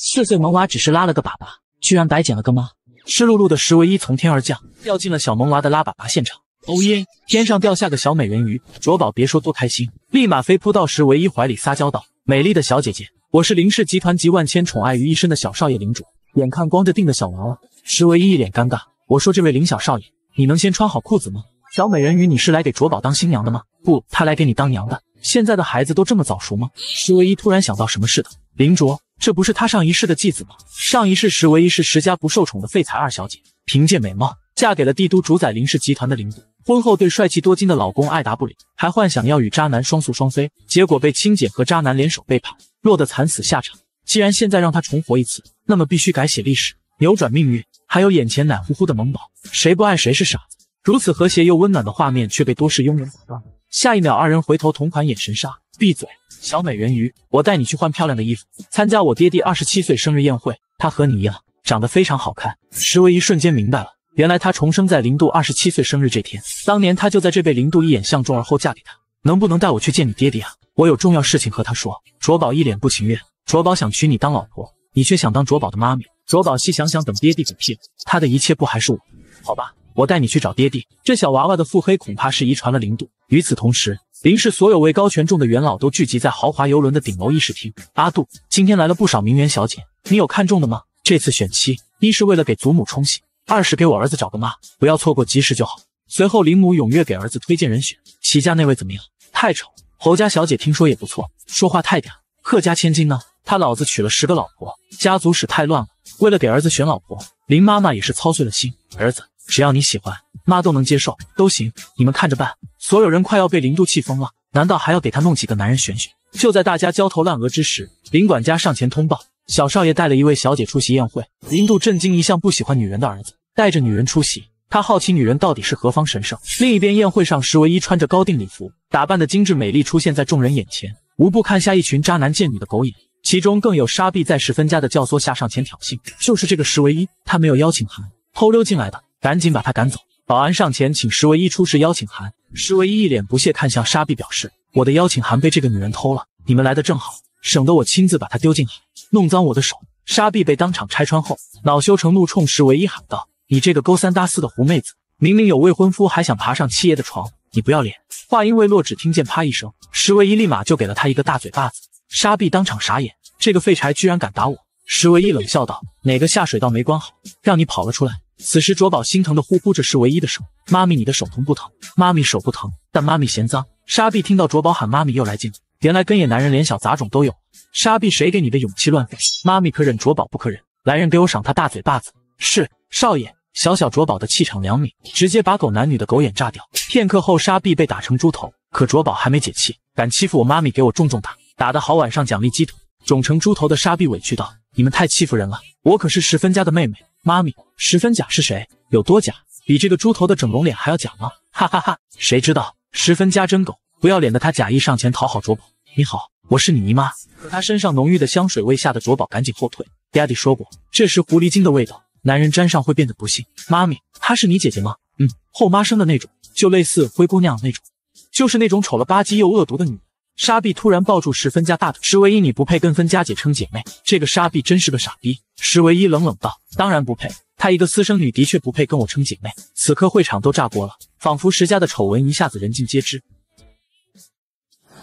四岁萌娃只是拉了个粑粑，居然白捡了个妈！湿漉漉的石唯一从天而降，掉进了小萌娃的拉粑粑现场。哦耶！天上掉下个小美人鱼，卓宝别说多开心，立马飞扑到石唯一怀里撒娇道：“美丽的小姐姐，我是林氏集团集万千宠爱于一身的小少爷林卓。”眼看光着腚的小娃娃，石唯一一脸尴尬。我说：“这位林小少爷，你能先穿好裤子吗？”小美人鱼，你是来给卓宝当新娘的吗？不，她来给你当娘的。现在的孩子都这么早熟吗？石唯一突然想到什么似的，林卓。这不是他上一世的继子吗？上一世时，唯一是石家不受宠的废材二小姐，凭借美貌嫁给了帝都主宰林氏集团的林谷。婚后对帅气多金的老公爱答不理，还幻想要与渣男双宿双飞，结果被亲姐和渣男联手背叛，落得惨死下场。既然现在让他重活一次，那么必须改写历史，扭转命运。还有眼前奶乎乎的萌宝，谁不爱？谁是傻子？如此和谐又温暖的画面，却被多世佣人打断。下一秒，二人回头同款眼神杀。闭嘴，小美人鱼，我带你去换漂亮的衣服，参加我爹地二十七岁生日宴会。他和你一样，长得非常好看。石维一瞬间明白了，原来他重生在零度二十七岁生日这天，当年他就在这被零度一眼相中，而后嫁给他。能不能带我去见你爹爹啊？我有重要事情和他说。卓宝一脸不情愿，卓宝想娶你当老婆，你却想当卓宝的妈咪。卓宝细想想，等爹地嗝屁了，他的一切不还是我？好吧。我带你去找爹地。这小娃娃的腹黑，恐怕是遗传了林度。与此同时，林氏所有位高权重的元老都聚集在豪华游轮的顶楼议事厅。阿杜，今天来了不少名媛小姐，你有看中的吗？这次选妻，一是为了给祖母冲喜，二是给我儿子找个妈，不要错过及时就好。随后，林母踊跃给儿子推荐人选。齐家那位怎么样？太丑。侯家小姐听说也不错，说话太嗲。贺家千金呢？他老子娶了十个老婆，家族史太乱了。为了给儿子选老婆，林妈妈也是操碎了心。儿子。只要你喜欢，妈都能接受，都行，你们看着办。所有人快要被林渡气疯了，难道还要给他弄几个男人选选？就在大家焦头烂额之时，林管家上前通报，小少爷带了一位小姐出席宴会。林渡震惊，一向不喜欢女人的儿子带着女人出席，他好奇女人到底是何方神圣。另一边宴会上，石唯一穿着高定礼服，打扮的精致美丽，出现在众人眼前，无不看下一群渣男贱女的狗眼。其中更有沙碧在石分家的教唆下上前挑衅，就是这个石唯一，他没有邀请函，偷溜进来的。赶紧把他赶走！保安上前请石唯一出示邀请函。石唯一一脸不屑看向沙碧，表示我的邀请函被这个女人偷了。你们来的正好，省得我亲自把她丢进海，弄脏我的手。沙碧被当场拆穿后，恼羞成怒，冲石唯一喊道：“你这个勾三搭四的狐妹子，明明有未婚夫，还想爬上七爷的床，你不要脸！”话音未落，只听见啪一声，石唯一立马就给了他一个大嘴巴子。沙碧当场傻眼，这个废柴居然敢打我！石唯一冷笑道：“哪个下水道没关好，让你跑了出来？”此时卓宝心疼的呼呼着：“是唯一的手，妈咪，你的手疼不疼？妈咪手不疼，但妈咪嫌脏。”沙碧听到卓宝喊妈咪又来劲了，原来跟野男人连小杂种都有。沙碧，谁给你的勇气乱吠？妈咪可忍，卓宝不可忍。来人，给我赏他大嘴巴子！是少爷，小小卓宝的气场两米，直接把狗男女的狗眼炸掉。片刻后，沙碧被打成猪头，可卓宝还没解气，敢欺负我妈咪，给我重重打！打得好，晚上奖励鸡腿。肿成猪头的沙碧委屈道：“你们太欺负人了，我可是十分家的妹妹。”妈咪，十分假是谁？有多假？比这个猪头的整容脸还要假吗？哈哈哈！谁知道十分家真狗不要脸的他假意上前讨好卓宝，你好，我是你姨妈。可他身上浓郁的香水味吓得卓宝赶紧后退。爹地说过，这是狐狸精的味道，男人沾上会变得不幸。妈咪，她是你姐姐吗？嗯，后妈生的那种，就类似灰姑娘那种，就是那种丑了吧唧又恶毒的女人。沙碧突然抱住石分家大腿，石唯一，你不配跟分家姐称姐妹。这个沙碧真是个傻逼。石唯一冷冷道：“当然不配，她一个私生女的确不配跟我称姐妹。”此刻会场都炸锅了，仿佛石家的丑闻一下子人尽皆知。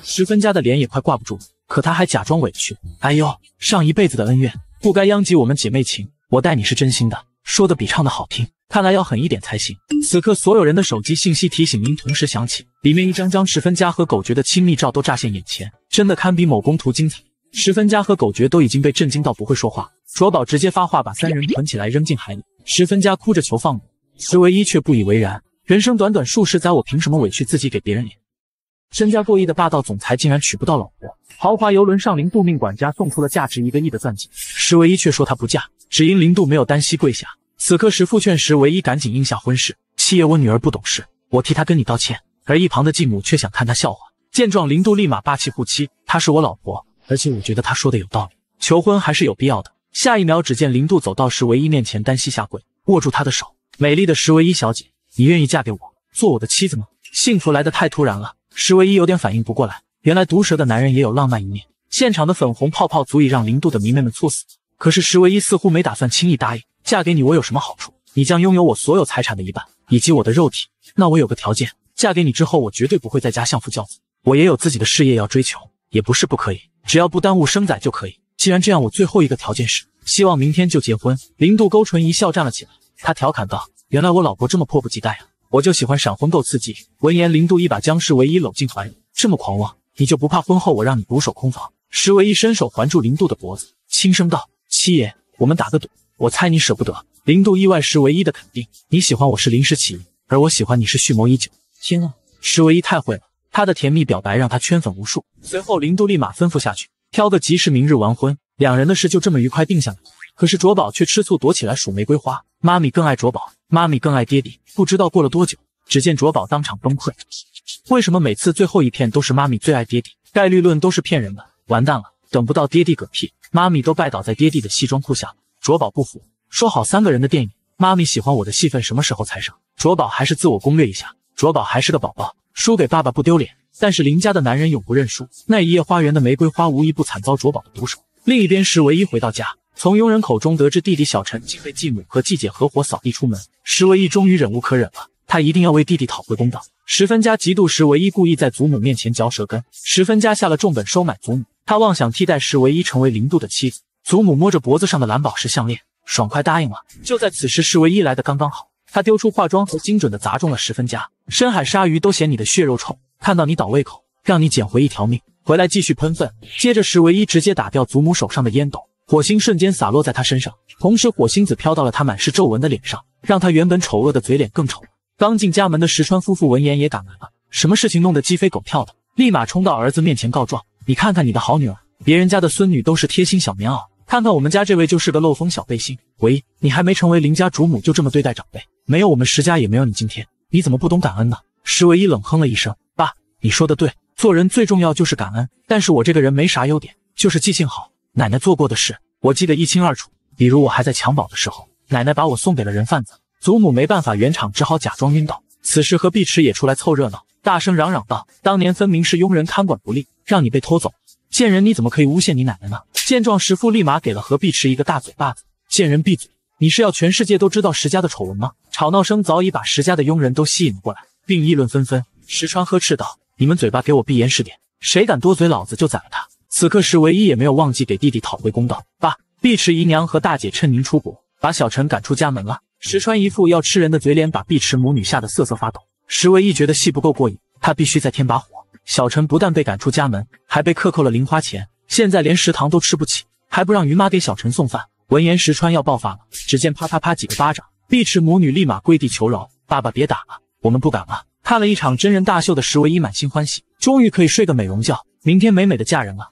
石分家的脸也快挂不住了，可他还假装委屈：“哎呦，上一辈子的恩怨不该殃及我们姐妹情，我待你是真心的，说的比唱的好听。”看来要狠一点才行。此刻，所有人的手机信息提醒音同时响起，里面一张张十分家和狗爵的亲密照都乍现眼前，真的堪比某公图精彩。十分家和狗爵都已经被震惊到不会说话，卓宝直接发话，把三人捆起来扔进海里。十分家哭着求放过，石唯一却不以为然。人生短短数十载，我凭什么委屈自己给别人脸？身家过亿的霸道总裁竟然娶不到老婆，豪华游轮上零度命管家送出了价值一个亿的钻戒，石唯一却说他不嫁，只因零度没有单膝跪下。此刻石父劝石唯一赶紧应下婚事，七爷我女儿不懂事，我替她跟你道歉。而一旁的继母却想看他笑话。见状，林度立马霸气护妻：“她是我老婆，而且我觉得她说的有道理，求婚还是有必要的。”下一秒，只见林度走到石唯一面前，单膝下跪，握住她的手：“美丽的石唯一小姐，你愿意嫁给我，做我的妻子吗？”幸福来的太突然了，石唯一有点反应不过来。原来毒舌的男人也有浪漫一面。现场的粉红泡泡足以让林度的迷妹们猝死，可是石唯一似乎没打算轻易答应。嫁给你我有什么好处？你将拥有我所有财产的一半，以及我的肉体。那我有个条件，嫁给你之后，我绝对不会在家相夫教子，我也有自己的事业要追求，也不是不可以，只要不耽误生仔就可以。既然这样，我最后一个条件是，希望明天就结婚。林度勾唇一笑，站了起来，他调侃道：“原来我老婆这么迫不及待啊，我就喜欢闪婚，够刺激。”闻言，林度一把将石唯一搂进怀里，这么狂妄，你就不怕婚后我让你独守空房？石唯一伸手环住林度的脖子，轻声道：“七爷，我们打个赌。”我猜你舍不得零度，意外时唯一的肯定你喜欢我是临时起意，而我喜欢你是蓄谋已久。天啊，时唯一太会了，他的甜蜜表白让他圈粉无数。随后零度立马吩咐下去，挑个吉时，明日完婚，两人的事就这么愉快定下来。可是卓宝却吃醋躲起来数玫瑰花，妈咪更爱卓宝，妈咪更爱爹地。不知道过了多久，只见卓宝当场崩溃，为什么每次最后一片都是妈咪最爱爹地？概率论都是骗人的，完蛋了，等不到爹地嗝屁，妈咪都拜倒在爹地的西装裤下了。卓宝不服，说好三个人的电影，妈咪喜欢我的戏份，什么时候才上？卓宝还是自我攻略一下。卓宝还是个宝宝，输给爸爸不丢脸。但是林家的男人永不认输。那一夜花园的玫瑰花，无一不惨遭卓宝的毒手。另一边，石唯一回到家，从佣人口中得知弟弟小陈竟被继母和继姐合伙扫地出门。石唯一终于忍无可忍了，他一定要为弟弟讨回公道。十分家嫉妒石唯一，故意在祖母面前嚼舌根。十分家下了重本收买祖母，他妄想替代石唯一成为林度的妻子。祖母摸着脖子上的蓝宝石项链，爽快答应了。就在此时，石唯一来的刚刚好，他丢出化妆盒，精准的砸中了十分家。深海鲨鱼都嫌你的血肉臭，看到你倒胃口，让你捡回一条命，回来继续喷粪。接着，石唯一直接打掉祖母手上的烟斗，火星瞬间洒落在他身上，同时火星子飘到了他满是皱纹的脸上，让他原本丑恶的嘴脸更丑。刚进家门的石川夫妇闻言也赶来了，什么事情弄得鸡飞狗跳的，立马冲到儿子面前告状：“你看看你的好女儿，别人家的孙女都是贴心小棉袄。”看看我们家这位，就是个漏风小背心。唯一，你还没成为林家主母，就这么对待长辈？没有我们石家，也没有你今天。你怎么不懂感恩呢？石唯一冷哼了一声：“爸，你说的对，做人最重要就是感恩。但是我这个人没啥优点，就是记性好。奶奶做过的事，我记得一清二楚。比如我还在襁褓的时候，奶奶把我送给了人贩子。祖母没办法圆场，只好假装晕倒。此时何碧池也出来凑热闹，大声嚷嚷道：当年分明是佣人看管不力，让你被拖走。”贱人，你怎么可以诬陷你奶奶呢？见状，石父立马给了何碧池一个大嘴巴子。贱人，闭嘴！你是要全世界都知道石家的丑闻吗？吵闹声早已把石家的佣人都吸引了过来，并议论纷纷。石川呵斥道：“你们嘴巴给我闭严实点，谁敢多嘴，老子就宰了他！”此刻，石唯一也没有忘记给弟弟讨回公道。爸，碧池姨娘和大姐趁您出国，把小陈赶出家门了。石川一副要吃人的嘴脸，把碧池母女吓得瑟瑟发抖。石唯一觉得戏不够过瘾，他必须再添把火。小陈不但被赶出家门，还被克扣了零花钱，现在连食堂都吃不起，还不让于妈给小陈送饭。闻言，石川要爆发了，只见啪啪啪几个巴掌，碧池母女立马跪地求饶：“爸爸别打了，我们不敢了。”看了一场真人大秀的石唯一满心欢喜，终于可以睡个美容觉，明天美美的嫁人了。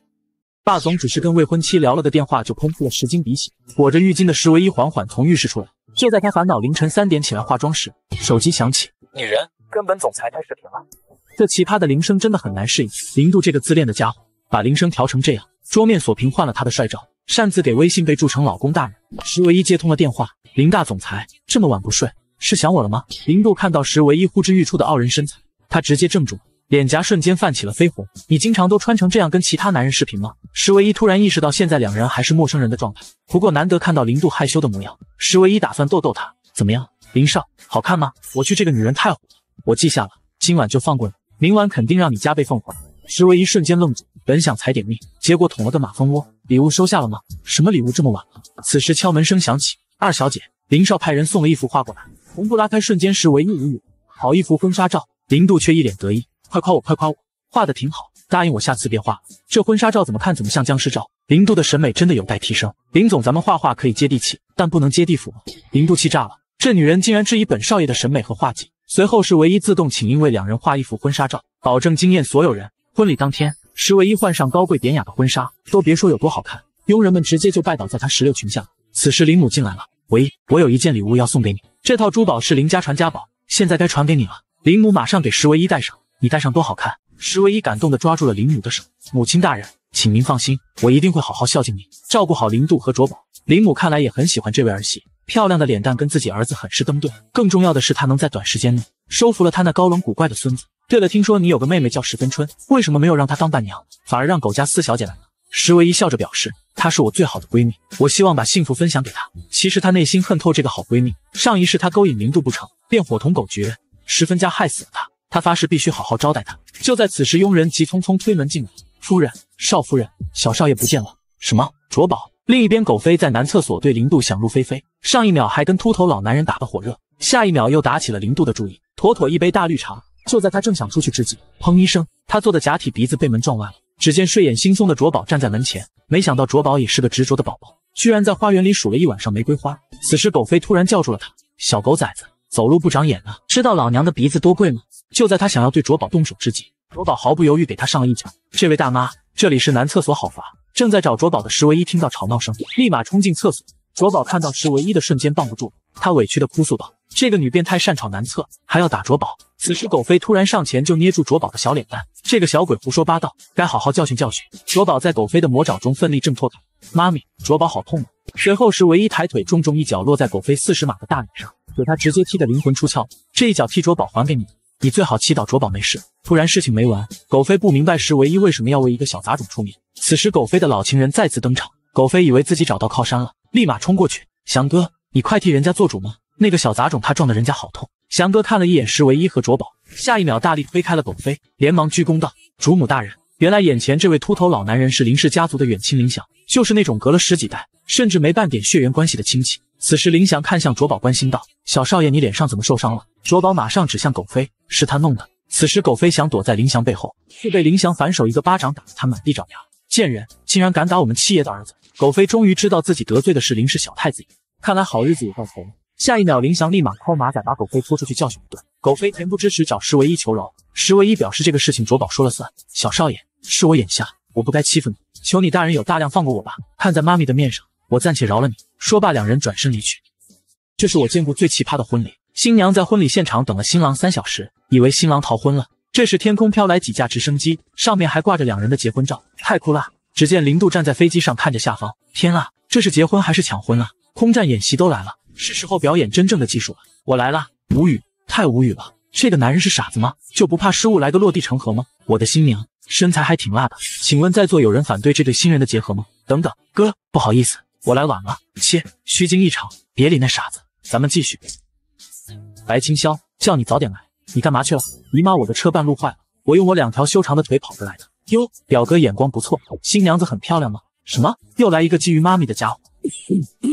霸总只是跟未婚妻聊了个电话，就喷出了十斤鼻血。裹着浴巾的石唯一缓缓从浴室出来，就在他烦恼凌晨三点起来化妆时，手机响起，女人跟本总裁开视频了。这奇葩的铃声真的很难适应。零度这个自恋的家伙把铃声调成这样，桌面锁屏换了他的帅照，擅自给微信备注成“老公大人”。石唯一接通了电话，林大总裁这么晚不睡，是想我了吗？零度看到石唯一呼之欲出的傲人身材，他直接怔住了，脸颊瞬间泛起了绯红。你经常都穿成这样跟其他男人视频吗？石唯一突然意识到现在两人还是陌生人的状态，不过难得看到零度害羞的模样，石唯一打算逗逗他，怎么样，林少好看吗？我去，这个女人太火，我记下了，今晚就放过你。明晚肯定让你加倍奉还。石为一瞬间愣住，本想踩点命，结果捅了个马蜂窝。礼物收下了吗？什么礼物？这么晚了。此时敲门声响起，二小姐林少派人送了一幅画过来。红布拉开瞬间，石为一无语。好一幅婚纱照，林度却一脸得意，快夸我，快夸我，画的挺好。答应我下次别画了，这婚纱照怎么看怎么像僵尸照。林度的审美真的有待提升。林总，咱们画画可以接地气，但不能接地府。吗？林度气炸了，这女人竟然质疑本少爷的审美和画技。随后是唯一自动请缨为两人画一幅婚纱照，保证惊艳所有人。婚礼当天，石唯一换上高贵典雅的婚纱，都别说有多好看，佣人们直接就拜倒在她石榴裙下。此时林母进来了，唯一，我有一件礼物要送给你，这套珠宝是林家传家宝，现在该传给你了。林母马上给石唯一戴上，你戴上多好看！石唯一感动的抓住了林母的手，母亲大人，请您放心，我一定会好好孝敬您，照顾好林度和卓宝。林母看来也很喜欢这位儿媳。漂亮的脸蛋跟自己儿子很是登对，更重要的是他能在短时间内收服了他那高冷古怪的孙子。对了，听说你有个妹妹叫石芬春，为什么没有让她当伴娘，反而让狗家四小姐来？石唯一笑着表示，她是我最好的闺蜜，我希望把幸福分享给她。其实她内心恨透这个好闺蜜，上一世她勾引明度不成，便伙同狗爵、十分家害死了她，她发誓必须好好招待她。就在此时，佣人急匆匆推门进来：“夫人，少夫人，小少爷不见了！”什么？卓宝。另一边，狗飞在男厕所对零度想入非非，上一秒还跟秃头老男人打得火热，下一秒又打起了零度的注意，妥妥一杯大绿茶。就在他正想出去之际，砰一声，他做的假体鼻子被门撞歪了。只见睡眼惺忪的卓宝站在门前，没想到卓宝也是个执着的宝宝，居然在花园里数了一晚上玫瑰花。此时，狗飞突然叫住了他：“小狗崽子，走路不长眼啊！知道老娘的鼻子多贵吗？”就在他想要对卓宝动手之际，卓宝毫不犹豫给他上了一脚：“这位大妈，这里是男厕所，好伐？”正在找卓宝的石唯一听到吵闹声，立马冲进厕所。卓宝看到石唯一的瞬间，绷不住，他委屈的哭诉道：“这个女变态擅闯男厕，还要打卓宝。”此时，狗飞突然上前就捏住卓宝的小脸蛋。这个小鬼胡说八道，该好好教训教训。卓宝在狗飞的魔爪中奋力挣脱开。妈咪，卓宝好痛啊！随后，石唯一抬腿重重一脚落在狗飞四十码的大脸上，给他直接踢得灵魂出窍。这一脚踢卓宝还给你，你最好祈祷卓宝没事，突然事情没完。狗飞不明白石唯一为什么要为一个小杂种出面。此时，狗飞的老情人再次登场。狗飞以为自己找到靠山了，立马冲过去：“翔哥，你快替人家做主吗？那个小杂种他撞得人家好痛！”翔哥看了一眼石唯一和卓宝，下一秒大力推开了狗飞，连忙鞠躬道：“主母大人，原来眼前这位秃头老男人是林氏家族的远亲林翔，就是那种隔了十几代，甚至没半点血缘关系的亲戚。”此时，林翔看向卓宝，关心道：“小少爷，你脸上怎么受伤了？”卓宝马上指向狗飞：“是他弄的。”此时，狗飞想躲在林翔背后，却被林翔反手一个巴掌打得他满地找牙。贱人竟然敢打我们七爷的儿子！狗飞终于知道自己得罪的是林氏小太子，爷，看来好日子也到头了。下一秒，林翔立马抠马仔把狗飞拖出去教训一顿。狗飞恬不知耻找石唯一求饶，石唯一表示这个事情卓宝说了算。小少爷，是我眼瞎，我不该欺负你，求你大人有大量放过我吧。看在妈咪的面上，我暂且饶了你。说罢，两人转身离去。这是我见过最奇葩的婚礼，新娘在婚礼现场等了新郎三小时，以为新郎逃婚了。这时，天空飘来几架直升机，上面还挂着两人的结婚照，太酷了！只见零度站在飞机上看着下方，天啊，这是结婚还是抢婚啊？空战演习都来了，是时候表演真正的技术了。我来了，无语，太无语了！这个男人是傻子吗？就不怕失误来个落地成盒吗？我的新娘身材还挺辣的，请问在座有人反对这对新人的结合吗？等等，哥，不好意思，我来晚了，切，虚惊一场，别理那傻子，咱们继续。白青霄，叫你早点来。你干嘛去了？姨妈，我的车半路坏了，我用我两条修长的腿跑着来的。哟，表哥眼光不错，新娘子很漂亮吗？什么？又来一个觊觎妈咪的家伙？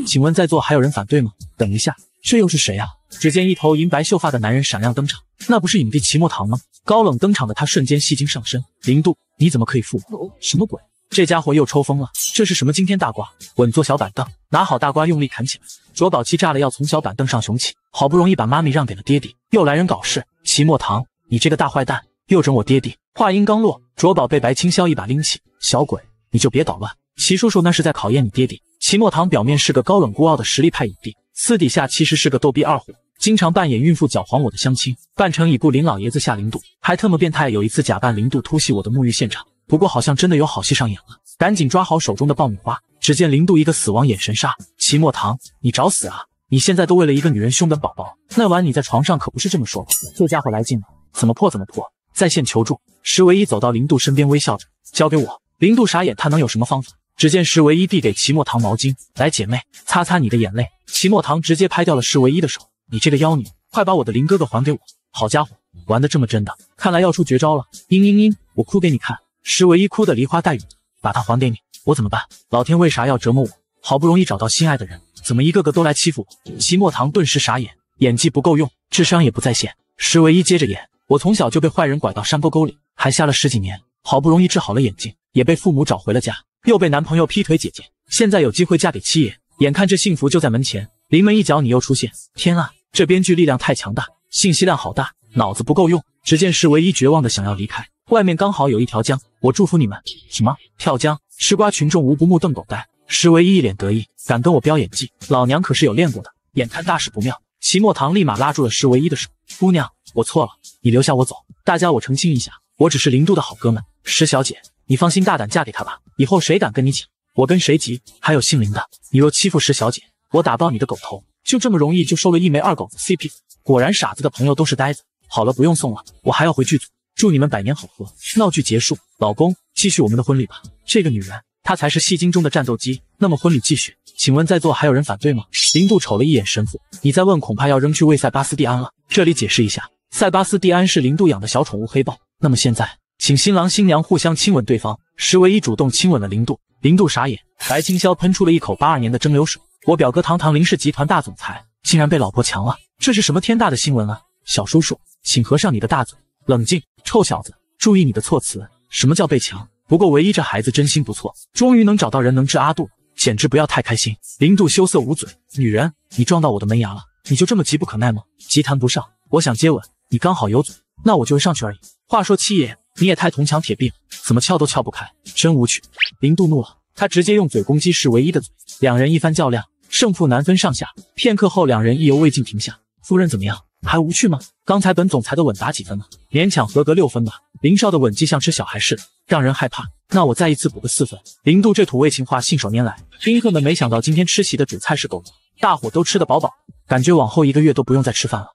请问在座还有人反对吗？等一下，这又是谁啊？只见一头银白秀发的男人闪亮登场，那不是影帝齐墨堂吗？高冷登场的他瞬间戏精上身，零度，你怎么可以负我？什么鬼？这家伙又抽风了，这是什么惊天大瓜？稳坐小板凳，拿好大瓜，用力砍起来。卓宝气炸了，要从小板凳上雄起。好不容易把妈咪让给了爹地，又来人搞事。齐墨堂，你这个大坏蛋，又整我爹地！话音刚落，卓宝被白青霄一把拎起，小鬼，你就别捣乱。齐叔叔那是在考验你爹地。齐墨堂表面是个高冷孤傲的实力派影帝，私底下其实是个逗比二货，经常扮演孕妇搅黄我的相亲，扮成已故林老爷子下零度，还特么变态。有一次假扮零度突袭我的沐浴现场。不过好像真的有好戏上演了，赶紧抓好手中的爆米花。只见林渡一个死亡眼神杀齐墨堂，你找死啊！你现在都为了一个女人凶本宝宝，那晚你在床上可不是这么说。的。这家伙来劲了，怎么破怎么破，在线求助。石唯一走到林渡身边，微笑着，交给我。林渡傻眼，他能有什么方法？只见石唯一递给齐墨堂毛巾，来，姐妹，擦擦你的眼泪。齐墨堂直接拍掉了石唯一的手，你这个妖女，快把我的林哥哥还给我！好家伙，玩的这么真，的看来要出绝招了。嘤嘤嘤，我哭给你看。石唯一哭得梨花带雨，把它还给你，我怎么办？老天为啥要折磨我？好不容易找到心爱的人，怎么一个个都来欺负我？齐墨堂顿时傻眼，演技不够用，智商也不在线。石唯一接着演：我从小就被坏人拐到山沟沟里，还瞎了十几年，好不容易治好了眼睛，也被父母找回了家，又被男朋友劈腿，姐姐现在有机会嫁给七爷，眼看这幸福就在门前，临门一脚你又出现，天啊！这编剧力量太强大，信息量好大，脑子不够用。只见石唯一绝望地想要离开。外面刚好有一条江，我祝福你们。什么跳江？吃瓜群众无不目瞪狗呆。石唯一一脸得意，敢跟我飙演技，老娘可是有练过的。眼看大事不妙，齐墨堂立马拉住了石唯一的手：“姑娘，我错了，你留下我走。大家我澄清一下，我只是林渡的好哥们。石小姐，你放心大胆嫁给他吧，以后谁敢跟你抢，我跟谁急。还有姓林的，你若欺负石小姐，我打爆你的狗头。就这么容易就收了一枚二狗子 CP，果然傻子的朋友都是呆子。好了，不用送了，我还要回剧组。”祝你们百年好合。闹剧结束，老公，继续我们的婚礼吧。这个女人，她才是戏精中的战斗机。那么婚礼继续，请问在座还有人反对吗？零度瞅了一眼神父，你再问恐怕要扔去喂塞巴斯蒂安了。这里解释一下，塞巴斯蒂安是零度养的小宠物黑豹。那么现在，请新郎新娘互相亲吻对方。石唯一主动亲吻了零度，零度傻眼。白清霄喷出了一口八二年的蒸馏水。我表哥堂堂林氏集团大总裁，竟然被老婆强了，这是什么天大的新闻啊！小叔叔，请合上你的大嘴。冷静，臭小子，注意你的措辞。什么叫被强？不过唯一这孩子真心不错，终于能找到人能治阿杜，简直不要太开心。零度羞涩捂嘴，女人，你撞到我的门牙了，你就这么急不可耐吗？急谈不上，我想接吻，你刚好有嘴，那我就上去而已。话说七爷，你也太铜墙铁壁了，怎么撬都撬不开，真无趣。零度怒了，他直接用嘴攻击是唯一的嘴，两人一番较量，胜负难分上下。片刻后，两人意犹未尽停下，夫人怎么样？还无趣吗？刚才本总裁的吻打几分呢？勉强合格六分吧。林少的吻技像吃小孩似的，让人害怕。那我再一次补个四分。林度这土味情话信手拈来。宾客们没想到今天吃席的主菜是狗肉，大伙都吃得饱饱，感觉往后一个月都不用再吃饭了。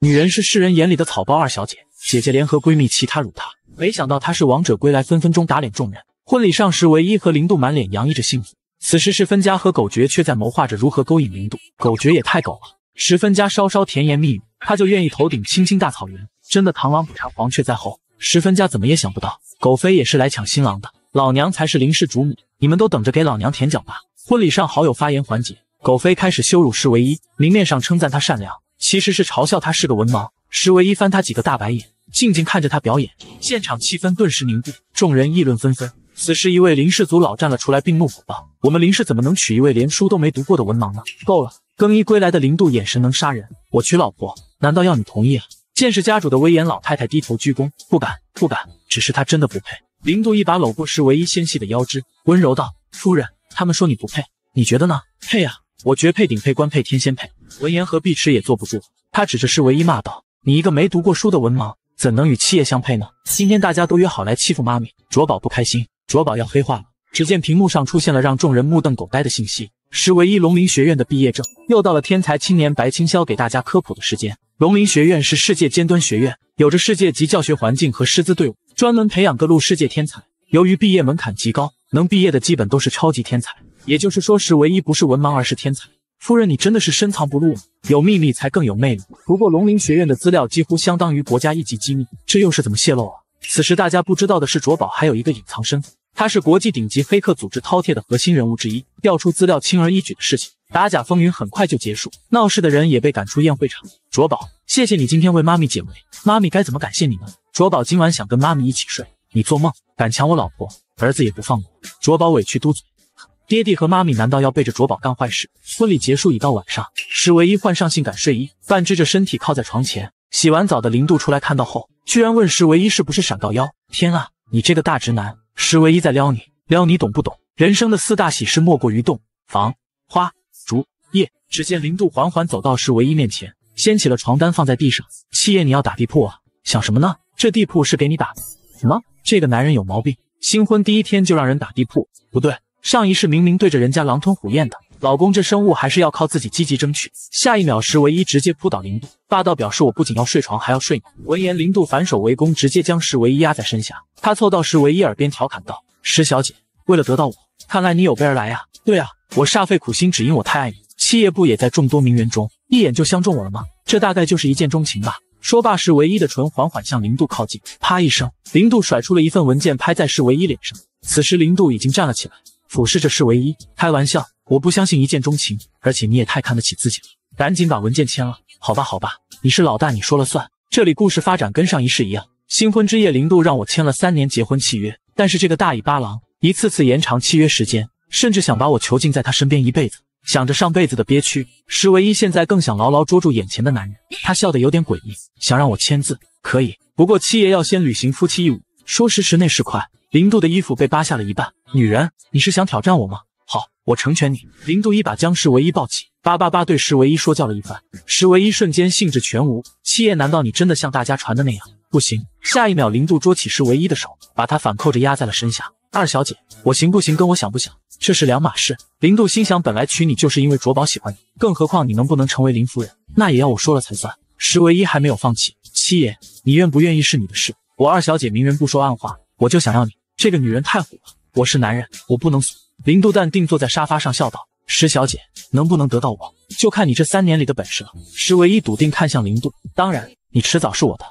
女人是世人眼里的草包。二小姐，姐姐联合闺蜜其他辱她，没想到她是王者归来，分分钟打脸众人。婚礼上时，唯一和林度满脸洋溢着幸福。此时是分家和狗爵却在谋划着如何勾引林度。狗爵也太狗了。十分家稍稍甜言蜜语，他就愿意头顶青青大草原。真的螳螂捕蝉，黄雀在后。十分家怎么也想不到，狗飞也是来抢新郎的。老娘才是林氏主母，你们都等着给老娘舔脚吧。婚礼上好友发言环节，狗飞开始羞辱石唯一，明面上称赞他善良，其实是嘲笑他是个文盲。石唯一翻他几个大白眼，静静看着他表演，现场气氛顿时凝固，众人议论纷纷。此时，一位林氏族老站了出来，并怒吼道：“我们林氏怎么能娶一位连书都没读过的文盲呢？”够了。更衣归来的林度眼神能杀人。我娶老婆，难道要你同意啊？见识家主的威严，老太太低头鞠躬，不敢，不敢。只是他真的不配。林度一把搂过师唯一纤细的腰肢，温柔道：“夫人，他们说你不配，你觉得呢？配啊，我绝配，顶配，官配，天仙配。”闻言和碧池也坐不住，他指着师唯一骂道：“你一个没读过书的文盲，怎能与七爷相配呢？”今天大家都约好来欺负妈咪，卓宝不开心，卓宝要黑化了。只见屏幕上出现了让众人目瞪口呆的信息。是唯一龙鳞学院的毕业证。又到了天才青年白青霄给大家科普的时间。龙鳞学院是世界尖端学院，有着世界级教学环境和师资队伍，专门培养各路世界天才。由于毕业门槛极高，能毕业的基本都是超级天才，也就是说是唯一不是文盲而是天才。夫人，你真的是深藏不露吗？有秘密才更有魅力。不过龙鳞学院的资料几乎相当于国家一级机密，这又是怎么泄露啊？此时大家不知道的是，卓宝还有一个隐藏身份。他是国际顶级黑客组织饕餮的核心人物之一，调出资料轻而易举的事情。打假风云很快就结束，闹事的人也被赶出宴会场。卓宝，谢谢你今天为妈咪解围，妈咪该怎么感谢你呢？卓宝今晚想跟妈咪一起睡，你做梦！敢抢我老婆，儿子也不放过。卓宝委屈嘟嘴，爹地和妈咪难道要背着卓宝干坏事？婚礼结束已到晚上，石唯一换上性感睡衣，半支着身体靠在床前。洗完澡的林渡出来看到后，居然问石唯一是不是闪到腰？天啊，你这个大直男！石唯一在撩你，撩你懂不懂？人生的四大喜事莫过于洞房花烛夜。只见零度缓缓走到石唯一面前，掀起了床单放在地上。七爷，你要打地铺啊？想什么呢？这地铺是给你打的。什么？这个男人有毛病，新婚第一天就让人打地铺？不对，上一世明明对着人家狼吞虎咽的。老公，这生物还是要靠自己积极争取。下一秒，石唯一直接扑倒零度，霸道表示我不仅要睡床，还要睡你。闻言，零度反手围攻，直接将石唯一压在身下。他凑到石唯一耳边调侃道：“石小姐，为了得到我，看来你有备而来呀？对啊，我煞费苦心，只因我太爱你。七夜不也在众多名媛中一眼就相中我了吗？这大概就是一见钟情吧。”说罢，石唯一的唇缓缓向零度靠近。啪一声，零度甩出了一份文件拍在石唯一脸上。此时，零度已经站了起来，俯视着石唯一，开玩笑。我不相信一见钟情，而且你也太看得起自己了。赶紧把文件签了，好吧，好吧，你是老大，你说了算。这里故事发展跟上一世一样，新婚之夜，零度让我签了三年结婚契约，但是这个大尾巴狼一次次延长契约时间，甚至想把我囚禁在他身边一辈子。想着上辈子的憋屈，石唯一现在更想牢牢捉住眼前的男人。他笑得有点诡异，想让我签字可以，不过七爷要先履行夫妻义务。说时迟，那时快，零度的衣服被扒下了一半。女人，你是想挑战我吗？好，我成全你。零度一把将石唯一抱起，叭叭叭对石唯一说教了一番。石唯一瞬间兴致全无。七爷，难道你真的像大家传的那样？不行！下一秒，零度捉起石唯一的手，把他反扣着压在了身下。二小姐，我行不行？跟我想不想，这是两码事。零度心想，本来娶你就是因为卓宝喜欢你，更何况你能不能成为林夫人，那也要我说了才算。石唯一还没有放弃。七爷，你愿不愿意是你的事，我二小姐明人不说暗话，我就想要你。这个女人太虎了，我是男人，我不能怂。林渡淡定坐在沙发上，笑道：“石小姐能不能得到我，就看你这三年里的本事了。”石唯一笃定看向林渡，当然，你迟早是我的。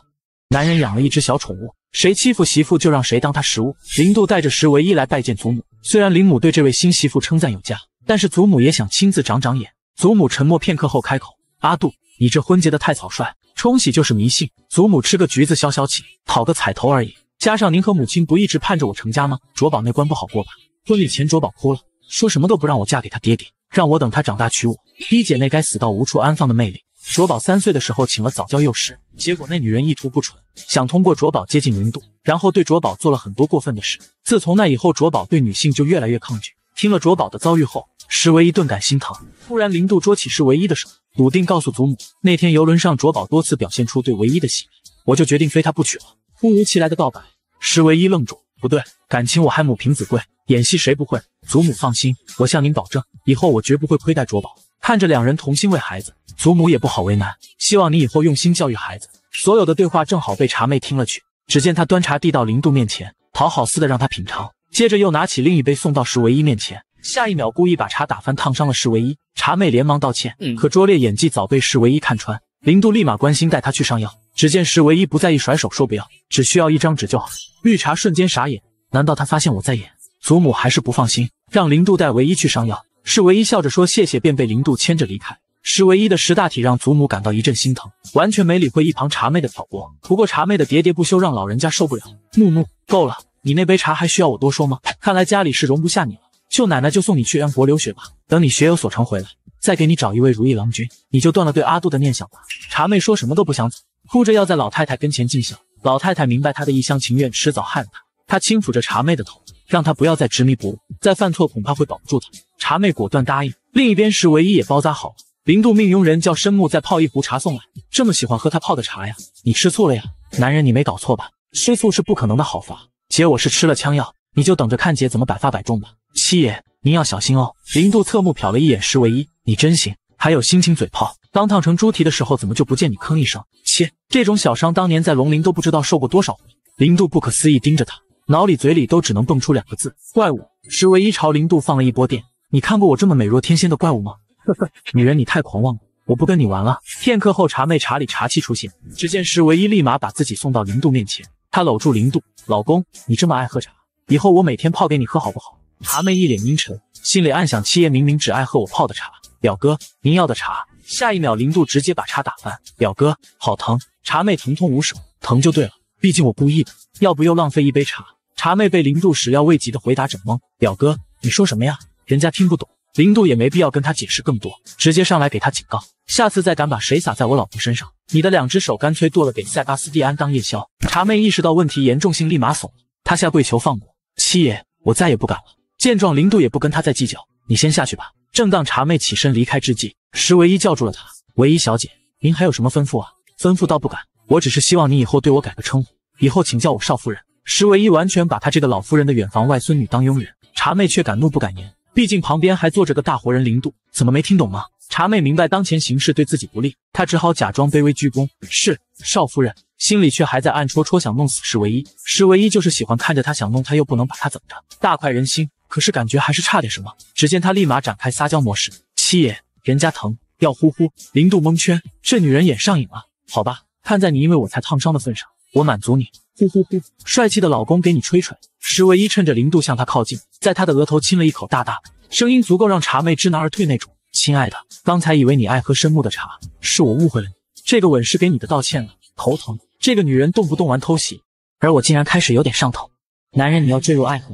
男人养了一只小宠物，谁欺负媳妇就让谁当他食物。林渡带着石唯一来拜见祖母，虽然林母对这位新媳妇称赞有加，但是祖母也想亲自长长眼。祖母沉默片刻后开口：“阿杜，你这婚结的太草率，冲喜就是迷信。祖母吃个橘子消消气，讨个彩头而已。加上您和母亲不一直盼着我成家吗？卓宝那关不好过吧？”婚礼前，卓宝哭了，说什么都不让我嫁给他爹爹，让我等他长大娶我。逼姐那该死到无处安放的魅力。卓宝三岁的时候请了早教幼师，结果那女人意图不纯，想通过卓宝接近零度，然后对卓宝做了很多过分的事。自从那以后，卓宝对女性就越来越抗拒。听了卓宝的遭遇后，石唯一顿感心疼。突然，零度捉起石唯一的手，笃定告诉祖母，那天游轮上卓宝多次表现出对唯一的喜爱，我就决定非他不娶了。突如其来的告白，石唯一愣住。不对，感情我还母凭子贵，演戏谁不会？祖母放心，我向您保证，以后我绝不会亏待卓宝。看着两人同心为孩子，祖母也不好为难，希望你以后用心教育孩子。所有的对话正好被茶妹听了去，只见她端茶递到林渡面前，讨好似的让他品尝，接着又拿起另一杯送到石唯一面前，下一秒故意把茶打翻，烫伤了石唯一。茶妹连忙道歉，可拙劣演技早被石唯一看穿，林渡立马关心带他去上药。只见石唯一不在意，甩手说不要，只需要一张纸就好。绿茶瞬间傻眼，难道他发现我在演？祖母还是不放心，让零度带唯一去上药。是唯一笑着说谢谢，便被零度牵着离开。石唯一的识大体让祖母感到一阵心疼，完全没理会一旁茶妹的挑拨。不过茶妹的喋喋不休让老人家受不了，怒怒，够了，你那杯茶还需要我多说吗？看来家里是容不下你了，舅奶奶就送你去安国留学吧，等你学有所成回来，再给你找一位如意郎君，你就断了对阿杜的念想吧。茶妹说什么都不想走。哭着要在老太太跟前尽孝，老太太明白她的一厢情愿，迟早害了她。她轻抚着茶妹的头，让她不要再执迷不悟，再犯错恐怕会保不住她。茶妹果断答应。另一边，石唯一也包扎好了。零度命佣人叫申木再泡一壶茶送来。这么喜欢喝他泡的茶呀？你吃醋了呀？男人，你没搞错吧？吃醋是不可能的，好伐？姐，我是吃了枪药，你就等着看姐怎么百发百中吧。七爷，您要小心哦。零度侧目瞟了一眼石唯一，你真行，还有心情嘴炮。当烫成猪蹄的时候，怎么就不见你吭一声？切！这种小伤，当年在龙陵都不知道受过多少回。零度不可思议盯着他，脑里嘴里都只能蹦出两个字：怪物。石唯一朝零度放了一波电：“你看过我这么美若天仙的怪物吗？”呵呵，女人你太狂妄了，我不跟你玩了。片刻后，茶妹、茶里、茶气出现，只见石唯一立马把自己送到零度面前，他搂住零度：“老公，你这么爱喝茶，以后我每天泡给你喝好不好？”茶妹一脸阴沉，心里暗想：七爷明明只爱喝我泡的茶。表哥，您要的茶。下一秒，零度直接把茶打翻。表哥，好疼！茶妹疼痛无手，疼就对了，毕竟我故意的。要不又浪费一杯茶。茶妹被零度始料未及的回答整懵。表哥，你说什么呀？人家听不懂。零度也没必要跟他解释更多，直接上来给他警告：下次再敢把水洒在我老婆身上，你的两只手干脆剁了给塞巴斯蒂安当夜宵。茶妹意识到问题严重性，立马怂了，她下跪求放过。七爷，我再也不敢了。见状，零度也不跟他再计较。你先下去吧。正当茶妹起身离开之际，石唯一叫住了她：“唯一小姐，您还有什么吩咐啊？”“吩咐倒不敢，我只是希望你以后对我改个称呼，以后请叫我少夫人。”石唯一完全把她这个老夫人的远房外孙女当佣人，茶妹却敢怒不敢言，毕竟旁边还坐着个大活人零度，怎么没听懂吗？茶妹明白当前形势对自己不利，她只好假装卑微鞠躬：“是少夫人。”心里却还在暗戳戳想弄死石唯一。石唯一就是喜欢看着她想弄她，又不能把她怎么着，大快人心。可是感觉还是差点什么。只见他立马展开撒娇模式，七爷，人家疼，要呼呼。零度蒙圈，这女人演上瘾了。好吧，看在你因为我才烫伤的份上，我满足你，呼呼呼！帅气的老公给你吹吹。石唯一趁着零度向他靠近，在他的额头亲了一口，大大，声音足够让茶妹知难而退那种。亲爱的，刚才以为你爱喝深木的茶，是我误会了你。这个吻是给你的道歉了。头疼，这个女人动不动玩偷袭，而我竟然开始有点上头。男人，你要坠入爱河。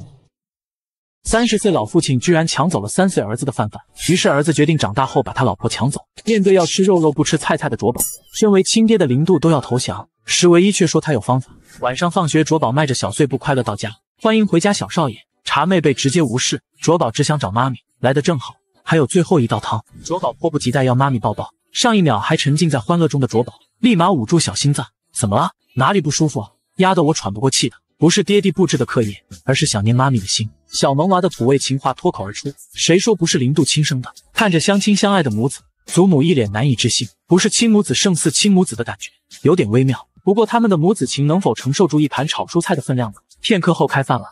三十岁老父亲居然抢走了三岁儿子的饭饭，于是儿子决定长大后把他老婆抢走。面对要吃肉肉不吃菜菜的卓宝，身为亲爹的零度都要投降。石唯一却说他有方法。晚上放学，卓宝迈着小碎步快乐到家，欢迎回家小少爷。茶妹被直接无视，卓宝只想找妈咪。来的正好，还有最后一道汤。卓宝迫不及待要妈咪抱抱。上一秒还沉浸在欢乐中的卓宝，立马捂住小心脏。怎么了？哪里不舒服？压得我喘不过气的。不是爹地布置的课业，而是想念妈咪的心。小萌娃的土味情话脱口而出。谁说不是零度亲生的？看着相亲相爱的母子，祖母一脸难以置信。不是亲母子胜似亲母子的感觉，有点微妙。不过他们的母子情能否承受住一盘炒蔬菜的分量呢？片刻后，开饭了。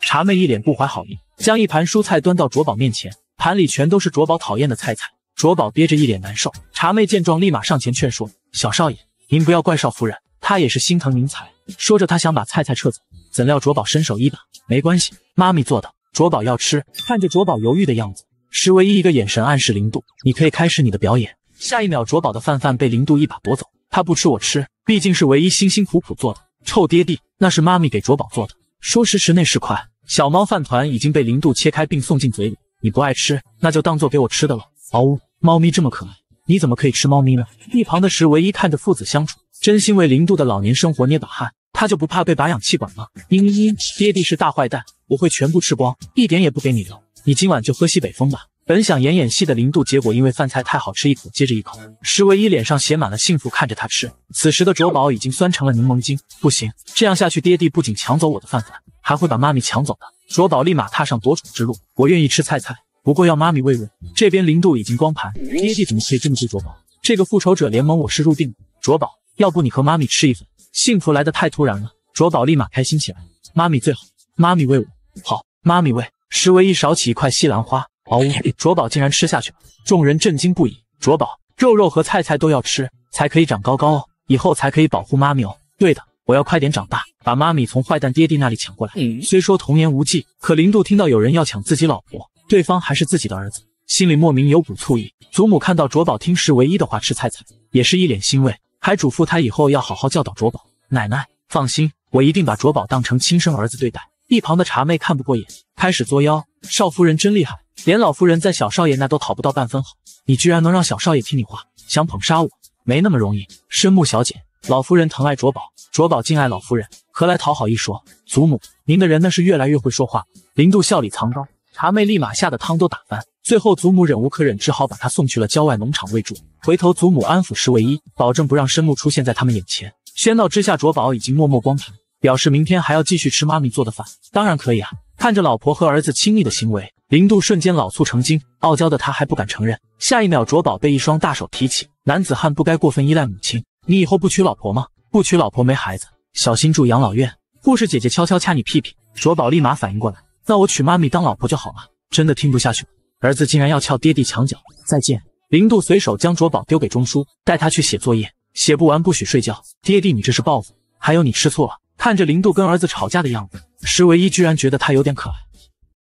茶妹一脸不怀好意，将一盘蔬菜端到卓宝面前，盘里全都是卓宝讨厌的菜菜。卓宝憋着一脸难受。茶妹见状，立马上前劝说：“小少爷，您不要怪少夫人。”他也是心疼宁采，说着他想把菜菜撤走，怎料卓宝伸手一把，没关系，妈咪做的，卓宝要吃。看着卓宝犹豫的样子，石唯一一个眼神暗示零度，你可以开始你的表演。下一秒，卓宝的饭饭被零度一把夺走，他不吃我吃，毕竟是唯一辛辛苦苦做的。臭爹地，那是妈咪给卓宝做的。说时迟那时快，小猫饭团已经被零度切开并送进嘴里，你不爱吃，那就当做给我吃的了。嗷呜，猫咪这么可爱，你怎么可以吃猫咪呢？一旁的石唯一看着父子相处。真心为零度的老年生活捏把汗，他就不怕被拔氧气管吗？嘤嘤嘤！爹地是大坏蛋，我会全部吃光，一点也不给你留。你今晚就喝西北风吧。本想演演戏的零度，结果因为饭菜太好吃，一口接着一口。石唯一脸上写满了幸福，看着他吃。此时的卓宝已经酸成了柠檬精，不行，这样下去，爹地不仅抢走我的饭饭，还会把妈咪抢走的。卓宝立马踏上夺宠之路，我愿意吃菜菜，不过要妈咪喂喂。这边零度已经光盘，爹地怎么可以这么对卓宝？这个复仇者联盟我是入定了。卓宝。要不你和妈咪吃一份，幸福来得太突然了，卓宝立马开心起来。妈咪最好，妈咪喂我，好，妈咪喂。石唯一勺起一块西兰花，哦，卓宝竟然吃下去了，众人震惊不已。卓宝，肉肉和菜菜都要吃，才可以长高高哦，以后才可以保护妈咪哦。对的，我要快点长大，把妈咪从坏蛋爹地那里抢过来。虽说童言无忌，可林度听到有人要抢自己老婆，对方还是自己的儿子，心里莫名有股醋意。祖母看到卓宝听石唯一的话吃菜菜，也是一脸欣慰。还嘱咐他以后要好好教导卓宝。奶奶放心，我一定把卓宝当成亲生儿子对待。一旁的茶妹看不过眼，开始作妖。少夫人真厉害，连老夫人在小少爷那都讨不到半分好，你居然能让小少爷听你话。想捧杀我，没那么容易。深木小姐，老夫人疼爱卓宝，卓宝敬爱老夫人，何来讨好一说？祖母，您的人那是越来越会说话。林渡笑里藏刀，茶妹立马吓得汤都打翻。最后，祖母忍无可忍，只好把她送去了郊外农场喂猪。回头，祖母安抚是唯一，保证不让申木出现在他们眼前。喧闹之下，卓宝已经默默光盘，表示明天还要继续吃妈咪做的饭。当然可以啊！看着老婆和儿子亲密的行为，零度瞬间老醋成精，傲娇的他还不敢承认。下一秒，卓宝被一双大手提起。男子汉不该过分依赖母亲。你以后不娶老婆吗？不娶老婆没孩子，小心住养老院。护士姐姐悄悄掐你屁屁。卓宝立马反应过来，那我娶妈咪当老婆就好了。真的听不下去，儿子竟然要撬爹地墙角。再见。林渡随手将卓宝丢给钟叔，带他去写作业，写不完不许睡觉。爹地，你这是报复？还有你吃醋了？看着林渡跟儿子吵架的样子，石唯一居然觉得他有点可爱。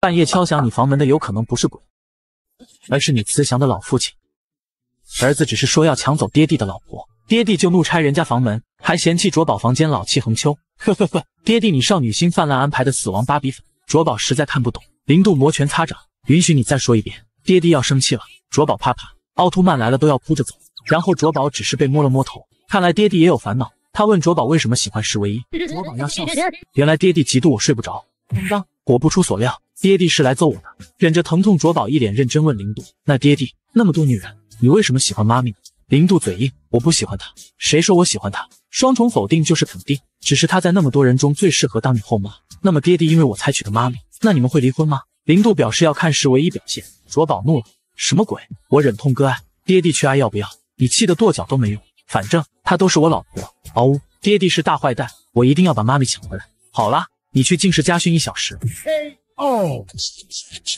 半夜敲响你房门的，有可能不是鬼，而是你慈祥的老父亲。儿子只是说要抢走爹地的老婆，爹地就怒拆人家房门，还嫌弃卓宝房间老气横秋。呵呵呵，爹地你少女心泛滥，安排的死亡芭比粉，卓宝实在看不懂。林渡摩拳擦掌，允许你再说一遍，爹地要生气了。卓宝怕怕。奥特曼来了都要哭着走，然后卓宝只是被摸了摸头，看来爹地也有烦恼。他问卓宝为什么喜欢石唯一，卓宝要笑死。原来爹地嫉妒我睡不着。叮当，果不出所料，爹地是来揍我的。忍着疼痛，卓宝一脸认真问零度：“那爹地那么多女人，你为什么喜欢妈咪？”零度嘴硬：“我不喜欢她，谁说我喜欢她？双重否定就是肯定，只是她在那么多人中最适合当你后妈。那么爹地因为我才娶的妈咪，那你们会离婚吗？”零度表示要看石唯一表现。卓宝怒了。什么鬼！我忍痛割爱，爹地去爱要不要？你气得跺脚都没用，反正她都是我老婆。嗷呜！爹地是大坏蛋，我一定要把妈咪抢回来。好啦，你去进士家训一小时。哦，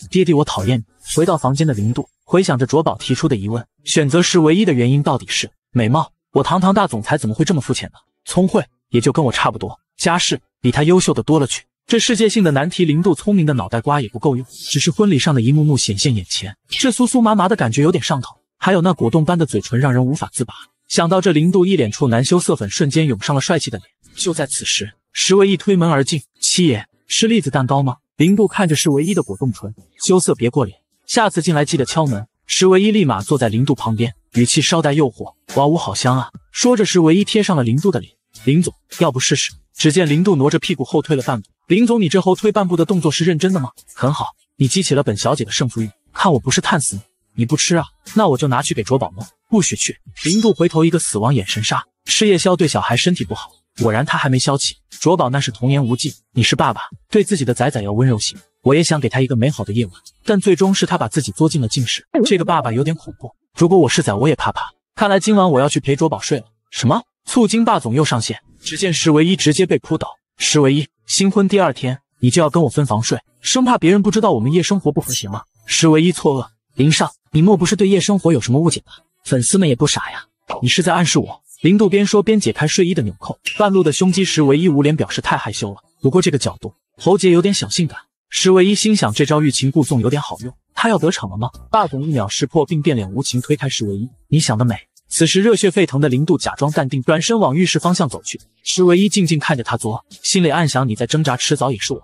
爹地，我讨厌你。回到房间的零度，回想着卓宝提出的疑问，选择时唯一的原因到底是美貌？我堂堂大总裁怎么会这么肤浅呢？聪慧也就跟我差不多，家世比他优秀的多了去。这世界性的难题，零度聪明的脑袋瓜也不够用。只是婚礼上的一幕幕显现眼前，这酥酥麻麻的感觉有点上头，还有那果冻般的嘴唇让人无法自拔。想到这，零度一脸处男羞涩粉瞬间涌上了帅气的脸。就在此时，石唯一推门而进：“七爷，是栗子蛋糕吗？”零度看着石唯一的果冻唇，羞涩别过脸。下次进来记得敲门。石唯一立马坐在零度旁边，语气稍带诱惑：“哇呜，好香啊！”说着，石唯一贴上了零度的脸。林总，要不试试？只见林度挪着屁股后退了半步。林总，你这后退半步的动作是认真的吗？很好，你激起了本小姐的胜负欲。看我，不是探死你！你不吃啊？那我就拿去给卓宝弄。不许去！林度回头一个死亡眼神杀。吃夜宵对小孩身体不好。果然他还没消气。卓宝那是童言无忌，你是爸爸，对自己的仔仔要温柔些。我也想给他一个美好的夜晚，但最终是他把自己作进了禁室。这个爸爸有点恐怖。如果我是仔，我也怕怕。看来今晚我要去陪卓宝睡了。什么？醋精霸总又上线，只见石唯一直接被扑倒。石唯一，新婚第二天你就要跟我分房睡，生怕别人不知道我们夜生活不和谐吗？石唯一错愕，林少，你莫不是对夜生活有什么误解吧？粉丝们也不傻呀，你是在暗示我。林渡边说边解开睡衣的纽扣，半路的胸肌，石唯一捂脸表示太害羞了。不过这个角度，侯杰有点小性感。石唯一心想，这招欲擒故纵有点好用，他要得逞了吗？霸总一秒识破并变脸，无情推开石唯一。你想得美。此时热血沸腾的林渡假装淡定，转身往浴室方向走去。石唯一静静看着他作，心里暗想：你在挣扎，迟早也是我。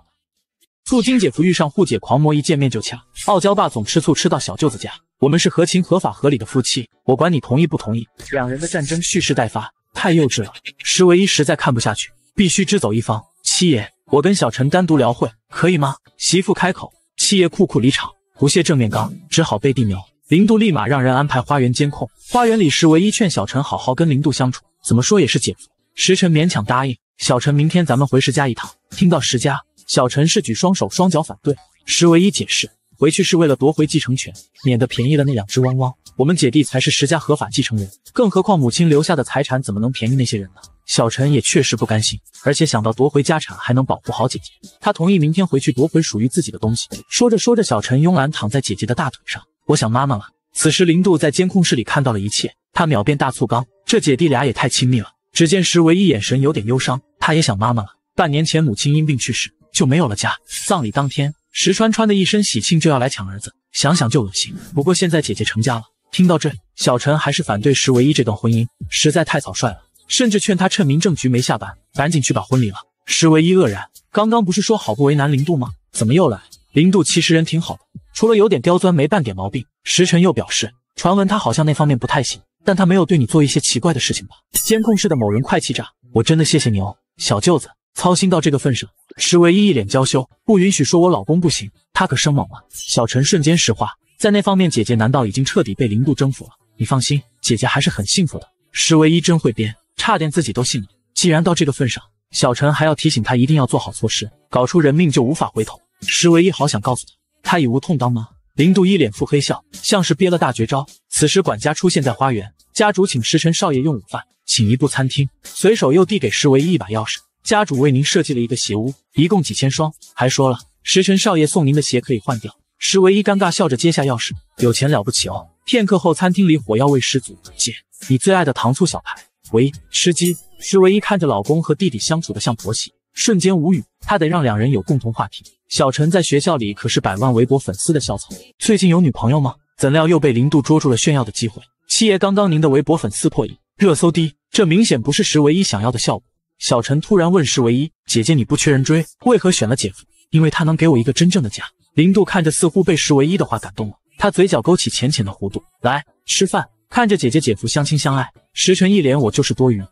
素金姐夫遇上护姐狂魔，一见面就掐。傲娇爸总吃醋，吃到小舅子家。我们是合情合法合理的夫妻，我管你同意不同意。两人的战争蓄势待发，太幼稚了。石唯一实在看不下去，必须支走一方。七爷，我跟小陈单独聊会，可以吗？媳妇开口。七爷酷酷离场，不屑正面刚，只好背地瞄。零度立马让人安排花园监控。花园里，石唯一劝小陈好好跟零度相处，怎么说也是姐夫。石晨勉强答应。小陈，明天咱们回石家一趟。听到石家，小陈是举双手双脚反对。石唯一解释，回去是为了夺回继承权，免得便宜了那两只汪汪。我们姐弟才是石家合法继承人，更何况母亲留下的财产怎么能便宜那些人呢？小陈也确实不甘心，而且想到夺回家产还能保护好姐姐，他同意明天回去夺回属于自己的东西。说着说着，小陈慵懒躺在姐姐的大腿上。我想妈妈了。此时，林渡在监控室里看到了一切，他秒变大醋缸。这姐弟俩也太亲密了。只见石唯一眼神有点忧伤，他也想妈妈了。半年前，母亲因病去世，就没有了家。葬礼当天，石川穿的一身喜庆就要来抢儿子，想想就恶心。不过现在姐姐成家了，听到这，小陈还是反对石唯一这段婚姻，实在太草率了，甚至劝他趁民政局没下班，赶紧去把婚离了。石唯一愕然，刚刚不是说好不为难林渡吗？怎么又来？零度其实人挺好的，除了有点刁钻，没半点毛病。时晨又表示，传闻他好像那方面不太行，但他没有对你做一些奇怪的事情吧？监控室的某人快气炸！我真的谢谢你哦，小舅子，操心到这个份上。石唯一一脸娇羞，不允许说我老公不行，他可生猛了。小陈瞬间石化，在那方面，姐姐难道已经彻底被零度征服了？你放心，姐姐还是很幸福的。石唯一真会编，差点自己都信了。既然到这个份上，小陈还要提醒他一定要做好措施，搞出人命就无法回头。石唯一好想告诉他，他已无痛当吗？林渡一脸腹黑笑，像是憋了大绝招。此时管家出现在花园，家主请时辰少爷用午饭，请移步餐厅。随手又递给石唯一一把钥匙，家主为您设计了一个鞋屋，一共几千双，还说了时辰少爷送您的鞋可以换掉。石唯一尴尬笑着接下钥匙，有钱了不起哦。片刻后，餐厅里火药味十足。姐，你最爱的糖醋小排。喂，吃鸡。石唯一看着老公和弟弟相处的像婆媳，瞬间无语。他得让两人有共同话题。小陈在学校里可是百万微博粉丝的校草，最近有女朋友吗？怎料又被零度捉住了炫耀的机会。七爷，刚刚您的微博粉丝破亿，热搜第一，这明显不是时唯一想要的效果。小陈突然问时唯一：“姐姐，你不缺人追，为何选了姐夫？因为他能给我一个真正的家。”零度看着，似乎被时唯一的话感动了，他嘴角勾起浅浅的弧度，来吃饭。看着姐姐姐夫相亲相爱，时辰一脸我就是多余，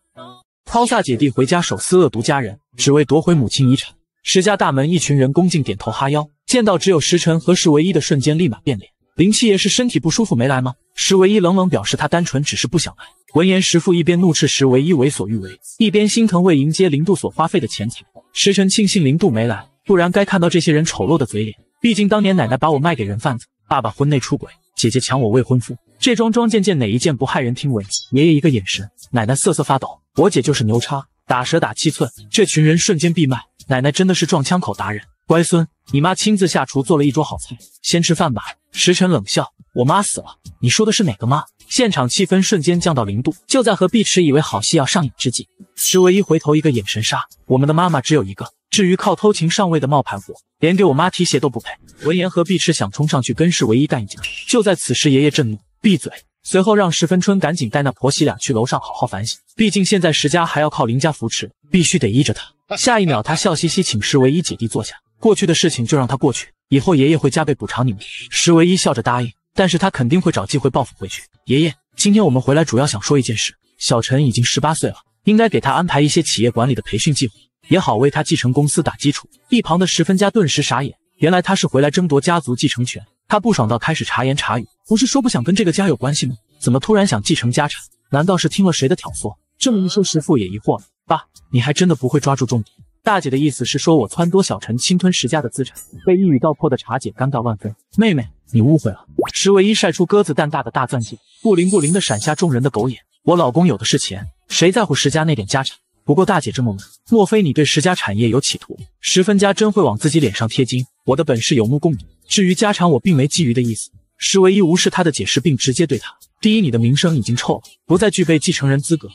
抛下姐弟回家，手撕恶毒家人，只为夺回母亲遗产。石家大门，一群人恭敬点头哈腰，见到只有石晨和石唯一的瞬间，立马变脸。林七爷是身体不舒服没来吗？石唯一冷冷表示他单纯只是不想来。闻言，石父一边怒斥石唯一为所欲为，一边心疼为迎接零度所花费的钱财。石晨庆幸零度没来，不然该看到这些人丑陋的嘴脸。毕竟当年奶奶把我卖给人贩子，爸爸婚内出轨，姐姐抢我未婚夫，这桩桩件件哪一件不骇人听闻？爷爷一个眼神，奶奶瑟瑟发抖。我姐就是牛叉，打蛇打七寸，这群人瞬间闭麦。奶奶真的是撞枪口达人，乖孙，你妈亲自下厨做了一桌好菜，先吃饭吧。时辰冷笑，我妈死了？你说的是哪个妈？现场气氛瞬间降到零度。就在何碧池以为好戏要上演之际，石唯一回头一个眼神杀，我们的妈妈只有一个。至于靠偷情上位的冒牌货，连给我妈提鞋都不配。闻言，何碧池想冲上去跟石唯一干一架。就在此时，爷爷震怒，闭嘴！随后让石分春赶紧带那婆媳俩去楼上好好反省。毕竟现在石家还要靠林家扶持，必须得依着他。下一秒，他笑嘻嘻请石唯一姐弟坐下。过去的事情就让他过去，以后爷爷会加倍补偿你们。石唯一笑着答应，但是他肯定会找机会报复回去。爷爷，今天我们回来主要想说一件事。小陈已经十八岁了，应该给他安排一些企业管理的培训计划，也好为他继承公司打基础。一旁的石分家顿时傻眼，原来他是回来争夺家族继承权。他不爽到开始察言察语，不是说不想跟这个家有关系吗？怎么突然想继承家产？难道是听了谁的挑唆？这么一说，石父也疑惑了。爸，你还真的不会抓住重点。大姐的意思是说我撺掇小陈侵吞石家的资产，被一语道破的茶姐尴尬万分。妹妹，你误会了。石唯一晒出鸽子蛋大的大钻戒，不灵不灵的闪下众人的狗眼。我老公有的是钱，谁在乎石家那点家产？不过大姐这么问，莫非你对石家产业有企图？十分家真会往自己脸上贴金，我的本事有目共睹。至于家产，我并没觊觎的意思。石唯一无视他的解释，并直接对他：第一，你的名声已经臭了，不再具备继承人资格。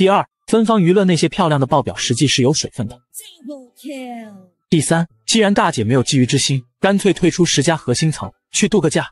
第二，芬芳娱乐那些漂亮的报表实际是有水分的。第三，既然大姐没有觊觎之心，干脆退出十家核心层，去度个假。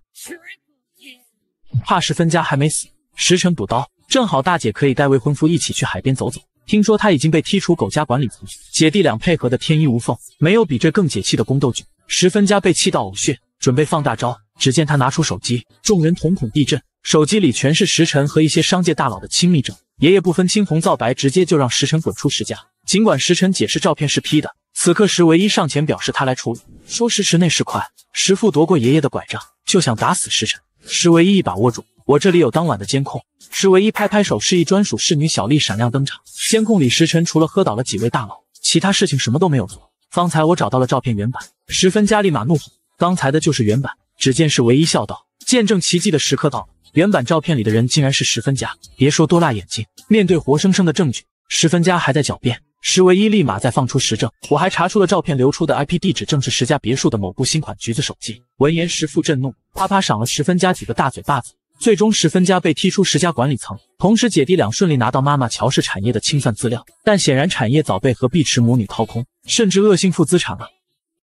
怕是分家还没死，时辰补刀，正好大姐可以带未婚夫一起去海边走走。听说他已经被踢出狗家管理层，姐弟俩配合的天衣无缝，没有比这更解气的宫斗剧。十分家被气到呕血，准备放大招，只见他拿出手机，众人瞳孔地震，手机里全是时辰和一些商界大佬的亲密证。爷爷不分青红皂白，直接就让时辰滚出石家。尽管时辰解释照片是 P 的，此刻石唯一上前表示他来处理。说时迟，那时快，石父夺过爷爷的拐杖，就想打死时辰。石唯一一把握住，我这里有当晚的监控。石唯一拍拍手，示意专属侍女小丽闪亮登场。监控里，时辰除了喝倒了几位大佬，其他事情什么都没有做。方才我找到了照片原版，十分加立马怒吼：“刚才的就是原版！”只见是唯一笑道：“见证奇迹的时刻到了。”原版照片里的人竟然是十分家，别说多辣眼睛。面对活生生的证据，十分家还在狡辩，石唯一立马再放出实证。我还查出了照片流出的 IP 地址，正是石家别墅的某部新款橘子手机。闻言，石父震怒，啪啪赏了十分家几个大嘴巴子。最终，十分家被踢出石家管理层，同时姐弟俩顺利拿到妈妈乔氏产业的清算资料。但显然，产业早被和碧池母女掏空，甚至恶性负资产了。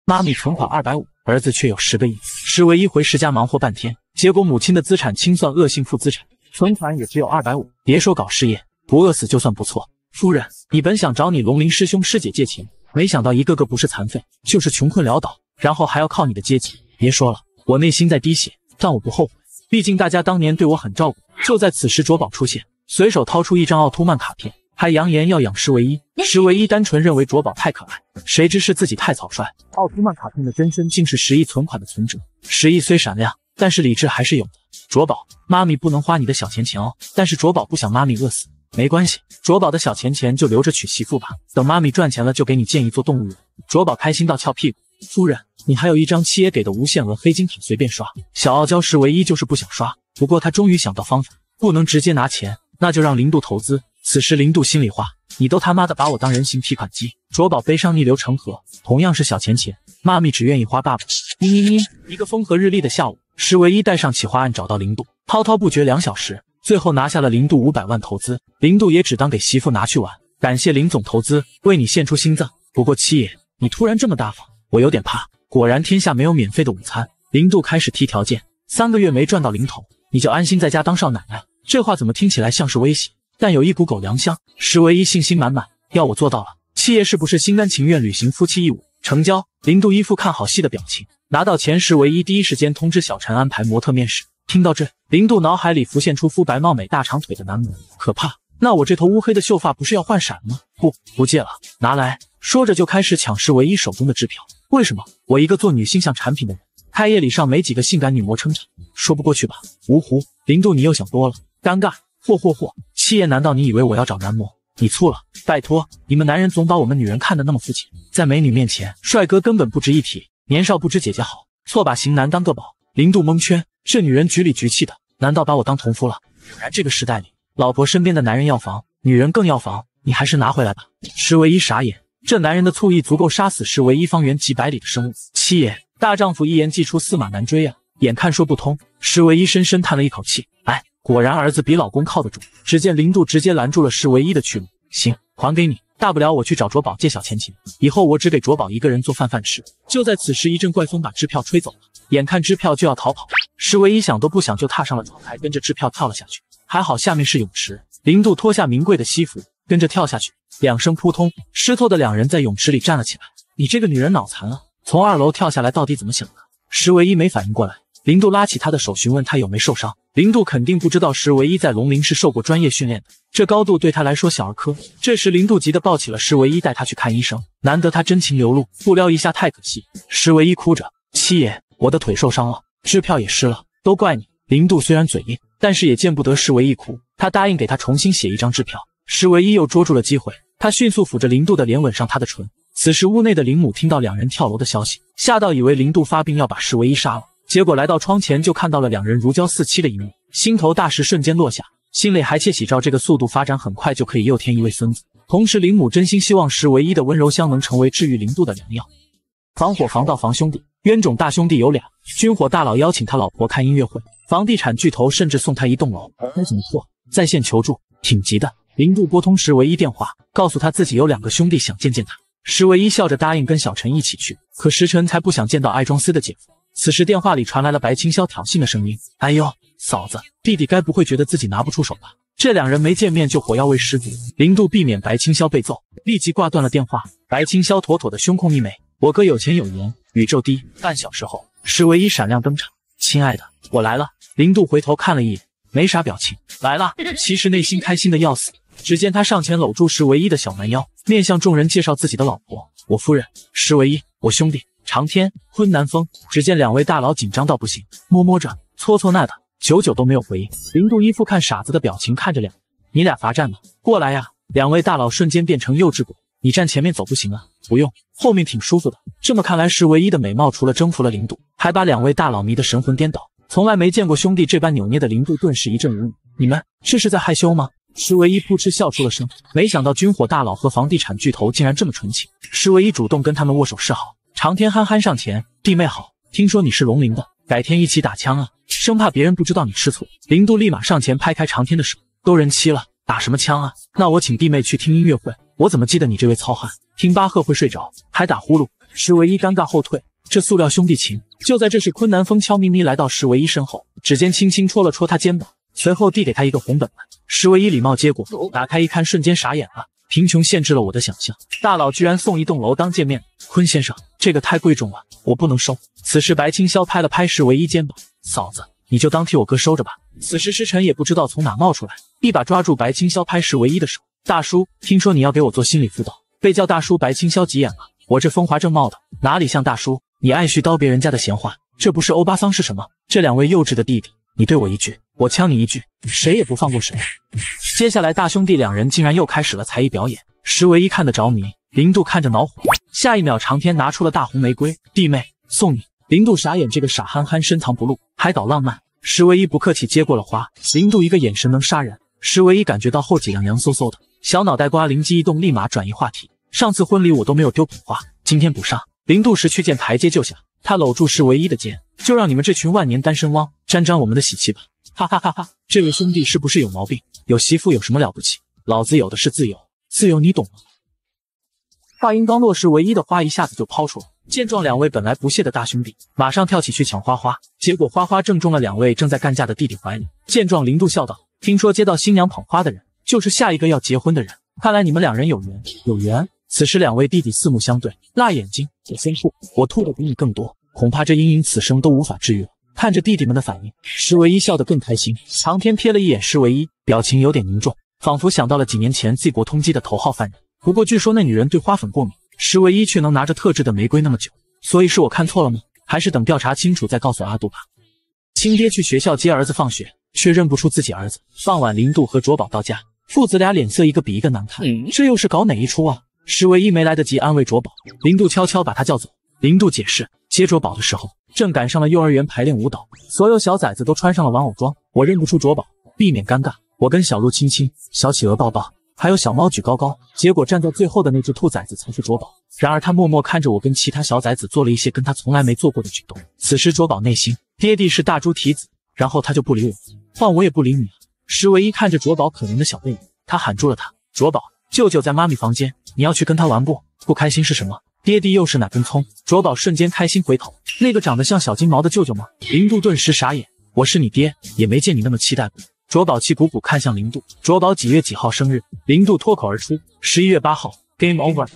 妈咪存款二百五。儿子却有十个亿，石唯一回石家忙活半天，结果母亲的资产清算恶性负资产，存款也只有二百五，别说搞事业，不饿死就算不错。夫人，你本想找你龙鳞师兄师姐借钱，没想到一个个不是残废，就是穷困潦倒，然后还要靠你的接济，别说了，我内心在滴血，但我不后悔，毕竟大家当年对我很照顾。就在此时，卓宝出现，随手掏出一张奥特曼卡片。还扬言要养石唯一，石唯一单纯认为卓宝太可爱，谁知是自己太草率。奥特曼卡片的真身竟是十亿存款的存折，十亿虽闪亮，但是理智还是有的。卓宝妈咪不能花你的小钱钱哦，但是卓宝不想妈咪饿死，没关系，卓宝的小钱钱就留着娶媳妇吧，等妈咪赚钱了就给你建一座动物园。卓宝开心到翘屁股，夫人，你还有一张七爷给的无限额黑金卡，随便刷。小傲娇石唯一就是不想刷，不过他终于想到方法，不能直接拿钱。那就让零度投资。此时零度心里话：你都他妈的把我当人形提款机。卓宝悲伤逆流成河，同样是小钱钱，妈咪只愿意花爸爸。嘤嘤嘤！一个风和日丽的下午，石唯一带上企划案找到零度，滔滔不绝两小时，最后拿下了零度五百万投资。零度也只当给媳妇拿去玩，感谢林总投资，为你献出心脏。不过七爷，你突然这么大方，我有点怕。果然天下没有免费的午餐。零度开始提条件：三个月没赚到零头，你就安心在家当少奶奶。这话怎么听起来像是威胁？但有一股狗粮香，石唯一信心满满，要我做到了，七爷是不是心甘情愿履行夫妻义务？成交。林度一副看好戏的表情，拿到钱石唯一第一时间通知小陈安排模特面试。听到这，林度脑海里浮现出肤白貌美大长腿的男模，可怕。那我这头乌黑的秀发不是要换了吗？不，不借了，拿来说着就开始抢石唯一手中的支票。为什么我一个做女性向产品的人，开业礼上没几个性感女模撑场，说不过去吧？芜湖，林度你又想多了。尴尬，嚯嚯嚯！七爷，难道你以为我要找男模？你错了，拜托，你们男人总把我们女人看得那么肤浅，在美女面前，帅哥根本不值一提。年少不知姐姐好，错把型男当个宝。零度蒙圈，这女人局里局气的，难道把我当同夫了？果然，这个时代里，老婆身边的男人要防，女人更要防。你还是拿回来吧。石唯一傻眼，这男人的醋意足够杀死石唯一方圆几百里的生物。七爷，大丈夫一言既出，驷马难追呀！眼看说不通，石唯一深深叹了一口气，哎。果然，儿子比老公靠得住。只见林渡直接拦住了石唯一的去路。行，还给你，大不了我去找卓宝借小钱钱，以后我只给卓宝一个人做饭饭吃。就在此时，一阵怪风把支票吹走了，眼看支票就要逃跑，石唯一想都不想就踏上了窗台，跟着支票跳了下去。还好下面是泳池，林渡脱下名贵的西服，跟着跳下去，两声扑通，湿透的两人在泳池里站了起来。你这个女人脑残啊，从二楼跳下来到底怎么想的？石唯一没反应过来。林渡拉起他的手，询问他有没受伤。林渡肯定不知道石唯一在龙陵是受过专业训练的，这高度对他来说小儿科。这时林渡急得抱起了石唯一，带他去看医生。难得他真情流露，不撩一下太可惜。石唯一哭着：“七爷，我的腿受伤了，支票也湿了，都怪你。”林渡虽然嘴硬，但是也见不得石唯一哭，他答应给他重新写一张支票。石唯一又捉住了机会，他迅速抚着林渡的脸，吻上他的唇。此时屋内的林母听到两人跳楼的消息，吓到以为林渡发病要把石唯一杀了。结果来到窗前，就看到了两人如胶似漆的一幕，心头大石瞬间落下，心里还窃喜，照这个速度发展，很快就可以又添一位孙子。同时，林母真心希望石唯一的温柔香能成为治愈零度的良药。防火防盗防兄弟，冤种大兄弟有俩。军火大佬邀请他老婆看音乐会，房地产巨头甚至送他一栋楼。该怎么破？在线求助，挺急的。零度拨通石唯一电话，告诉他自己有两个兄弟想见见他。石唯一笑着答应跟小陈一起去，可石晨才不想见到爱装 C 的姐夫。此时电话里传来了白清霄挑衅的声音：“哎呦，嫂子，弟弟该不会觉得自己拿不出手吧？”这两人没见面就火药味十足。零度避免白清霄被揍，立即挂断了电话。白清霄妥妥的胸控一枚。我哥有钱有颜，宇宙第一。半小时后，石唯一闪亮登场。亲爱的，我来了。零度回头看了一眼，没啥表情。来了，其实内心开心的要死。只见他上前搂住石唯一的小蛮腰，面向众人介绍自己的老婆：“我夫人，石唯一，我兄弟。”长天、昆南风，只见两位大佬紧张到不行，摸摸着，搓搓那的，久久都没有回应。零度一副看傻子的表情看着两，你俩罚站吧，过来呀！两位大佬瞬间变成幼稚鬼，你站前面走不行啊？不用，后面挺舒服的。这么看来，石唯一的美貌除了征服了零度，还把两位大佬迷得神魂颠倒。从来没见过兄弟这般扭捏的零度，顿时一阵无语。你们这是在害羞吗？石唯一扑哧笑出了声。没想到军火大佬和房地产巨头竟然这么纯情，石唯一主动跟他们握手示好。长天憨憨上前，弟妹好，听说你是龙鳞的，改天一起打枪啊，生怕别人不知道你吃醋。零度立马上前拍开长天的手，都人妻了，打什么枪啊？那我请弟妹去听音乐会，我怎么记得你这位糙汉听巴赫会睡着，还打呼噜。石唯一尴尬后退，这塑料兄弟情。就在这时，坤南风悄咪咪来到石唯一身后，指尖轻轻戳了戳他肩膀，随后递给他一个红本本。石唯一礼貌接过，打开一看，瞬间傻眼了。贫穷限制了我的想象，大佬居然送一栋楼当见面坤先生，这个太贵重了，我不能收。此时白清霄拍了拍石唯一肩膀，嫂子，你就当替我哥收着吧。此时时晨也不知道从哪冒出来，一把抓住白清霄拍石唯一的手，大叔，听说你要给我做心理辅导，被叫大叔白清霄急眼了，我这风华正茂的哪里像大叔？你爱絮叨别人家的闲话，这不是欧巴桑是什么？这两位幼稚的弟弟，你对我一句。我呛你一句，谁也不放过谁。接下来，大兄弟两人竟然又开始了才艺表演。石唯一看得着迷，零度看着恼火。下一秒，长天拿出了大红玫瑰，弟妹送你。零度傻眼，这个傻憨憨深藏不露，还搞浪漫。石唯一不客气接过了花。零度一个眼神能杀人。石唯一感觉到后脊梁凉飕飕的，小脑袋瓜灵机一动，立马转移话题。上次婚礼我都没有丢捧花，今天补上。零度时去见台阶就下，他搂住石唯一的肩，就让你们这群万年单身汪沾沾我们的喜气吧。哈哈哈！哈，这位兄弟是不是有毛病？有媳妇有什么了不起？老子有的是自由，自由你懂吗？话音刚落，是唯一的花一下子就抛出了。见状，两位本来不屑的大兄弟马上跳起去抢花花。结果花花正中了两位正在干架的弟弟怀里。见状，零度笑道：“听说接到新娘捧花的人就是下一个要结婚的人，看来你们两人有缘，有缘。”此时两位弟弟四目相对，辣眼睛。我先吐，我吐的比你更多，恐怕这阴影此生都无法治愈了。看着弟弟们的反应，石唯一笑得更开心。唐天瞥了一眼石唯一，表情有点凝重，仿佛想到了几年前 Z 国通缉的头号犯人。不过据说那女人对花粉过敏，石唯一却能拿着特制的玫瑰那么久，所以是我看错了吗？还是等调查清楚再告诉阿杜吧。亲爹去学校接儿子放学，却认不出自己儿子。傍晚，林杜和卓宝到家，父子俩脸色一个比一个难看。这又是搞哪一出啊？石唯一没来得及安慰卓宝，林杜悄悄把他叫走。林杜解释。接卓宝的时候，正赶上了幼儿园排练舞蹈，所有小崽子都穿上了玩偶装，我认不出卓宝，避免尴尬，我跟小鹿亲亲，小企鹅抱抱，还有小猫举高高，结果站在最后的那只兔崽子才是卓宝，然而他默默看着我跟其他小崽子做了一些跟他从来没做过的举动，此时卓宝内心，爹地是大猪蹄子，然后他就不理我，换我也不理你。石唯一看着卓宝可怜的小背影，他喊住了他，卓宝，舅舅在妈咪房间，你要去跟他玩不？不开心是什么？爹地又是哪根葱？卓宝瞬间开心回头，那个长得像小金毛的舅舅吗？零度顿时傻眼，我是你爹，也没见你那么期待过。卓宝气鼓鼓看向零度。卓宝几月几号生日？零度脱口而出，十一月八号。Game over。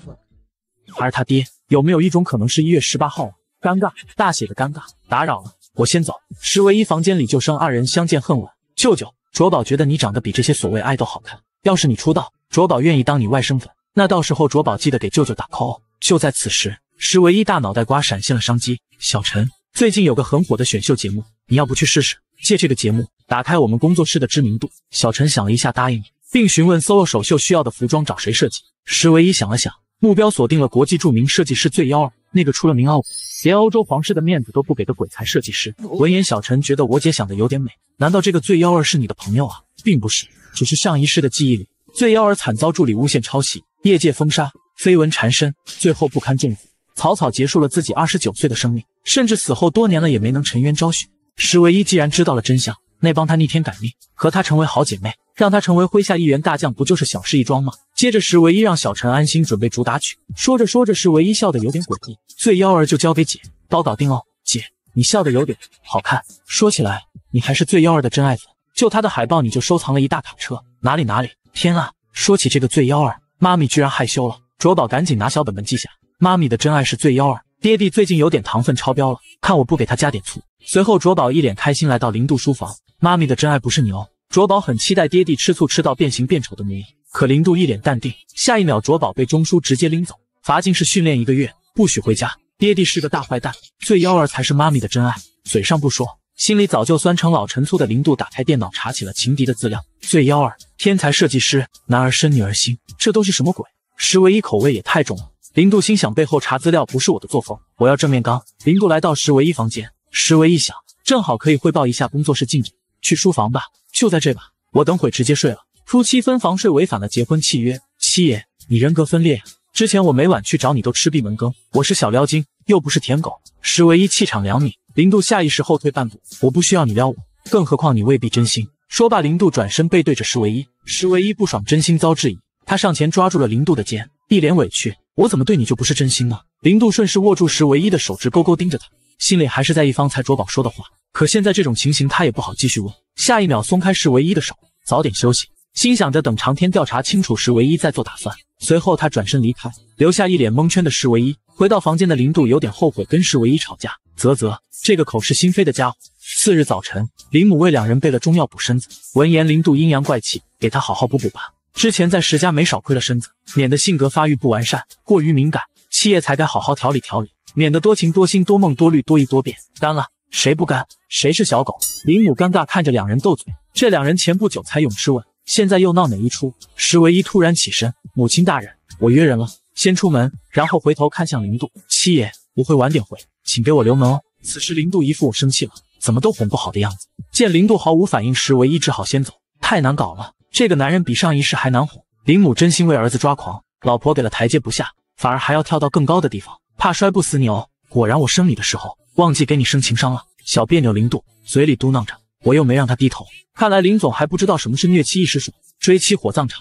还是他爹？有没有一种可能是一月十八号？尴尬，大写的尴尬。打扰了，我先走。十唯一房间里就剩二人相见恨晚。舅舅，卓宝觉得你长得比这些所谓爱豆好看。要是你出道，卓宝愿意当你外甥粉。那到时候卓宝记得给舅舅打 call。就在此时，石唯一大脑袋瓜闪现了商机。小陈最近有个很火的选秀节目，你要不去试试？借这个节目打开我们工作室的知名度。小陈想了一下，答应了，并询问 solo 首秀需要的服装找谁设计。石唯一想了想，目标锁定了国际著名设计师醉幺二，那个出了名傲骨，连欧洲皇室的面子都不给的鬼才设计师。闻言，小陈觉得我姐想的有点美。难道这个醉幺二是你的朋友啊？并不是，只是上一世的记忆里，醉幺二惨遭助理诬陷抄袭，业界封杀。绯闻缠身，最后不堪重负，草草结束了自己二十九岁的生命，甚至死后多年了也没能沉冤昭雪。石唯一既然知道了真相，那帮他逆天改命，和他成为好姐妹，让他成为麾下一员大将，不就是小事一桩吗？接着石唯一让小陈安心准备主打曲，说着说着，石唯一笑得有点诡异。醉妖儿就交给姐，包搞定哦。姐，你笑得有点好看。说起来，你还是醉妖儿的真爱粉，就他的海报你就收藏了一大卡车。哪里哪里，天啊！说起这个醉妖儿，妈咪居然害羞了。卓宝赶紧拿小本本记下，妈咪的真爱是醉妖儿，爹地最近有点糖分超标了，看我不给他加点醋。随后，卓宝一脸开心来到零度书房，妈咪的真爱不是你哦。卓宝很期待爹地吃醋吃到变形变丑的模样，可零度一脸淡定。下一秒，卓宝被钟叔直接拎走，罚进是训练一个月，不许回家。爹地是个大坏蛋，醉妖儿才是妈咪的真爱。嘴上不说，心里早就酸成老陈醋的零度打开电脑查起了情敌的资料，醉妖儿，天才设计师，男儿身女儿心，这都是什么鬼？石唯一口味也太重了，林度心想，背后查资料不是我的作风，我要正面刚。林度来到石唯一房间，石唯一想，正好可以汇报一下工作室进展，去书房吧，就在这吧，我等会直接睡了。夫妻分房睡违反了结婚契约，七爷，你人格分裂呀！之前我每晚去找你都吃闭门羹，我是小撩精，又不是舔狗。石唯一气场两米，林度下意识后退半步，我不需要你撩我，更何况你未必真心。说罢，林度转身背对着石唯一，石唯一不爽，真心遭质疑。他上前抓住了林度的肩，一脸委屈：“我怎么对你就不是真心呢？”林度顺势握住时唯一的手，直勾勾盯着他，心里还是在一方才卓宝说的话。可现在这种情形，他也不好继续问。下一秒松开时唯一的手，早点休息。心想着等长天调查清楚时唯一再做打算。随后他转身离开，留下一脸蒙圈的时唯一。回到房间的林度有点后悔跟时唯一吵架。啧啧，这个口是心非的家伙。次日早晨，林母为两人备了中药补身子。闻言，林度阴阳怪气：“给他好好补补吧。”之前在石家没少亏了身子，免得性格发育不完善，过于敏感，七爷才该好好调理调理，免得多情多心多梦多虑多疑多变。干了，谁不干，谁是小狗？林母尴尬看着两人斗嘴，这两人前不久才永世吻，现在又闹哪一出？石唯一突然起身，母亲大人，我约人了，先出门，然后回头看向林度，七爷，我会晚点回，请给我留门哦。此时林度一副我生气了，怎么都哄不好的样子，见林度毫无反应，石唯一只好先走，太难搞了。这个男人比上一世还难哄，林母真心为儿子抓狂。老婆给了台阶不下，反而还要跳到更高的地方，怕摔不死你哦。果然，我生你的时候忘记给你生情商了。小别扭，零度嘴里嘟囔着，我又没让他低头。看来林总还不知道什么是虐妻一时爽，追妻火葬场。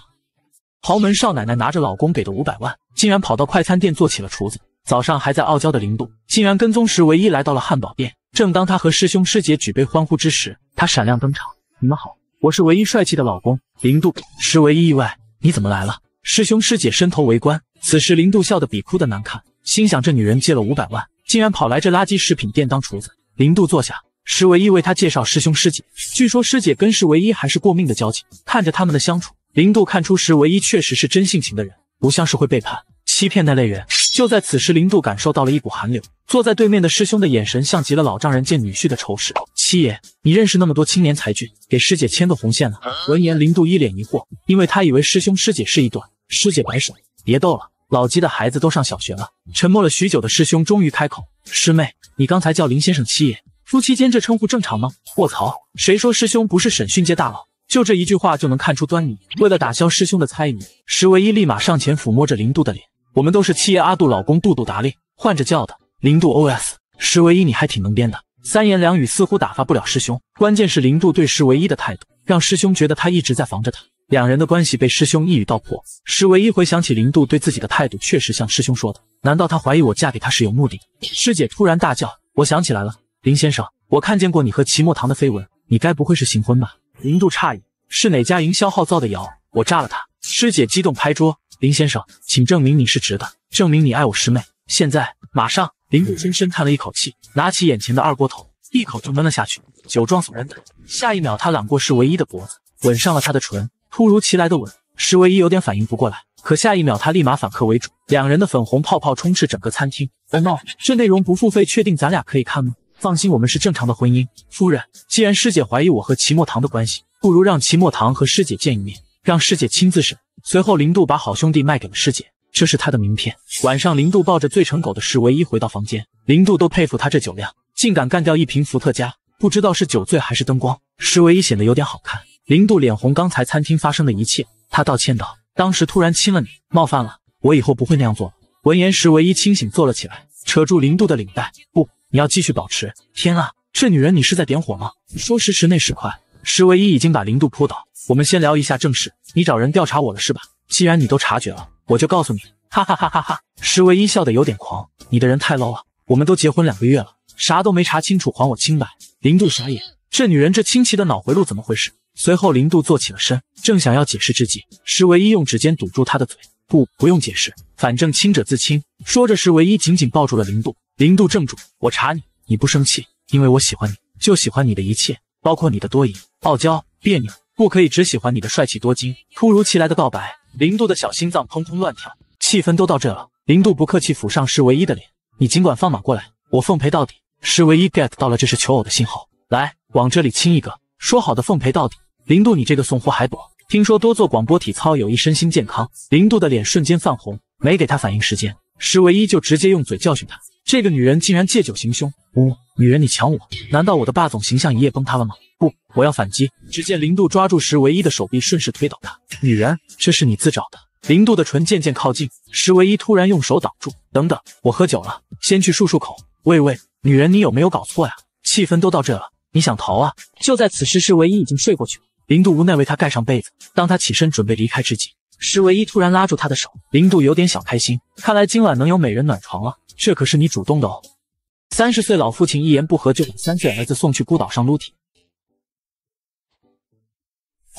豪门少奶奶拿着老公给的五百万，竟然跑到快餐店做起了厨子。早上还在傲娇的零度，竟然跟踪时唯一来到了汉堡店。正当他和师兄师姐举杯欢呼之时，他闪亮登场。你们好。我是唯一帅气的老公，零度是唯一意外，你怎么来了？师兄师姐伸头围观。此时零度笑得比哭的难看，心想这女人借了五百万，竟然跑来这垃圾食品店当厨子。零度坐下，石唯一为他介绍师兄师姐。据说师姐跟石唯一还是过命的交情。看着他们的相处，零度看出石唯一确实是真性情的人，不像是会背叛、欺骗那类人。就在此时，零度感受到了一股寒流。坐在对面的师兄的眼神，像极了老丈人见女婿的仇视。七爷，你认识那么多青年才俊，给师姐牵个红线呢？闻言，林渡一脸疑惑，因为他以为师兄师姐是一对。师姐摆手，别逗了，老鸡的孩子都上小学了。沉默了许久的师兄终于开口：“师妹，你刚才叫林先生七爷，夫妻间这称呼正常吗？”卧槽，谁说师兄不是审讯界大佬？就这一句话就能看出端倪。为了打消师兄的猜疑，石唯一立马上前抚摸着林渡的脸：“我们都是七爷阿杜老公杜杜达令，换着叫的。”林渡 OS：石唯一，你还挺能编的。三言两语似乎打发不了师兄，关键是林渡对石唯一的态度，让师兄觉得他一直在防着他。两人的关系被师兄一语道破，石唯一回想起林渡对自己的态度，确实像师兄说的。难道他怀疑我嫁给他是有目的？师姐突然大叫：“我想起来了，林先生，我看见过你和齐墨堂的绯闻，你该不会是行婚吧？”林渡诧异：“是哪家营销号造的谣？我炸了他！”师姐激动拍桌：“林先生，请证明你是直的，证明你爱我师妹！现在，马上！”林度深深叹了一口气，拿起眼前的二锅头，一口就闷了下去。酒壮怂人胆，下一秒他揽过石唯一的脖子，吻上了她的唇。突如其来的吻，石唯一有点反应不过来，可下一秒他立马反客为主，两人的粉红泡泡充斥整个餐厅。哎妈，这内容不付费，确定咱俩可以看吗？放心，我们是正常的婚姻。夫人，既然师姐怀疑我和齐墨堂的关系，不如让齐墨堂和师姐见一面，让师姐亲自审。随后，林度把好兄弟卖给了师姐。这是他的名片。晚上，零度抱着醉成狗的石唯一回到房间，零度都佩服他这酒量，竟敢干掉一瓶伏特加。不知道是酒醉还是灯光，石唯一显得有点好看。零度脸红，刚才餐厅发生的一切，他道歉道：“当时突然亲了你，冒犯了，我以后不会那样做。”闻言，石唯一清醒坐了起来，扯住零度的领带：“不，你要继续保持。”天啊，这女人，你是在点火吗？说时迟，那时快，石唯一已经把零度扑倒。我们先聊一下正事，你找人调查我了是吧？既然你都察觉了。我就告诉你，哈哈哈哈哈！石唯一笑得有点狂，你的人太 low 了。我们都结婚两个月了，啥都没查清楚，还我清白！林度傻眼，这女人这清奇的脑回路怎么回事？随后，林度坐起了身，正想要解释之际，石唯一用指尖堵住他的嘴，不，不用解释，反正清者自清。说着，石唯一紧紧抱住了林度。林度正主，我查你，你不生气，因为我喜欢你，就喜欢你的一切，包括你的多疑、傲娇、别扭，不可以只喜欢你的帅气多金。突如其来的告白。零度的小心脏砰砰乱跳，气氛都到这了，零度不客气，抚上石唯一的脸，你尽管放马过来，我奉陪到底。石唯一 get 到了这是求偶的信号，来，往这里亲一个，说好的奉陪到底，零度你这个怂货还躲，听说多做广播体操有益身心健康。零度的脸瞬间泛红，没给他反应时间，石唯一就直接用嘴教训他，这个女人竟然借酒行凶，呜，女人你抢我，难道我的霸总形象一夜崩塌了吗？不，我要反击！只见零度抓住石唯一的手臂，顺势推倒他。女人，这是你自找的。零度的唇渐渐靠近石唯一，突然用手挡住。等等，我喝酒了，先去漱漱口。喂喂，女人，你有没有搞错呀？气氛都到这了，你想逃啊？就在此时，石唯一已经睡过去了。零度无奈为他盖上被子。当他起身准备离开之际，石唯一突然拉住他的手。零度有点小开心，看来今晚能有美人暖床了。这可是你主动的哦。三十岁老父亲一言不合就把三岁儿子送去孤岛上撸铁，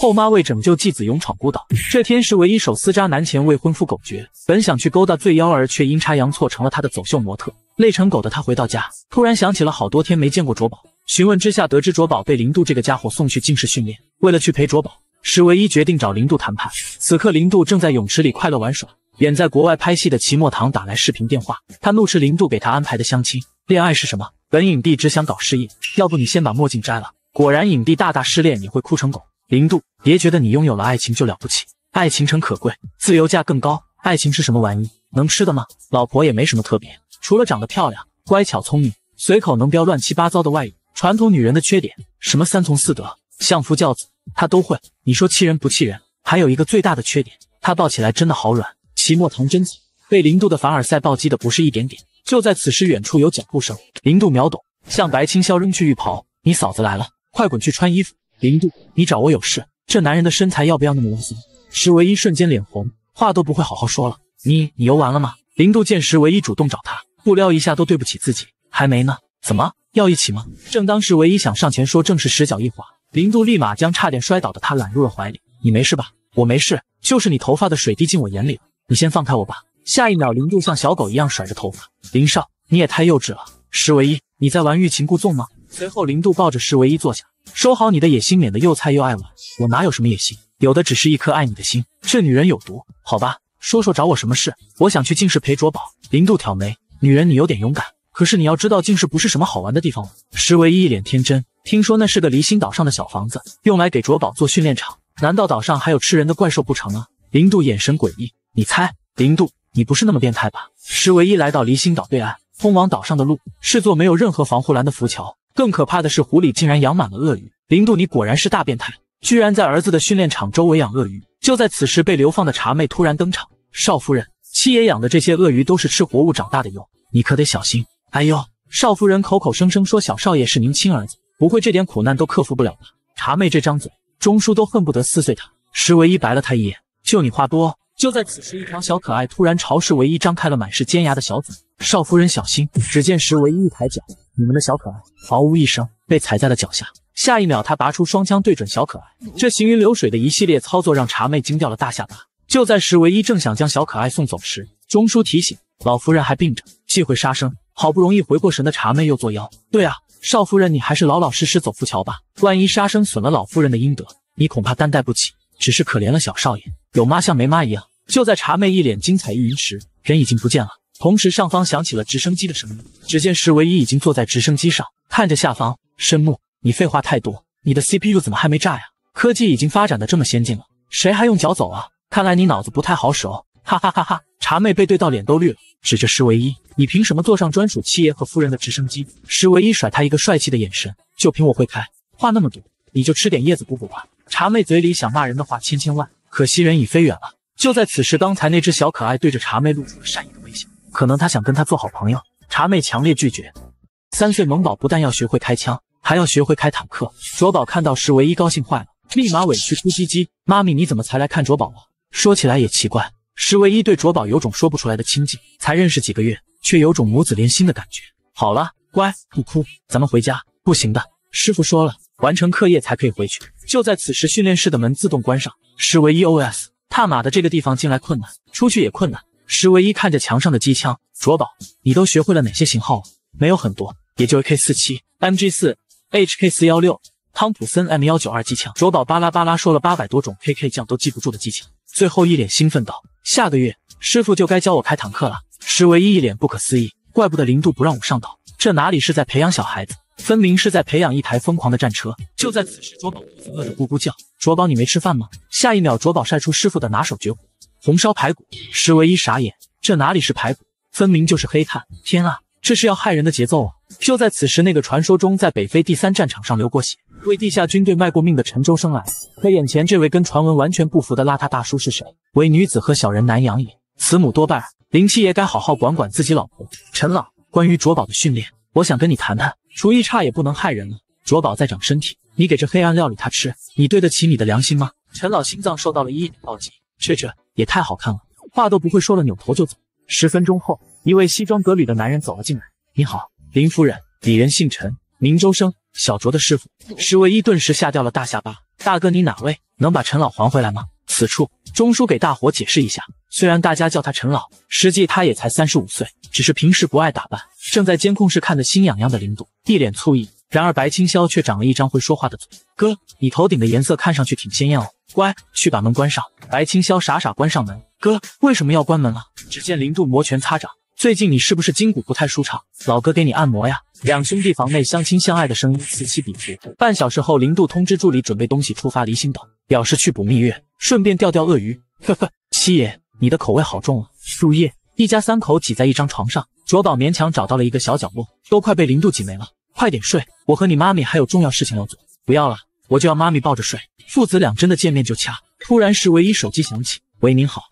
后妈为拯救继子，勇闯孤岛。这天，石唯一手撕渣男前未婚夫狗绝，本想去勾搭醉妖儿，却阴差阳错成了他的走秀模特。累成狗的他回到家，突然想起了好多天没见过卓宝。询问之下，得知卓宝被零度这个家伙送去进士训练。为了去陪卓宝，石唯一决定找零度谈判。此刻，零度正在泳池里快乐玩耍。远在国外拍戏的齐墨堂打来视频电话，他怒斥零度给他安排的相亲恋爱是什么？本影帝只想搞事业，要不你先把墨镜摘了。果然，影帝大大失恋你会哭成狗。零度，别觉得你拥有了爱情就了不起。爱情诚可贵，自由价更高。爱情是什么玩意？能吃的吗？老婆也没什么特别，除了长得漂亮、乖巧、聪明，随口能飙乱七八糟的外语。传统女人的缺点，什么三从四德、相夫教子，她都会。你说气人不气人？还有一个最大的缺点，她抱起来真的好软。齐墨童贞子被零度的凡尔赛暴击的不是一点点。就在此时，远处有脚步声。零度秒懂，向白青霄扔去浴袍：“你嫂子来了，快滚去穿衣服。”林度，你找我有事？这男人的身材要不要那么啰嗦？石唯一瞬间脸红，话都不会好好说了。你你游完了吗？林度见石唯一主动找他，不撩一下都对不起自己。还没呢，怎么要一起吗？正当时唯一想上前说，正是石脚一滑，林度立马将差点摔倒的他揽入了怀里。你没事吧？我没事，就是你头发的水滴进我眼里了。你先放开我吧。下一秒，林度像小狗一样甩着头发。林少，你也太幼稚了。石唯一，你在玩欲擒故纵吗？随后，林度抱着石唯一坐下。收好你的野心，免得又菜又爱玩。我哪有什么野心，有的只是一颗爱你的心。这女人有毒，好吧。说说找我什么事？我想去静室陪卓宝。零度挑眉，女人你有点勇敢，可是你要知道静室不是什么好玩的地方。石唯一一脸天真，听说那是个离心岛上的小房子，用来给卓宝做训练场。难道岛上还有吃人的怪兽不成啊？零度眼神诡异，你猜？零度，你不是那么变态吧？石唯一来到离心岛对岸，通往岛上的路是座没有任何防护栏的浮桥。更可怕的是，湖里竟然养满了鳄鱼。林度，你果然是大变态，居然在儿子的训练场周围养鳄鱼。就在此时，被流放的茶妹突然登场。少夫人，七爷养的这些鳄鱼都是吃活物长大的，哟，你可得小心。哎呦，少夫人口口声声说小少爷是您亲儿子，不会这点苦难都克服不了吧？茶妹这张嘴，钟叔都恨不得撕碎他。石唯一白了他一眼，就你话多。就在此时，一条小可爱突然朝石唯一张开了满是尖牙的小嘴。少夫人小心！只见石唯一一抬脚。你们的小可爱毫无一声被踩在了脚下，下一秒他拔出双枪对准小可爱，这行云流水的一系列操作让茶妹惊掉了大下巴。就在时，唯一正想将小可爱送走时，钟叔提醒老夫人还病着，忌讳杀生。好不容易回过神的茶妹又作妖，对啊，少夫人你还是老老实实走浮桥吧，万一杀生损了老夫人的阴德，你恐怕担待不起。只是可怜了小少爷，有妈像没妈一样。就在茶妹一脸精彩欲云时，人已经不见了。同时，上方响起了直升机的声音。只见石唯一已经坐在直升机上，看着下方。深木，你废话太多，你的 C P U 怎么还没炸呀？科技已经发展的这么先进了，谁还用脚走啊？看来你脑子不太好使哦！哈哈哈哈！茶妹被怼到脸都绿了，指着石唯一：“你凭什么坐上专属七爷和夫人的直升机？”石唯一甩他一个帅气的眼神：“就凭我会开。”话那么多，你就吃点叶子补补吧。茶妹嘴里想骂人的话千千万，可惜人已飞远了。就在此时，刚才那只小可爱对着茶妹露出了善意。可能他想跟他做好朋友，茶妹强烈拒绝。三岁萌宝不但要学会开枪，还要学会开坦克。卓宝看到石唯一高兴坏了，立马委屈哭唧唧：“妈咪，你怎么才来看卓宝啊？”说起来也奇怪，石唯一对卓宝有种说不出来的亲近，才认识几个月，却有种母子连心的感觉。好了，乖，不哭，咱们回家。不行的，师傅说了，完成课业才可以回去。就在此时，训练室的门自动关上。石唯一 OS：踏马的这个地方进来困难，出去也困难。石唯一看着墙上的机枪，卓宝，你都学会了哪些型号？没有很多，也就 AK 四七、MG 四、HK 四幺六、汤普森 M 幺九二机枪。卓宝巴拉巴拉说了八百多种，K K 酱都记不住的机枪，最后一脸兴奋道：“下个月师傅就该教我开坦克了。”石唯一一脸不可思议，怪不得零度不让我上岛，这哪里是在培养小孩子，分明是在培养一台疯狂的战车。就在此时，卓宝肚子饿得咕咕叫。卓宝，你没吃饭吗？下一秒，卓宝晒出师傅的拿手绝活。红烧排骨，石唯一傻眼，这哪里是排骨，分明就是黑炭！天啊，这是要害人的节奏啊！就在此时，那个传说中在北非第三战场上流过血，为地下军队卖过命的陈周生来了。可眼前这位跟传闻完全不符的邋遢大叔是谁？唯女子和小人难养也，慈母多败儿。林七爷该好好管管自己老婆。陈老，关于卓宝的训练，我想跟你谈谈。厨艺差也不能害人了，卓宝在长身体，你给这黑暗料理他吃，你对得起你的良心吗？陈老心脏受到了一点暴击，去去，也太好看了，话都不会说了，扭头就走。十分钟后，一位西装革履的男人走了进来。你好，林夫人，鄙人姓陈，名周生，小卓的师傅。石唯一顿时吓掉了大下巴。大哥，你哪位？能把陈老还回来吗？此处钟叔给大伙解释一下，虽然大家叫他陈老，实际他也才三十五岁，只是平时不爱打扮。正在监控室看得心痒痒的林朵，一脸醋意。然而白清霄却长了一张会说话的嘴。哥，你头顶的颜色看上去挺鲜艳哦。乖，去把门关上。白清霄傻傻关上门。哥，为什么要关门啊？只见零度摩拳擦掌。最近你是不是筋骨不太舒畅？老哥给你按摩呀。两兄弟房内相亲相爱的声音此起彼伏。半小时后，零度通知助理准备东西出发离心岛，表示去补蜜月，顺便钓钓鳄鱼。呵呵，七爷，你的口味好重啊。入夜，一家三口挤在一张床上，卓宝勉强找到了一个小角落，都快被零度挤没了。快点睡，我和你妈咪还有重要事情要做。不要了，我就要妈咪抱着睡。父子俩真的见面就掐。突然，时唯一手机响起，喂，您好，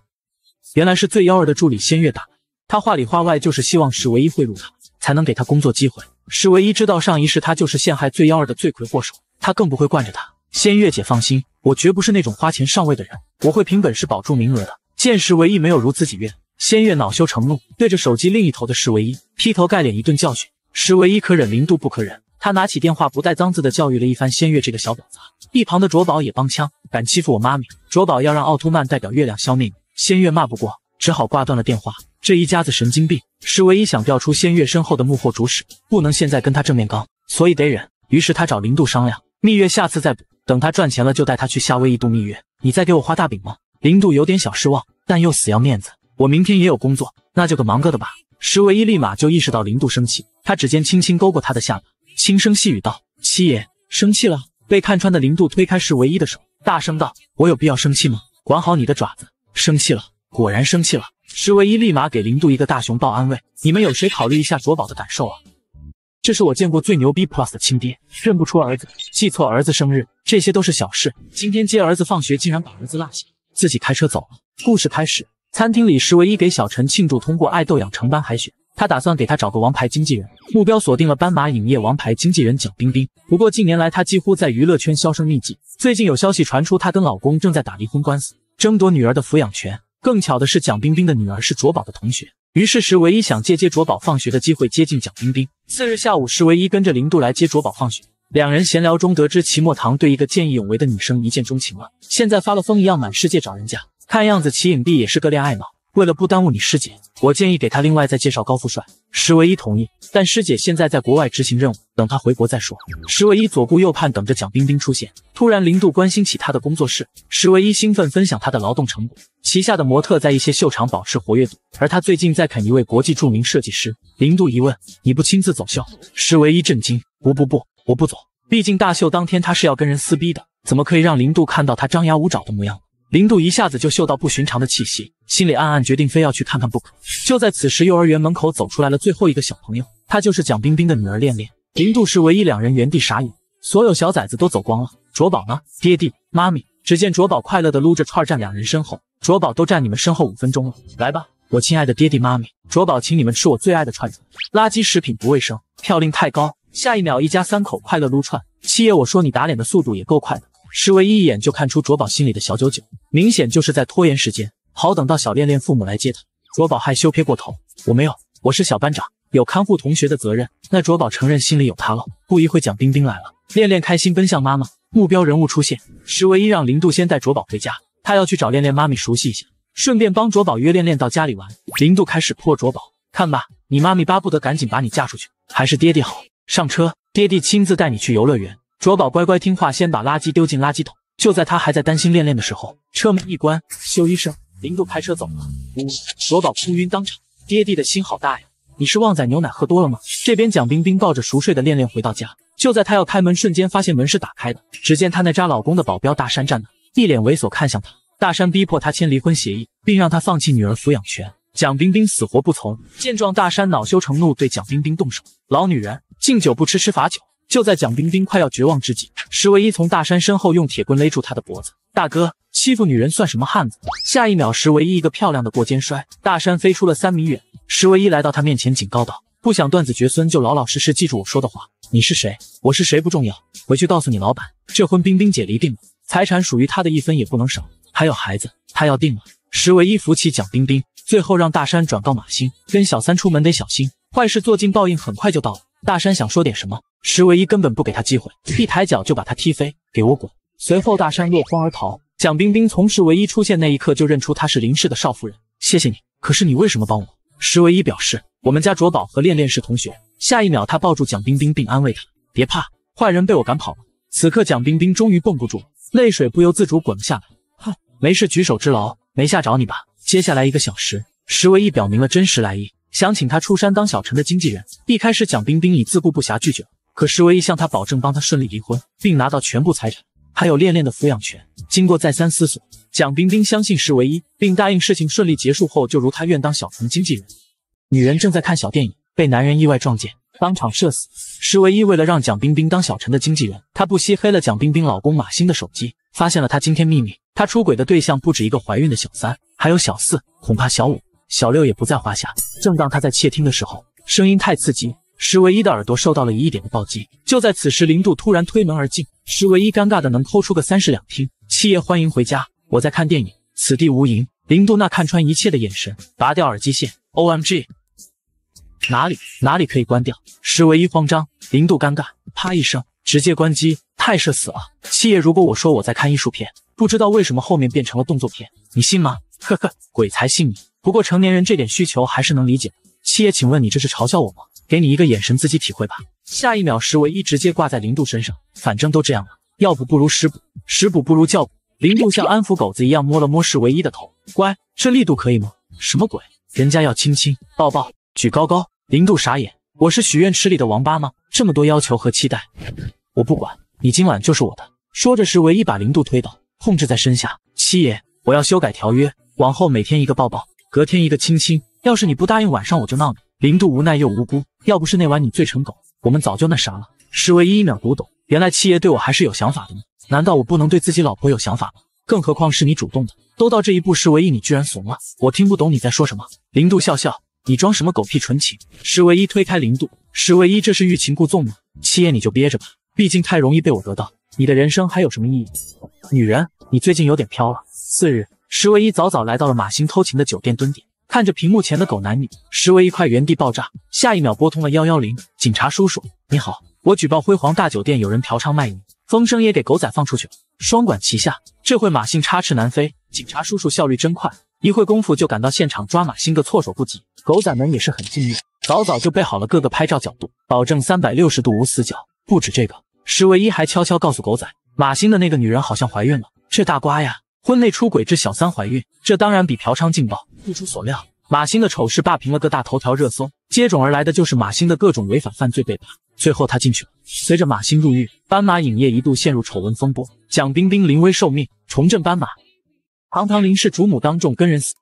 原来是最幺儿的助理仙月打来，他话里话外就是希望时唯一贿赂他，才能给他工作机会。时唯一知道上一世他就是陷害最幺儿的罪魁祸首，他更不会惯着他。仙月姐放心，我绝不是那种花钱上位的人，我会凭本事保住名额的。见时唯一没有如自己愿，仙月恼羞成怒，对着手机另一头的时唯一劈头盖脸一顿教训。石唯一可忍，零度不可忍。他拿起电话，不带脏字的教育了一番仙月这个小婊子。一旁的卓宝也帮腔：“敢欺负我妈咪，卓宝要让奥特曼代表月亮消灭你。”仙月骂不过，只好挂断了电话。这一家子神经病，石唯一想调出仙月身后的幕后主使，不能现在跟他正面刚，所以得忍。于是他找零度商量蜜月，下次再补。等他赚钱了，就带他去夏威夷度蜜月。你再给我画大饼吗？零度有点小失望，但又死要面子。我明天也有工作，那就个忙个的吧。石唯一立马就意识到零度生气，他指尖轻轻勾过他的下巴，轻声细语道：“七爷生气了。”被看穿的零度推开石唯一的手，大声道：“我有必要生气吗？管好你的爪子！”生气了，果然生气了。石唯一立马给零度一个大熊抱安慰：“你们有谁考虑一下卓宝的感受啊？”这是我见过最牛逼 plus 的亲爹，认不出儿子，记错儿子生日，这些都是小事。今天接儿子放学竟然把儿子落下，自己开车走了。故事开始。餐厅里，石唯一给小陈庆祝通过爱豆养成班海选，他打算给他找个王牌经纪人，目标锁定了斑马影业王牌经纪人蒋冰冰。不过近年来她几乎在娱乐圈销声匿迹，最近有消息传出，她跟老公正在打离婚官司，争夺女儿的抚养权。更巧的是，蒋冰冰的女儿是卓宝的同学。于是石唯一想借接卓宝放学的机会接近蒋冰冰。次日下午，石唯一跟着零度来接卓宝放学，两人闲聊中得知齐墨堂对一个见义勇为的女生一见钟情了，现在发了疯一样满世界找人家。看样子齐影碧也是个恋爱脑，为了不耽误你师姐，我建议给他另外再介绍高富帅。石唯一同意，但师姐现在在国外执行任务，等她回国再说。石唯一左顾右盼，等着蒋冰冰出现。突然，零度关心起他的工作室。石唯一兴奋分享他的劳动成果，旗下的模特在一些秀场保持活跃度，而他最近在啃一位国际著名设计师。零度一问，你不亲自走秀？石唯一震惊：不不不，我不走，毕竟大秀当天他是要跟人撕逼的，怎么可以让零度看到他张牙舞爪的模样？零度一下子就嗅到不寻常的气息，心里暗暗决定非要去看看不可。就在此时，幼儿园门口走出来了最后一个小朋友，她就是蒋冰冰的女儿恋恋。零度是唯一两人原地傻眼，所有小崽子都走光了。卓宝呢？爹地、妈咪？只见卓宝快乐的撸着串儿站两人身后，卓宝都站你们身后五分钟了。来吧，我亲爱的爹地妈咪，卓宝请你们吃我最爱的串子，垃圾食品不卫生，票呤太高。下一秒，一家三口快乐撸串。七爷，我说你打脸的速度也够快的。石维一眼就看出卓宝心里的小九九，明显就是在拖延时间，好等到小恋恋父母来接他。卓宝害羞撇过头：“我没有，我是小班长，有看护同学的责任。”那卓宝承认心里有他了。不一会，蒋冰冰来了，恋恋开心奔向妈妈。目标人物出现，石唯一让林度先带卓宝回家，他要去找恋恋妈咪熟悉一下，顺便帮卓宝约恋恋到家里玩。林度开始破卓宝：“看吧，你妈咪巴不得赶紧把你嫁出去，还是爹爹好。上车，爹爹亲自带你去游乐园。”卓宝乖乖听话，先把垃圾丢进垃圾桶。就在他还在担心恋恋的时候，车门一关，咻一声，林度开车走了。卓宝哭晕当场。爹地的心好大呀！你是旺仔牛奶喝多了吗？这边蒋冰冰抱着熟睡的恋恋回到家，就在她要开门瞬间，发现门是打开的。只见她那渣老公的保镖大山站那，一脸猥琐看向她。大山逼迫她签离婚协议，并让她放弃女儿抚养权。蒋冰冰死活不从。见状，大山恼羞成怒，对蒋冰冰动手。老女人敬酒不吃吃罚酒。就在蒋冰冰快要绝望之际，石唯一从大山身后用铁棍勒住他的脖子。大哥，欺负女人算什么汉子？下一秒，石唯一一个漂亮的过肩摔，大山飞出了三米远。石唯一来到他面前，警告道：“不想断子绝孙，就老老实实记住我说的话。你是谁？我是谁不重要。回去告诉你老板，这婚冰冰姐离定了，财产属于他的一分也不能少。还有孩子，她要定了。”石唯一扶起蒋冰冰，最后让大山转告马星，跟小三出门得小心，坏事做尽，报应很快就到了。”大山想说点什么，石唯一根本不给他机会，一抬脚就把他踢飞，给我滚！随后大山落荒而逃。蒋冰冰从石唯一出现那一刻就认出他是林氏的少夫人。谢谢你，可是你为什么帮我？石唯一表示，我们家卓宝和恋恋是同学。下一秒，他抱住蒋冰冰并安慰她，别怕，坏人被我赶跑了。此刻，蒋冰冰终于绷不住，泪水不由自主滚了下来。哼，没事，举手之劳，没吓着你吧？接下来一个小时，石唯一表明了真实来意。想请他出山当小陈的经纪人，一开始蒋冰冰已自顾不暇，拒绝可石唯一向他保证，帮他顺利离婚，并拿到全部财产，还有恋恋的抚养权。经过再三思索，蒋冰冰相信石唯一，并答应事情顺利结束后就如他愿当小陈经纪人。女人正在看小电影，被男人意外撞见，当场射死。石唯一为了让蒋冰冰当小陈的经纪人，他不惜黑了蒋冰冰老公马鑫的手机，发现了他惊天秘密：他出轨的对象不止一个，怀孕的小三，还有小四，恐怕小五。小六也不在话下。正当他在窃听的时候，声音太刺激，石唯一的耳朵受到了一亿点的暴击。就在此时，零度突然推门而进，石唯一尴尬的能抠出个三室两厅。七爷欢迎回家，我在看电影，此地无银。零度那看穿一切的眼神，拔掉耳机线。O M G，哪里哪里可以关掉？石唯一慌张，零度尴尬，啪一声直接关机，太社死了。七爷，如果我说我在看艺术片，不知道为什么后面变成了动作片，你信吗？呵呵，鬼才信你。不过成年人这点需求还是能理解。七爷，请问你这是嘲笑我吗？给你一个眼神，自己体会吧。下一秒，石唯一直接挂在零度身上，反正都这样了，要不不如食补，食补不如教补。零度像安抚狗子一样摸了摸石唯一的头，乖，这力度可以吗？什么鬼？人家要亲亲、抱抱、举高高。零度傻眼，我是许愿池里的王八吗？这么多要求和期待，我不管，你今晚就是我的。说着，石唯一把零度推倒，控制在身下。七爷，我要修改条约，往后每天一个抱抱。隔天一个亲亲，要是你不答应，晚上我就闹你。零度无奈又无辜，要不是那晚你醉成狗，我们早就那啥了。石唯一一秒读懂，原来七爷对我还是有想法的吗？难道我不能对自己老婆有想法吗？更何况是你主动的，都到这一步，石唯一你居然怂了？我听不懂你在说什么。零度笑笑，你装什么狗屁纯情？石唯一推开零度，石唯一这是欲擒故纵吗？七爷你就憋着吧，毕竟太容易被我得到，你的人生还有什么意义？女人，你最近有点飘了。次日。石唯一早早来到了马星偷情的酒店蹲点，看着屏幕前的狗男女，石唯一快原地爆炸，下一秒拨通了幺幺零，警察叔叔，你好，我举报辉煌大酒店有人嫖娼卖淫，风声也给狗仔放出去了，双管齐下，这会马星插翅难飞，警察叔叔效率真快，一会功夫就赶到现场抓马星个措手不及，狗仔们也是很敬业，早早就备好了各个拍照角度，保证三百六十度无死角。不止这个，石唯一还悄悄告诉狗仔，马星的那个女人好像怀孕了，这大瓜呀。婚内出轨致小三怀孕，这当然比嫖娼劲爆。不出所料，马星的丑事霸屏了个大头条热搜，接踵而来的就是马星的各种违法犯罪被扒。最后他进去了。随着马星入狱，斑马影业一度陷入丑闻风波。蒋冰冰临危受命，重振斑马。堂堂林氏主母当众跟人死，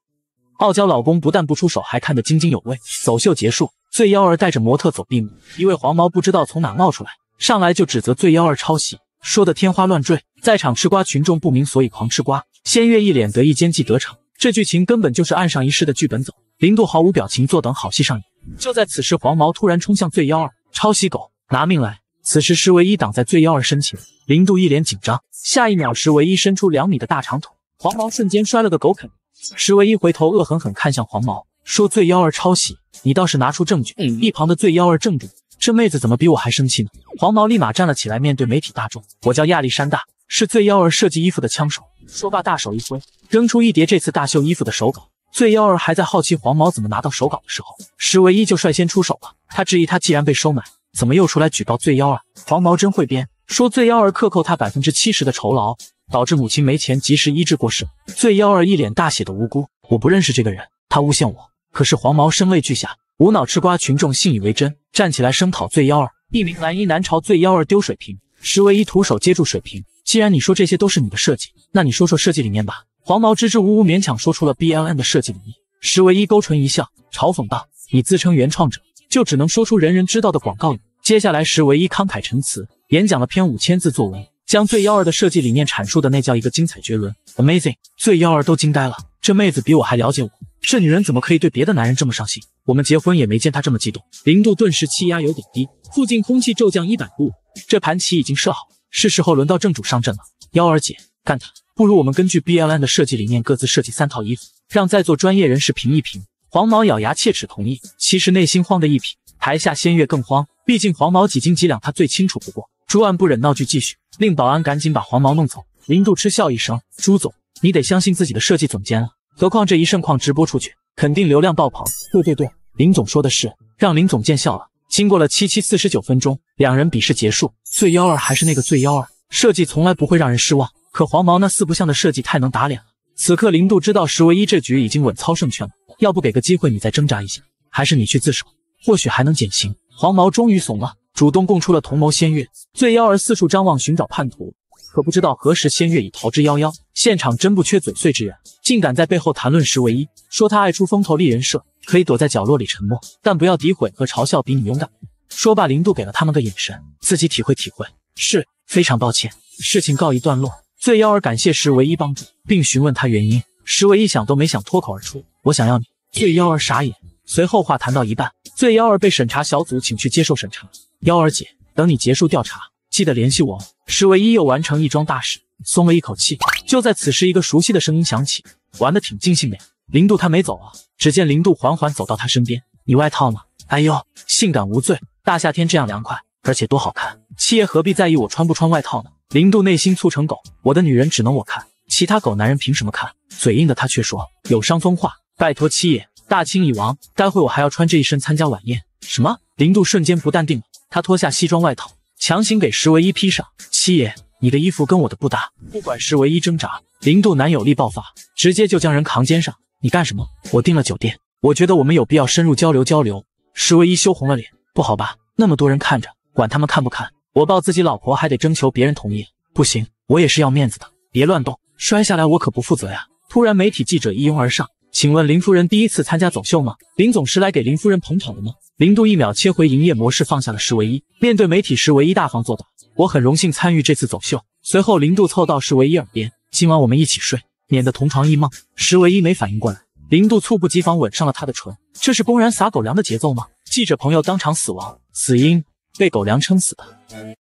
傲娇老公不但不出手，还看得津津有味。走秀结束，醉妖儿带着模特走闭幕，一位黄毛不知道从哪冒出来，上来就指责醉妖儿抄袭。说的天花乱坠，在场吃瓜群众不明所以，狂吃瓜。仙月一脸得意，奸计得逞。这剧情根本就是按上一世的剧本走。林渡毫无表情，坐等好戏上演。就在此时，黄毛突然冲向醉妖二，抄袭狗，拿命来！此时石唯一挡在醉妖二身前，林渡一脸紧张。下一秒，石唯一伸出两米的大长腿，黄毛瞬间摔了个狗啃。石唯一回头恶狠狠看向黄毛，说：“醉妖二抄袭，你倒是拿出证据。”一旁的醉妖二正住，这妹子怎么比我还生气呢？黄毛立马站了起来，面对媒体大众：“我叫亚历山大，是醉妖儿设计衣服的枪手。”说罢，大手一挥，扔出一叠这次大秀衣服的手稿。醉妖儿还在好奇黄毛怎么拿到手稿的时候，石唯一就率先出手了。他质疑：“他既然被收买，怎么又出来举报醉妖儿？”黄毛真会编，说醉妖儿克扣他百分之七十的酬劳，导致母亲没钱及时医治过世。醉妖儿一脸大写的无辜：“我不认识这个人，他诬陷我。”可是黄毛声泪俱下，无脑吃瓜群众信以为真，站起来声讨醉妖儿。一名蓝衣男朝醉妖儿丢水瓶，石唯一徒手接住水瓶。既然你说这些都是你的设计，那你说说设计理念吧。黄毛支支吾吾，勉强说出了 B L M 的设计理念。石唯一勾唇一笑，嘲讽道：“你自称原创者，就只能说出人人知道的广告语。”接下来石唯一慷慨陈词，演讲了篇五千字作文，将醉妖儿的设计理念阐述的那叫一个精彩绝伦，Amazing！醉妖儿都惊呆了，这妹子比我还了解我。这女人怎么可以对别的男人这么上心？我们结婚也没见她这么激动。零度顿时气压有点低，附近空气骤降一百度。这盘棋已经设好，是时候轮到正主上阵了。幺儿姐，干他！不如我们根据 B L N 的设计理念，各自设计三套衣服，让在座专业人士评一评。黄毛咬牙切齿同意，其实内心慌得一匹。台下仙月更慌，毕竟黄毛几斤几两他最清楚不过。朱万不忍闹剧继续，令保安赶紧把黄毛弄走。林渡嗤笑一声：“朱总，你得相信自己的设计总监啊。”何况这一盛况直播出去，肯定流量爆棚。对对对，林总说的是，让林总见笑了。经过了七七四十九分钟，两人比试结束，醉妖儿还是那个醉妖儿，设计从来不会让人失望。可黄毛那四不像的设计太能打脸了。此刻林渡知道十唯一这局已经稳操胜券了，要不给个机会你再挣扎一下，还是你去自首，或许还能减刑。黄毛终于怂了，主动供出了同谋仙月。醉妖儿四处张望，寻找叛徒。可不知道何时仙月已逃之夭夭，现场真不缺嘴碎之人，竟敢在背后谈论石唯一，说他爱出风头立人设，可以躲在角落里沉默，但不要诋毁和嘲笑比你勇敢。说罢，零度给了他们个眼神，自己体会体会。是非常抱歉，事情告一段落。醉妖儿感谢石唯一帮助，并询问他原因。石唯一想都没想，脱口而出：“我想要你。”醉妖儿傻眼，随后话谈到一半，醉妖儿被审查小组请去接受审查。妖儿姐，等你结束调查。记得联系我哦。唯一又完成一桩大事，松了一口气。就在此时，一个熟悉的声音响起：“玩的挺尽兴的。”呀。”零度他没走啊。只见零度缓缓走到他身边：“你外套呢？”哎呦，性感无罪，大夏天这样凉快，而且多好看。七爷何必在意我穿不穿外套呢？零度内心促成狗，我的女人只能我看，其他狗男人凭什么看？嘴硬的他却说：“有伤风化。”拜托七爷，大清已亡，待会我还要穿这一身参加晚宴。什么？零度瞬间不淡定了，他脱下西装外套。强行给石唯一披上。七爷，你的衣服跟我的不搭。不管石唯一挣扎，零度男友力爆发，直接就将人扛肩上。你干什么？我订了酒店，我觉得我们有必要深入交流交流。石唯一羞红了脸，不好吧？那么多人看着，管他们看不看？我抱自己老婆还得征求别人同意，不行，我也是要面子的。别乱动，摔下来我可不负责呀！突然，媒体记者一拥而上。请问林夫人第一次参加走秀吗？林总是来给林夫人捧场的吗？林度一秒切回营业模式，放下了石唯一。面对媒体时，唯一大方作答：“我很荣幸参与这次走秀。随后，林度凑到石唯一耳边：“今晚我们一起睡，免得同床异梦。”石唯一没反应过来，林度猝不及防吻上了他的唇。这是公然撒狗粮的节奏吗？记者朋友当场死亡，死因被狗粮撑死的。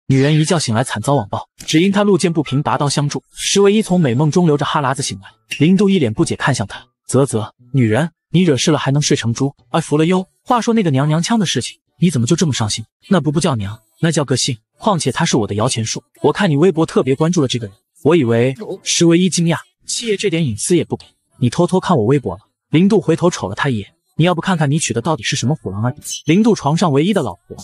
女人一觉醒来惨遭网暴，只因她路见不平拔刀相助。石唯一从美梦中流着哈喇子醒来，林度一脸不解看向他。啧啧，女人，你惹事了还能睡成猪？哎服了哟。话说那个娘娘腔的事情，你怎么就这么上心？那不不叫娘，那叫个性。况且她是我的摇钱树，我看你微博特别关注了这个人，我以为是唯一惊讶。七爷这点隐私也不给你偷偷看我微博了。零度回头瞅了他一眼，你要不看看你娶的到底是什么虎狼儿？已。零度床上唯一的老婆，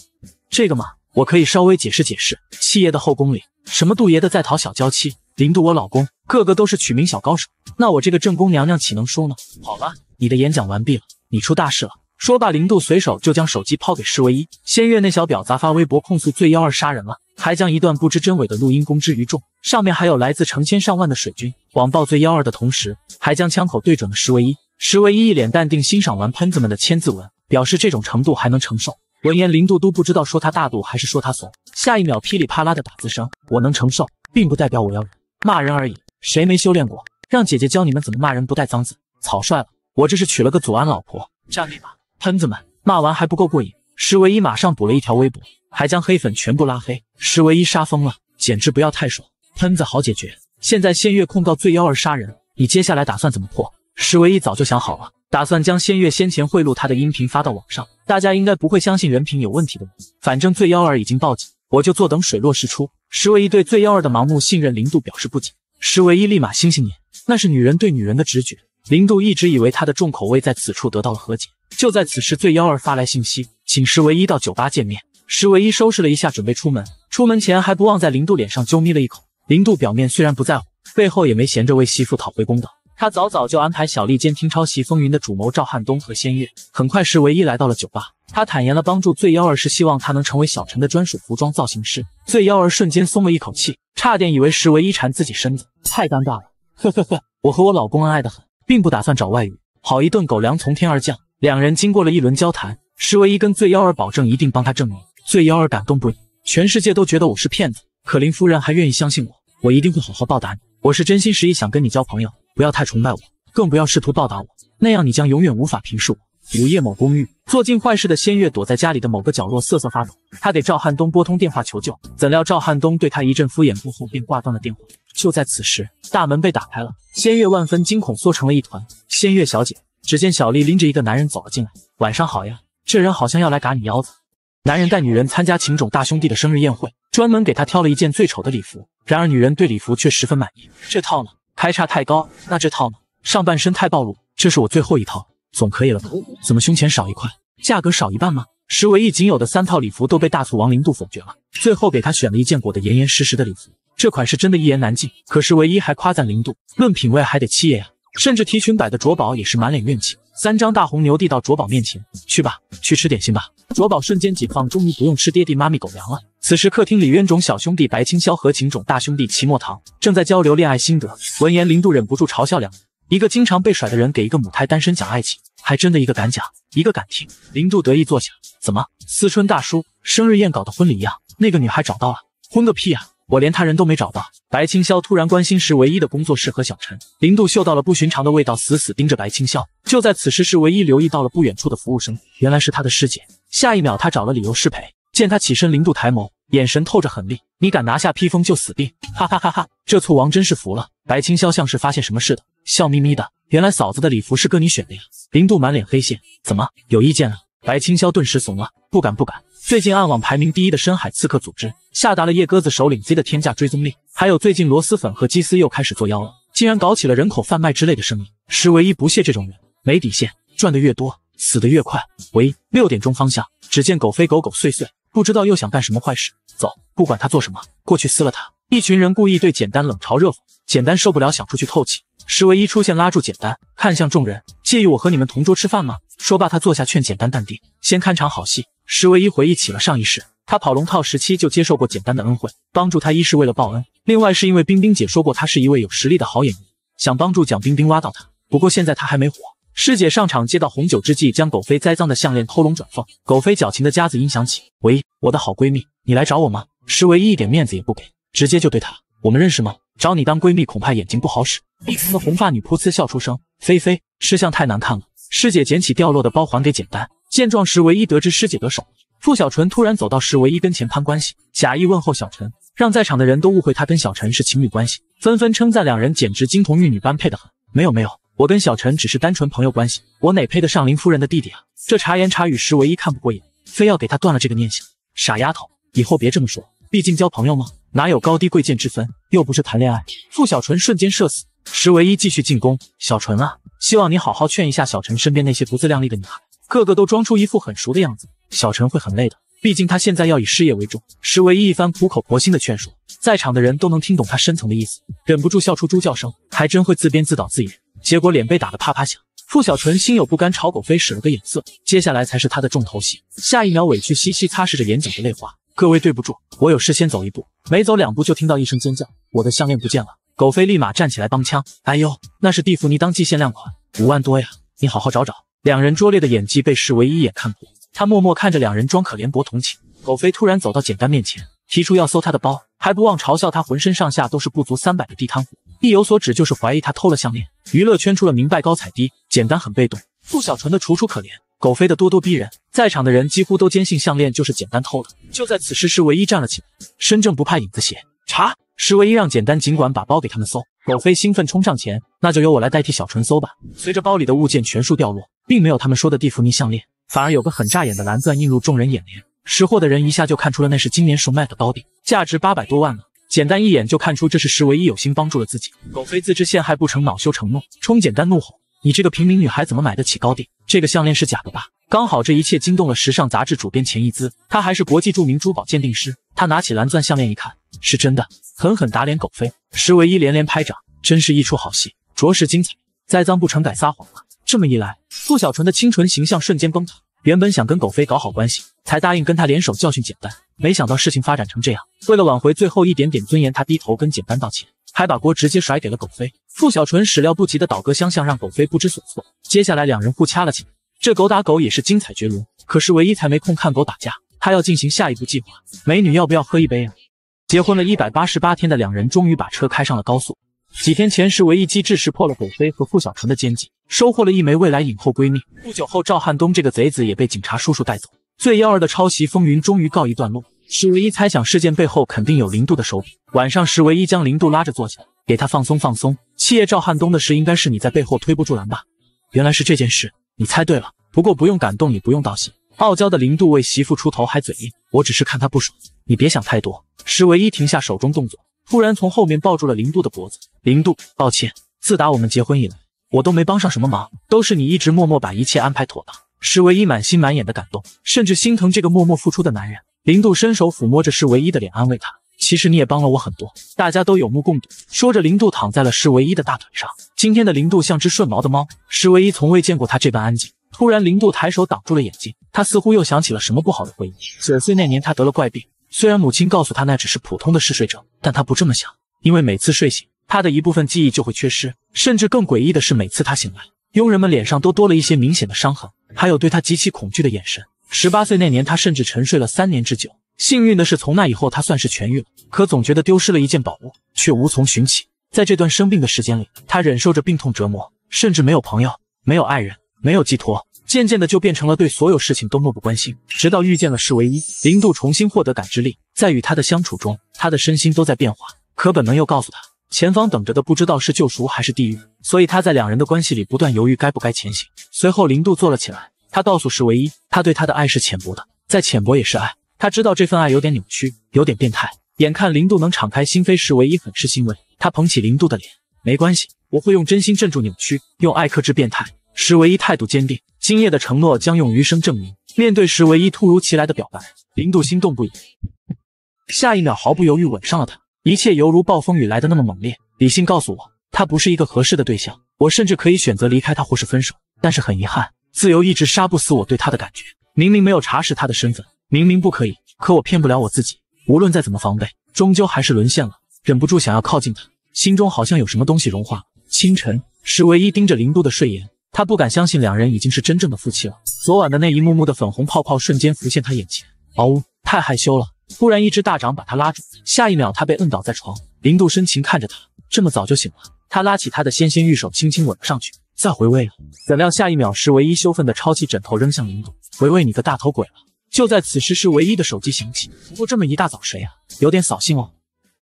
这个嘛，我可以稍微解释解释。七爷的后宫里，什么杜爷的在逃小娇妻，零度我老公。个个都是取名小高手，那我这个正宫娘娘岂能输呢？好了，你的演讲完毕了，你出大事了。说罢，零度随手就将手机抛给石唯一。仙月那小婊砸发微博控诉醉妖二杀人了，还将一段不知真伪的录音公之于众，上面还有来自成千上万的水军，网暴醉妖二的同时，还将枪口对准了石唯一。石唯一一脸淡定，欣赏完喷子们的千字文，表示这种程度还能承受。闻言，零度都不知道说他大度还是说他怂。下一秒，噼里啪啦的打字声，我能承受，并不代表我要忍，骂人而已。谁没修炼过？让姐姐教你们怎么骂人不带脏字。草率了，我这是娶了个祖安老婆，站住吧，喷子们！骂完还不够过瘾，石唯一马上补了一条微博，还将黑粉全部拉黑。石唯一杀疯了，简直不要太爽！喷子好解决。现在仙月控告醉妖儿杀人，你接下来打算怎么破？石唯一早就想好了，打算将仙月先前贿赂他的音频发到网上，大家应该不会相信人品有问题的反正醉妖儿已经报警，我就坐等水落石出。石唯一对醉妖儿的盲目信任零度表示不解。石唯一立马星星眼，那是女人对女人的直觉。林渡一直以为他的重口味在此处得到了和解，就在此时，醉妖儿发来信息，请石唯一到酒吧见面。石唯一收拾了一下，准备出门，出门前还不忘在林渡脸上啾咪了一口。林渡表面虽然不在乎，背后也没闲着为媳妇讨回公道。他早早就安排小丽监听抄袭风云的主谋赵汉东和仙月，很快石唯一来到了酒吧。他坦言了帮助醉妖儿是希望他能成为小陈的专属服装造型师。醉妖儿瞬间松了一口气，差点以为石唯一馋自己身子，太尴尬了。呵呵呵，我和我老公恩爱的很，并不打算找外遇。好一顿狗粮从天而降，两人经过了一轮交谈，石唯一跟醉妖儿保证一定帮他证明。醉妖儿感动不已，全世界都觉得我是骗子，可林夫人还愿意相信我，我一定会好好报答你。我是真心实意想跟你交朋友。不要太崇拜我，更不要试图报答我，那样你将永远无法平视我。午夜某公寓，做尽坏事的仙月躲在家里的某个角落瑟瑟发抖，她给赵汉东拨通电话求救，怎料赵汉东对她一阵敷衍过后便挂断了电话。就在此时，大门被打开了，仙月万分惊恐，缩成了一团。仙月小姐，只见小丽拎着一个男人走了进来。晚上好呀，这人好像要来嘎你腰子。男人带女人参加情种大兄弟的生日宴会，专门给她挑了一件最丑的礼服，然而女人对礼服却十分满意。这套呢？开叉太高，那这套呢？上半身太暴露，这是我最后一套，总可以了吧？怎么胸前少一块？价格少一半吗？十唯一仅有的三套礼服都被大醋王零度否决了，最后给他选了一件裹得严严实实的礼服。这款是真的一言难尽，可是唯一还夸赞零度论品味还得七爷呀，甚至提裙摆的卓宝也是满脸怨气。三张大红牛递到卓宝面前，去吧，去吃点心吧。卓宝瞬间解放，终于不用吃爹地妈咪狗粮了。此时客厅里，冤种小兄弟白清霄和情种大兄弟齐墨堂正在交流恋爱心得。闻言，林渡忍不住嘲笑两人：一个经常被甩的人给一个母胎单身讲爱情，还真的一个敢讲，一个敢听。林渡得意坐下，怎么思春大叔生日宴搞的婚礼一样？那个女孩找到了，婚个屁啊！我连他人都没找到。白清霄突然关心时唯一的工作室和小陈，林度嗅到了不寻常的味道，死死盯着白清霄。就在此时，时唯一留意到了不远处的服务生，原来是他的师姐。下一秒，他找了理由失陪。见他起身，林度抬眸，眼神透着狠厉：“你敢拿下披风就死定！”哈哈哈哈！这醋王真是服了。白清霄像是发现什么似的，笑眯眯的：“原来嫂子的礼服是哥你选的呀？”林度满脸黑线：“怎么有意见了？”白清霄顿时怂了：“不敢，不敢。”最近暗网排名第一的深海刺客组织下达了夜鸽子首领 Z 的天价追踪令，还有最近螺蛳粉和鸡丝又开始作妖了，竟然搞起了人口贩卖之类的声音。石唯一不屑这种人，没底线，赚的越多，死的越快。喂，六点钟方向，只见狗飞狗狗碎碎，不知道又想干什么坏事。走，不管他做什么，过去撕了他。一群人故意对简单冷嘲热讽，简单受不了，想出去透气。石唯一出现拉住简单，看向众人，介意我和你们同桌吃饭吗？说罢，他坐下劝简单淡定，先看场好戏。石唯一回忆起了上一世，他跑龙套时期就接受过简单的恩惠，帮助他一是为了报恩，另外是因为冰冰姐说过他是一位有实力的好演员，想帮助蒋冰冰挖到他。不过现在他还没火。师姐上场接到红酒之际，将狗飞栽赃的项链偷龙转凤。狗飞矫情的夹子音响起：“喂，我的好闺蜜，你来找我吗？”石唯一一点面子也不给，直接就对他：“我们认识吗？找你当闺蜜恐怕眼睛不好使。”一旁的红发女噗呲笑出声：“菲菲，吃相太难看了。”师姐捡起掉落的包还给简单。见状时，唯一得知师姐得手，傅小纯突然走到石唯一跟前攀关系，假意问候小陈，让在场的人都误会他跟小陈是情侣关系，纷纷称赞两人简直金童玉女般配的很。没有没有，我跟小陈只是单纯朋友关系，我哪配得上林夫人的弟弟啊！这茶言茶语，石唯一看不过眼，非要给他断了这个念想。傻丫头，以后别这么说，毕竟交朋友吗？哪有高低贵贱之分？又不是谈恋爱。傅小纯瞬间社死。石唯一继续进攻，小纯啊，希望你好好劝一下小陈身边那些不自量力的女孩。个个都装出一副很熟的样子，小陈会很累的，毕竟他现在要以事业为重。石唯一一番苦口婆心的劝说，在场的人都能听懂他深层的意思，忍不住笑出猪叫声，还真会自编自导自演。结果脸被打得啪啪响，傅小纯心有不甘，朝狗飞使了个眼色，接下来才是他的重头戏。下一秒，委屈兮兮擦拭着眼角的泪花，各位对不住，我有事先走一步。没走两步，就听到一声尖叫，我的项链不见了。狗飞立马站起来帮腔：“哎呦，那是蒂芙尼当季限量款，五万多呀，你好好找找。”两人拙劣的演技被视为一眼看破，他默默看着两人装可怜博同情。狗飞突然走到简单面前，提出要搜他的包，还不忘嘲笑他浑身上下都是不足三百的地摊货。意有所指，就是怀疑他偷了项链。娱乐圈出了名败高踩低，简单很被动。傅小纯的楚楚可怜，狗飞的咄咄逼人，在场的人几乎都坚信项链就是简单偷的。就在此时，石唯一站了起来，身正不怕影子斜。查石唯一让简单尽管把包给他们搜。狗飞兴奋冲上前，那就由我来代替小纯搜吧。随着包里的物件全数掉落。并没有他们说的蒂芙尼项链，反而有个很扎眼的蓝钻映入众人眼帘。识货的人一下就看出了那是今年售卖的高定，价值八百多万呢。简单一眼就看出这是石唯一有心帮助了自己。狗飞自知陷害不成，恼羞成怒，冲简单怒吼：“你这个平民女孩怎么买得起高定？这个项链是假的吧？”刚好这一切惊动了时尚杂志主编钱一姿，他还是国际著名珠宝鉴定师。他拿起蓝钻项链一看，是真的，狠狠打脸狗飞。石唯一连连拍掌，真是一出好戏，着实精彩。栽赃不成，改撒谎了。这么一来，傅小纯的清纯形象瞬间崩塌。原本想跟狗飞搞好关系，才答应跟他联手教训简单，没想到事情发展成这样。为了挽回最后一点点尊严，他低头跟简单道歉，还把锅直接甩给了狗飞。傅小纯始料不及的倒戈相向，让狗飞不知所措。接下来两人互掐了起来，这狗打狗也是精彩绝伦。可是唯一才没空看狗打架，他要进行下一步计划。美女要不要喝一杯啊？结婚了一百八十八天的两人，终于把车开上了高速。几天前，石唯一机智识破了狗飞和傅小纯的奸计，收获了一枚未来影后闺蜜。不久后，赵汉东这个贼子也被警察叔叔带走。最妖儿的抄袭风云终于告一段落。石唯一猜想，事件背后肯定有零度的手笔。晚上，石唯一将零度拉着坐下，给他放松放松。七爷赵汉东的事，应该是你在背后推波助澜吧？原来是这件事，你猜对了。不过不用感动，也不用道谢。傲娇的零度为媳妇出头还嘴硬，我只是看他不爽。你别想太多。石唯一停下手中动作。突然从后面抱住了零度的脖子，零度，抱歉，自打我们结婚以来，我都没帮上什么忙，都是你一直默默把一切安排妥当。石唯一满心满眼的感动，甚至心疼这个默默付出的男人。零度伸手抚摸着石唯一的脸，安慰他，其实你也帮了我很多，大家都有目共睹。说着，零度躺在了石唯一的大腿上，今天的零度像只顺毛的猫，石唯一从未见过他这般安静。突然，零度抬手挡住了眼睛，他似乎又想起了什么不好的回忆。九岁那年，他得了怪病。虽然母亲告诉他那只是普通的嗜睡者，但他不这么想，因为每次睡醒，他的一部分记忆就会缺失，甚至更诡异的是，每次他醒来，佣人们脸上都多了一些明显的伤痕，还有对他极其恐惧的眼神。十八岁那年，他甚至沉睡了三年之久。幸运的是，从那以后他算是痊愈了，可总觉得丢失了一件宝物，却无从寻起。在这段生病的时间里，他忍受着病痛折磨，甚至没有朋友，没有爱人，没有寄托。渐渐的就变成了对所有事情都漠不关心，直到遇见了石唯一，零度重新获得感知力。在与他的相处中，他的身心都在变化。可本能又告诉他，前方等着的不知道是救赎还是地狱，所以他在两人的关系里不断犹豫该不该前行。随后，零度坐了起来，他告诉石唯一，他对他的爱是浅薄的，再浅薄也是爱。他知道这份爱有点扭曲，有点变态。眼看零度能敞开心扉时，唯一很是欣慰。他捧起零度的脸，没关系，我会用真心镇住扭曲，用爱克制变态。石唯一态度坚定。今夜的承诺将用余生证明。面对时唯一突如其来的表白，林度心动不已。下一秒，毫不犹豫吻上了他。一切犹如暴风雨来的那么猛烈。理性告诉我，他不是一个合适的对象，我甚至可以选择离开他或是分手。但是很遗憾，自由意志杀不死我对他的感觉。明明没有查实他的身份，明明不可以，可我骗不了我自己。无论再怎么防备，终究还是沦陷了，忍不住想要靠近他。心中好像有什么东西融化。清晨，时唯一盯着林度的睡颜。他不敢相信两人已经是真正的夫妻了。昨晚的那一幕幕的粉红泡泡瞬间浮现他眼前。嗷呜，太害羞了！突然一只大掌把他拉住，下一秒他被摁倒在床。零度深情看着他，这么早就醒了？他拉起他的纤纤玉手，轻轻吻了上去，再回味了。怎料下一秒时，唯一羞愤的抄起枕头扔向零度，回味你个大头鬼了！就在此时，时唯一的手机响起。不过这么一大早谁啊？有点扫兴哦。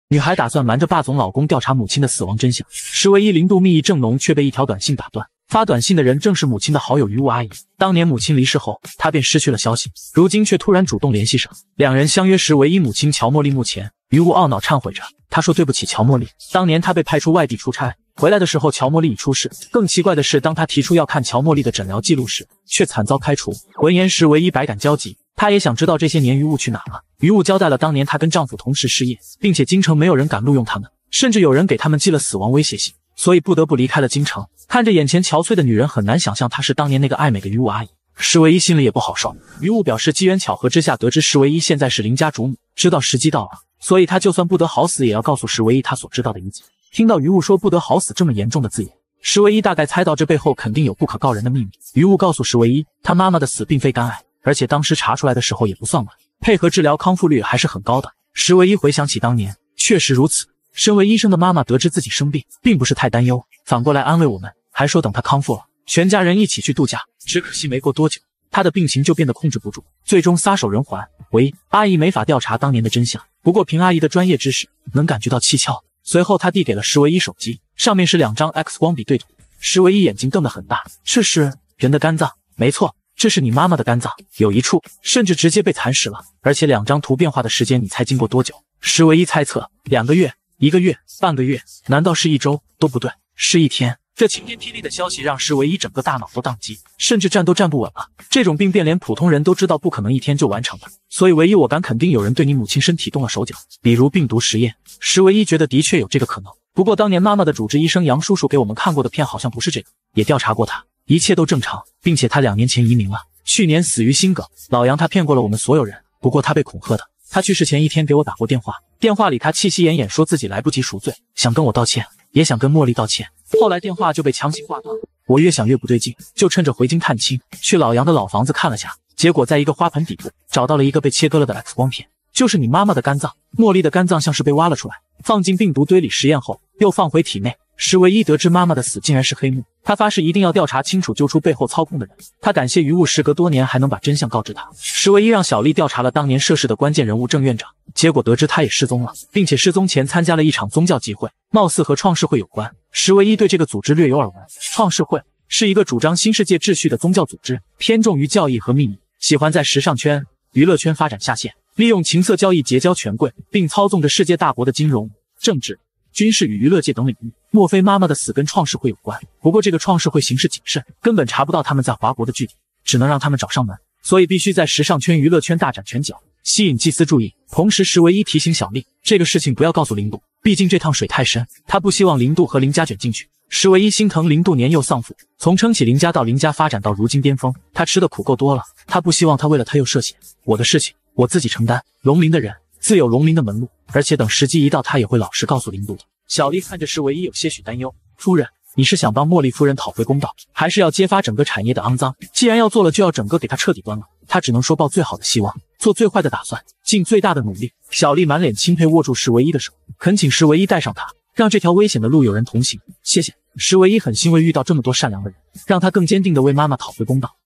女孩打算瞒着霸总老公调查母亲的死亡真相。时唯一零度蜜意正浓，却被一条短信打断。发短信的人正是母亲的好友于物阿姨。当年母亲离世后，她便失去了消息，如今却突然主动联系上。两人相约时，唯一母亲乔茉莉墓前，于物懊恼忏悔着。她说：“对不起，乔茉莉，当年她被派出外地出差，回来的时候乔茉莉已出事。更奇怪的是，当她提出要看乔茉莉的诊疗记录时，却惨遭开除。”闻言时，唯一百感交集，她也想知道这些年于雾去哪了。于雾交代了当年她跟丈夫同时失业，并且京城没有人敢录用他们，甚至有人给他们寄了死亡威胁信，所以不得不离开了京城。看着眼前憔悴的女人，很难想象她是当年那个爱美的于物阿姨。石唯一心里也不好受。于物表示机缘巧合之下得知石唯一现在是邻家主母，知道时机到了，所以他就算不得好死，也要告诉石唯一他所知道的一切。听到于物说不得好死这么严重的字眼，石唯一大概猜到这背后肯定有不可告人的秘密。于物告诉石唯一，他妈妈的死并非肝癌，而且当时查出来的时候也不算晚，配合治疗，康复率还是很高的。石唯一回想起当年，确实如此。身为医生的妈妈得知自己生病，并不是太担忧，反过来安慰我们，还说等她康复了，全家人一起去度假。只可惜没过多久，她的病情就变得控制不住，最终撒手人寰。一，阿姨没法调查当年的真相，不过凭阿姨的专业知识，能感觉到蹊跷。随后，他递给了石唯一手机，上面是两张 X 光比对图。石唯一眼睛瞪得很大，这是人的肝脏，没错，这是你妈妈的肝脏，有一处甚至直接被蚕食了，而且两张图变化的时间，你猜经过多久？石唯一猜测，两个月。一个月、半个月，难道是一周都不对？是一天？这晴天霹雳的消息让石唯一整个大脑都宕机，甚至站都站不稳了。这种病变连普通人都知道不可能一天就完成的，所以唯一我敢肯定有人对你母亲身体动了手脚，比如病毒实验。石唯一觉得的确有这个可能，不过当年妈妈的主治医生杨叔叔给我们看过的片好像不是这个，也调查过他，一切都正常，并且他两年前移民了，去年死于心梗。老杨他骗过了我们所有人，不过他被恐吓的。他去世前一天给我打过电话，电话里他气息奄奄，说自己来不及赎罪，想跟我道歉，也想跟茉莉道歉。后来电话就被强行挂断。我越想越不对劲，就趁着回京探亲，去老杨的老房子看了下。结果在一个花盆底部找到了一个被切割了的 X 光片，就是你妈妈的肝脏，茉莉的肝脏像是被挖了出来，放进病毒堆里实验后，又放回体内。石唯一得知妈妈的死竟然是黑幕，他发誓一定要调查清楚，揪出背后操控的人。他感谢于雾，时隔多年还能把真相告知他。石唯一让小丽调查了当年涉事的关键人物郑院长，结果得知他也失踪了，并且失踪前参加了一场宗教集会，貌似和创世会有关。石唯一对这个组织略有耳闻，创世会是一个主张新世界秩序的宗教组织，偏重于教义和秘密，喜欢在时尚圈、娱乐圈发展下线，利用情色交易结交权贵，并操纵着世界大国的金融、政治。军事与娱乐界等领域，莫非妈妈的死跟创世会有关？不过这个创世会行事谨慎，根本查不到他们在华国的具体，只能让他们找上门。所以必须在时尚圈、娱乐圈大展拳脚，吸引祭司注意。同时，石唯一提醒小丽，这个事情不要告诉林渡，毕竟这趟水太深，他不希望林渡和林家卷进去。石唯一心疼林渡年幼丧父，从撑起林家到林家发展到如今巅峰，他吃的苦够多了，他不希望他为了他又涉险。我的事情我自己承担。龙鳞的人。自有龙鳞的门路，而且等时机一到，他也会老实告诉林度的。小丽看着石唯一有些许担忧：“夫人，你是想帮茉莉夫人讨回公道，还是要揭发整个产业的肮脏？既然要做了，就要整个给他彻底端了。”他只能说抱最好的希望，做最坏的打算，尽最大的努力。小丽满脸钦佩，握住石唯一的手，恳请石唯一带上他，让这条危险的路有人同行。谢谢。石唯一很欣慰遇到这么多善良的人，让他更坚定地为妈妈讨回公道。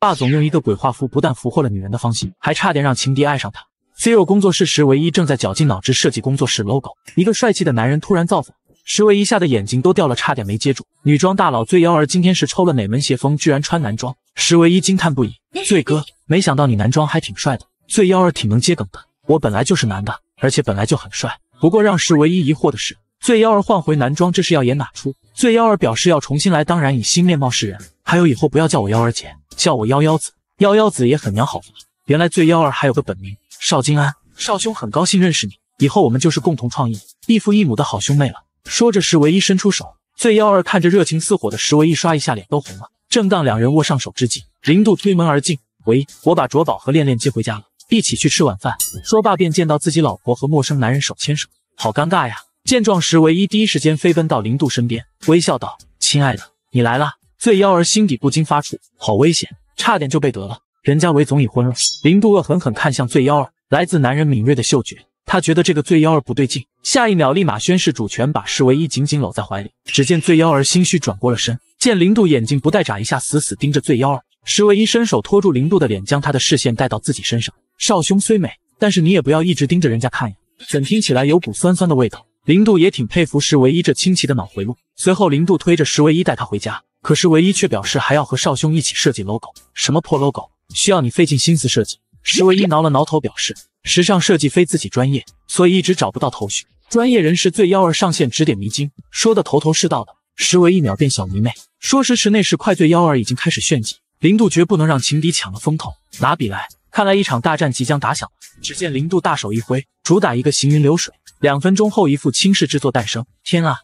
霸总用一个鬼画符，不但俘获了女人的芳心，还差点让情敌爱上他。z e r o 工作室时，唯一正在绞尽脑汁设计工作室 logo。一个帅气的男人突然造访，时唯一吓得眼睛都掉了，差点没接住。女装大佬醉妖儿今天是抽了哪门邪风，居然穿男装？时唯一惊叹不已。醉哥，没想到你男装还挺帅的。醉妖儿挺能接梗的。我本来就是男的，而且本来就很帅。不过让时唯一疑惑的是，醉妖儿换回男装，这是要演哪出？醉妖儿表示要重新来，当然以新面貌示人。还有以后不要叫我妖儿姐，叫我幺幺子。幺幺子也很娘好伐？原来醉妖儿还有个本名。邵金安，邵兄很高兴认识你，以后我们就是共同创业、异父异母的好兄妹了。说着，石唯一伸出手。醉妖儿看着热情似火的石唯一，刷一下脸都红了。正当两人握上手之际，林度推门而进，喂，我把卓宝和恋恋接回家了，一起去吃晚饭。说罢，便见到自己老婆和陌生男人手牵手，好尴尬呀！见状，石唯一第一时间飞奔到林度身边，微笑道：“亲爱的，你来了。”醉妖儿心底不禁发怵，好危险，差点就被得了。人家韦总已婚了，林度恶狠狠看向醉妖儿。来自男人敏锐的嗅觉，他觉得这个醉妖儿不对劲。下一秒，立马宣誓主权，把石唯一紧紧搂在怀里。只见醉妖儿心虚转过了身，见林度眼睛不带眨一下，死死盯着醉妖儿。石唯一伸手托住林度的脸，将他的视线带到自己身上。少兄虽美，但是你也不要一直盯着人家看呀，怎听起来有股酸酸的味道。林度也挺佩服石唯一这清奇的脑回路。随后，林度推着石唯一带他回家，可是石唯一却表示还要和少兄一起设计 logo，什么破 logo？需要你费尽心思设计，石唯一挠了挠头，表示时尚设计非自己专业，所以一直找不到头绪。专业人士醉妖儿上线指点迷津，说的头头是道的，石唯一秒变小迷妹。说时迟那时快，醉妖儿已经开始炫技，零度绝不能让情敌抢了风头。拿笔来，看来一场大战即将打响。只见零度大手一挥，主打一个行云流水，两分钟后，一副轻视之作诞生。天啊，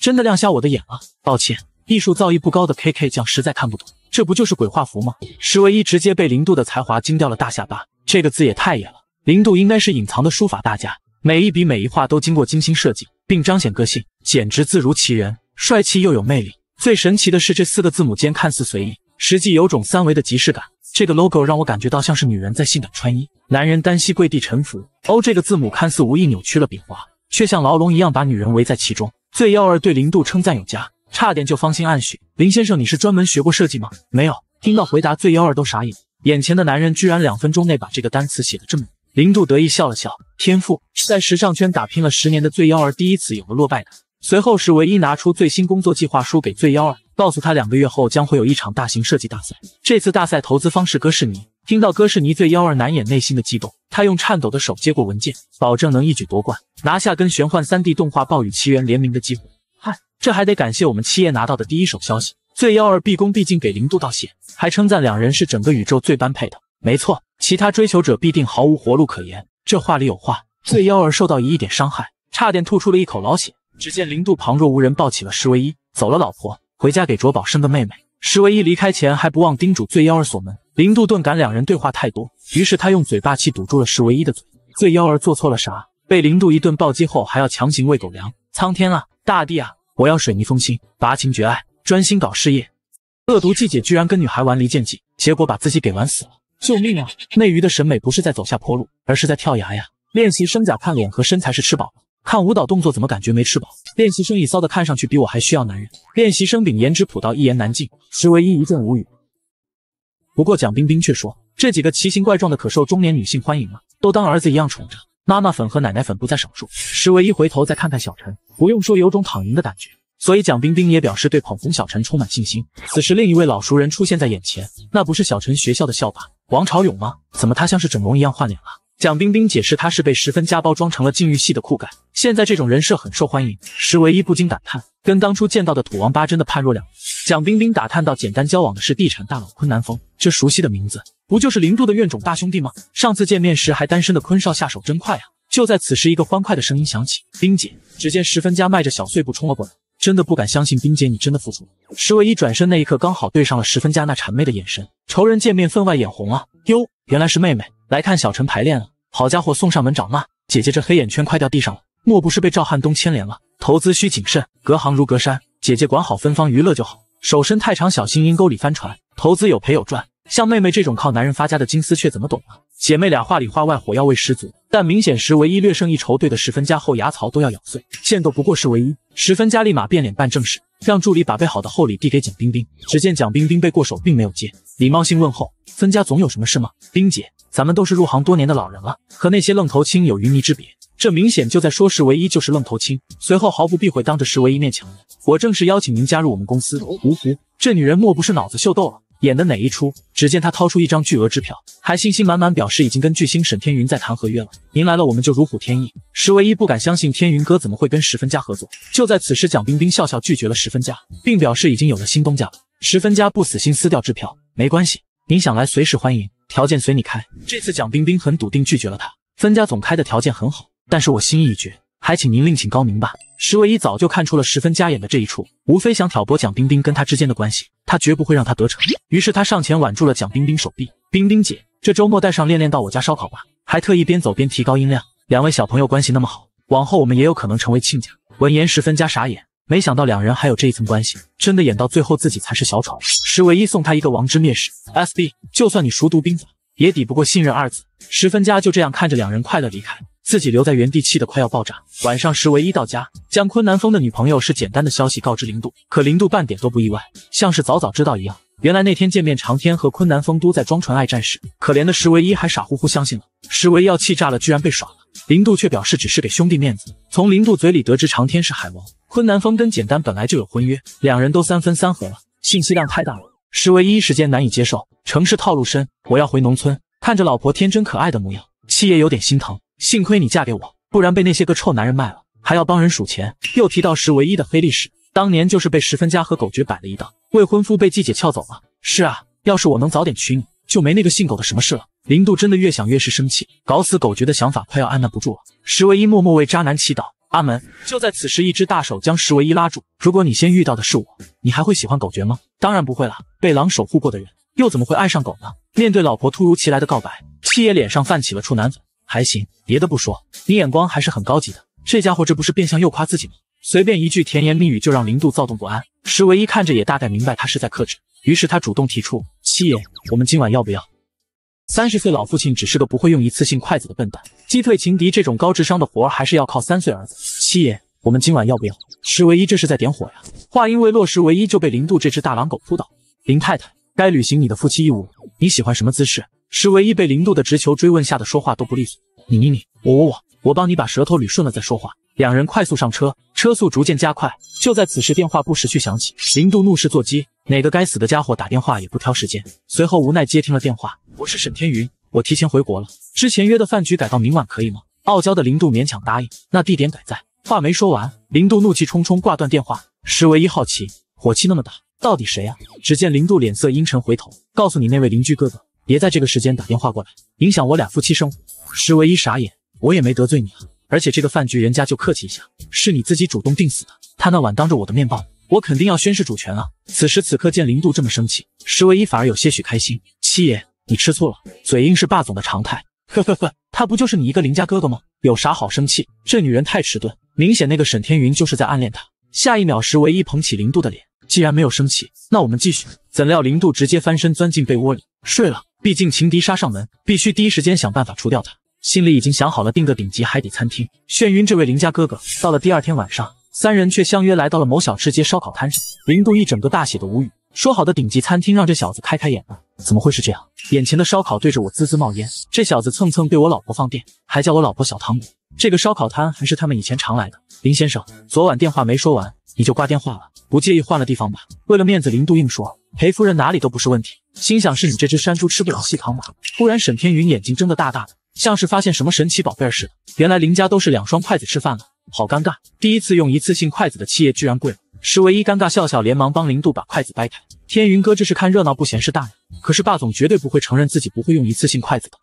真的亮瞎我的眼了！抱歉，艺术造诣不高的 KK 酱实在看不懂。这不就是鬼画符吗？石唯一直接被零度的才华惊掉了大下巴。这个字也太野了，零度应该是隐藏的书法大家，每一笔每一画都经过精心设计，并彰显个性，简直字如其人，帅气又有魅力。最神奇的是，这四个字母间看似随意，实际有种三维的即视感。这个 logo 让我感觉到像是女人在性感穿衣，男人单膝跪地臣服。O 这个字母看似无意扭曲了笔画，却像牢笼一样把女人围在其中。最妖儿对零度称赞有加。差点就芳心暗许，林先生，你是专门学过设计吗？没有。听到回答，醉妖儿都傻眼，眼前的男人居然两分钟内把这个单词写得这么。林渡得意笑了笑，天赋。在时尚圈打拼了十年的醉妖儿第一次有了落败感。随后是唯一拿出最新工作计划书给醉妖儿，告诉他两个月后将会有一场大型设计大赛，这次大赛投资方是歌士尼。听到歌士尼，醉妖儿难掩内心的激动，他用颤抖的手接过文件，保证能一举夺冠，拿下跟玄幻三 D 动画《暴雨奇缘》联名的机会。嗨，这还得感谢我们七爷拿到的第一手消息。醉妖儿毕恭毕敬给零度道谢，还称赞两人是整个宇宙最般配的。没错，其他追求者必定毫无活路可言。这话里有话。醉妖儿受到一亿点伤害，差点吐出了一口老血。只见零度旁若无人抱起了石唯一，走了。老婆，回家给卓宝生个妹妹。石唯一离开前还不忘叮嘱醉妖儿锁门。零度顿感两人对话太多，于是他用嘴巴气堵住了石唯一的嘴。醉妖儿做错了啥？被零度一顿暴击后还要强行喂狗粮？苍天啊，大地啊！我要水泥封心，拔情绝爱，专心搞事业。恶毒季姐居然跟女孩玩离间计，结果把自己给玩死了！救命啊！内娱的审美不是在走下坡路，而是在跳崖呀！练习生假看脸和身材是吃饱了，看舞蹈动作怎么感觉没吃饱？练习生一骚的，看上去比我还需要男人。练习生饼颜值普到一言难尽，石唯一一阵无语。不过蒋冰冰却说，这几个奇形怪状的可受中年女性欢迎了，都当儿子一样宠着。妈妈粉和奶奶粉不在少数。石维一回头再看看小陈，不用说，有种躺赢的感觉。所以蒋冰冰也表示对捧红小陈充满信心。此时，另一位老熟人出现在眼前，那不是小陈学校的校霸王朝勇吗？怎么他像是整容一样换脸了？蒋冰冰解释，她是被十分家包装成了禁欲系的酷盖，现在这种人设很受欢迎。石唯一不禁感叹，跟当初见到的土王八真的判若两。蒋冰冰打探到，简单交往的是地产大佬坤南风，这熟悉的名字，不就是零度的怨种大兄弟吗？上次见面时还单身的坤少下手真快啊！就在此时，一个欢快的声音响起：“冰姐！”只见十分家迈着小碎步冲了过来，真的不敢相信，冰姐你真的复出。石唯一转身那一刻，刚好对上了十分家那谄媚的眼神，仇人见面分外眼红啊！哟，原来是妹妹来看小陈排练了。好家伙，送上门找骂！姐姐这黑眼圈快掉地上了，莫不是被赵汉东牵连了？投资需谨慎，隔行如隔山。姐姐管好芬芳娱乐就好，手伸太长，小心阴沟里翻船。投资有赔有赚，像妹妹这种靠男人发家的金丝雀怎么懂啊？姐妹俩话里话外火药味十足，但明显时唯一略胜一筹，对的十分家后牙槽都要咬碎。见斗不过是唯一，十分家立马变脸办正事，让助理把备好的厚礼递给蒋冰冰。只见蒋冰冰背过手，并没有接，礼貌性问候：分家总有什么事吗，冰姐？咱们都是入行多年的老人了，和那些愣头青有云泥之别。这明显就在说石唯一就是愣头青。随后毫不避讳当着石唯一面强我正式邀请您加入我们公司。”呜呼，这女人莫不是脑子秀逗了，演的哪一出？只见她掏出一张巨额支票，还信心满满表示已经跟巨星沈天云在谈合约了。您来了，我们就如虎添翼。石唯一不敢相信，天云哥怎么会跟十分家合作？就在此时，蒋冰冰笑笑拒绝了十分家，并表示已经有了新东家了。十分家不死心，撕掉支票。没关系，您想来随时欢迎。条件随你开，这次蒋冰冰很笃定拒绝了他。分家总开的条件很好，但是我心意已决，还请您另请高明吧。石唯一早就看出了十分家眼的这一处，无非想挑拨蒋冰冰跟他之间的关系，他绝不会让他得逞。于是他上前挽住了蒋冰冰手臂，冰冰姐，这周末带上恋恋到我家烧烤吧，还特意边走边提高音量。两位小朋友关系那么好，往后我们也有可能成为亲家。闻言，十分家傻眼。没想到两人还有这一层关系，真的演到最后自己才是小丑。石唯一送他一个王之蔑视，S B，就算你熟读兵法，也抵不过信任二字。十分家就这样看着两人快乐离开，自己留在原地气得快要爆炸。晚上石唯一到家，将坤南风的女朋友是简单的消息告知零度，可零度半点都不意外，像是早早知道一样。原来那天见面，长天和坤南风都在装纯爱战士，可怜的石唯一还傻乎乎相信了。石唯一要气炸了，居然被耍了。零度却表示只是给兄弟面子。从零度嘴里得知，长天是海王。坤南风跟简单本来就有婚约，两人都三分三合了，信息量太大了，石唯一一时难以接受。城市套路深，我要回农村。看着老婆天真可爱的模样，七爷有点心疼。幸亏你嫁给我，不然被那些个臭男人卖了，还要帮人数钱。又提到石唯一的黑历史，当年就是被石分家和狗绝摆了一道，未婚夫被季姐撬走了。是啊，要是我能早点娶你，就没那个姓狗的什么事了。林渡真的越想越是生气，搞死狗绝的想法快要按捺不住了。石唯一默默为渣男祈祷。阿门！就在此时，一只大手将石唯一拉住。如果你先遇到的是我，你还会喜欢狗绝吗？当然不会了。被狼守护过的人，又怎么会爱上狗呢？面对老婆突如其来的告白，七爷脸上泛起了处男粉。还行，别的不说，你眼光还是很高级的。这家伙这不是变相又夸自己吗？随便一句甜言蜜语就让林度躁动不安。石唯一看着也大概明白他是在克制，于是他主动提出：七爷，我们今晚要不要？三十岁老父亲只是个不会用一次性筷子的笨蛋，击退情敌这种高智商的活儿还是要靠三岁儿子。七爷，我们今晚要不要？石唯一这是在点火呀！话音未落，石唯一就被林度这只大狼狗扑倒。林太太，该履行你的夫妻义务。你喜欢什么姿势？石唯一被林度的直球追问吓得说话都不利索。你你你，我我我，我帮你把舌头捋顺了再说话。两人快速上车，车速逐渐加快。就在此时，电话不时去响起。林度怒视座机，哪个该死的家伙打电话也不挑时间？随后无奈接听了电话。我是沈天云，我提前回国了，之前约的饭局改到明晚可以吗？傲娇的林度勉强答应。那地点改在……话没说完，林度怒气冲冲挂断电话。石唯一好奇，火气那么大，到底谁啊？只见林度脸色阴沉，回头告诉你那位邻居哥哥，别在这个时间打电话过来，影响我俩夫妻生活。石唯一傻眼，我也没得罪你啊，而且这个饭局人家就客气一下，是你自己主动定死的。他那晚当着我的面爆，我肯定要宣誓主权啊。此时此刻见林度这么生气，石唯一反而有些许开心，七爷。你吃醋了，嘴硬是霸总的常态。呵呵呵，他不就是你一个林家哥哥吗？有啥好生气？这女人太迟钝，明显那个沈天云就是在暗恋他。下一秒时，唯一捧起林度的脸，既然没有生气，那我们继续。怎料林度直接翻身钻进被窝里睡了。毕竟情敌杀上门，必须第一时间想办法除掉他。心里已经想好了订个顶级海底餐厅，眩晕这位林家哥哥。到了第二天晚上，三人却相约来到了某小吃街烧烤摊上。林度一整个大写的无语，说好的顶级餐厅，让这小子开开眼呢。怎么会是这样？眼前的烧烤对着我滋滋冒烟，这小子蹭蹭对我老婆放电，还叫我老婆小糖果。这个烧烤摊还是他们以前常来的。林先生，昨晚电话没说完你就挂电话了，不介意换了地方吧？为了面子，林度硬说裴夫人哪里都不是问题。心想是你这只山猪吃不了细糖吧？突然，沈天云眼睛睁得大大的，像是发现什么神奇宝贝似的。原来林家都是两双筷子吃饭了，好尴尬。第一次用一次性筷子的七爷居然跪了。石唯一尴尬笑笑，连忙帮林度把筷子掰开。天云哥，这是看热闹不嫌事大。可是霸总绝对不会承认自己不会用一次性筷子的。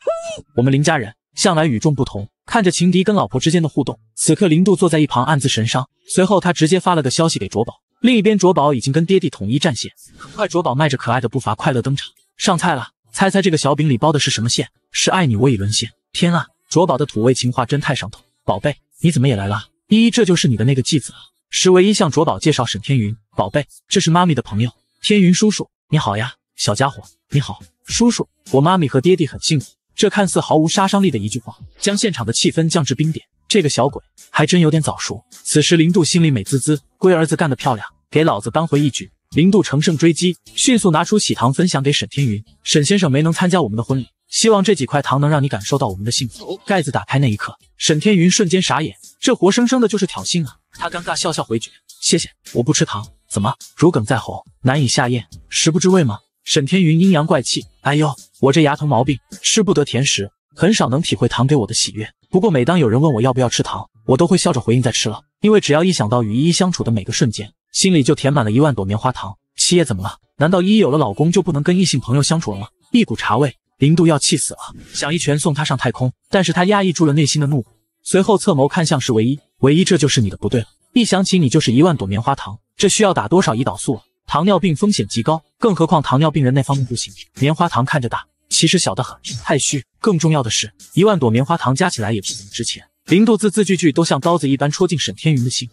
我们林家人向来与众不同。看着情敌跟老婆之间的互动，此刻林渡坐在一旁暗自神伤。随后，他直接发了个消息给卓宝。另一边，卓宝已经跟爹地统一战线。很快，卓宝迈着可爱的步伐，快乐登场，上菜了。猜猜这个小饼里包的是什么馅？是爱你，我已沦陷。天啊，卓宝的土味情话真太上头。宝贝，你怎么也来了？依依，这就是你的那个继子啊。石唯一向卓宝介绍沈天云。宝贝，这是妈咪的朋友，天云叔叔，你好呀。小家伙，你好，叔叔，我妈咪和爹地很幸福。这看似毫无杀伤力的一句话，将现场的气氛降至冰点。这个小鬼还真有点早熟。此时，零度心里美滋滋，龟儿子干得漂亮，给老子扳回一局。零度乘胜追击，迅速拿出喜糖分享给沈天云。沈先生没能参加我们的婚礼，希望这几块糖能让你感受到我们的幸福。盖子打开那一刻，沈天云瞬间傻眼，这活生生的就是挑衅啊！他尴尬笑笑回绝，谢谢，我不吃糖。怎么，如鲠在喉，难以下咽？食不知味吗？沈天云阴阳怪气：“哎呦，我这牙疼毛病吃不得甜食，很少能体会糖给我的喜悦。不过每当有人问我要不要吃糖，我都会笑着回应再吃了，因为只要一想到与依依相处的每个瞬间，心里就填满了一万朵棉花糖。”七叶怎么了？难道依依有了老公就不能跟异性朋友相处了吗？一股茶味，零度要气死了，想一拳送他上太空，但是他压抑住了内心的怒火，随后侧眸看向是唯一，唯一，这就是你的不对了。一想起你就是一万朵棉花糖，这需要打多少胰岛素？糖尿病风险极高，更何况糖尿病人那方面不行。棉花糖看着大，其实小得很，太虚。更重要的是，一万朵棉花糖加起来也不值钱。零度字字句句都像刀子一般戳进沈天云的心。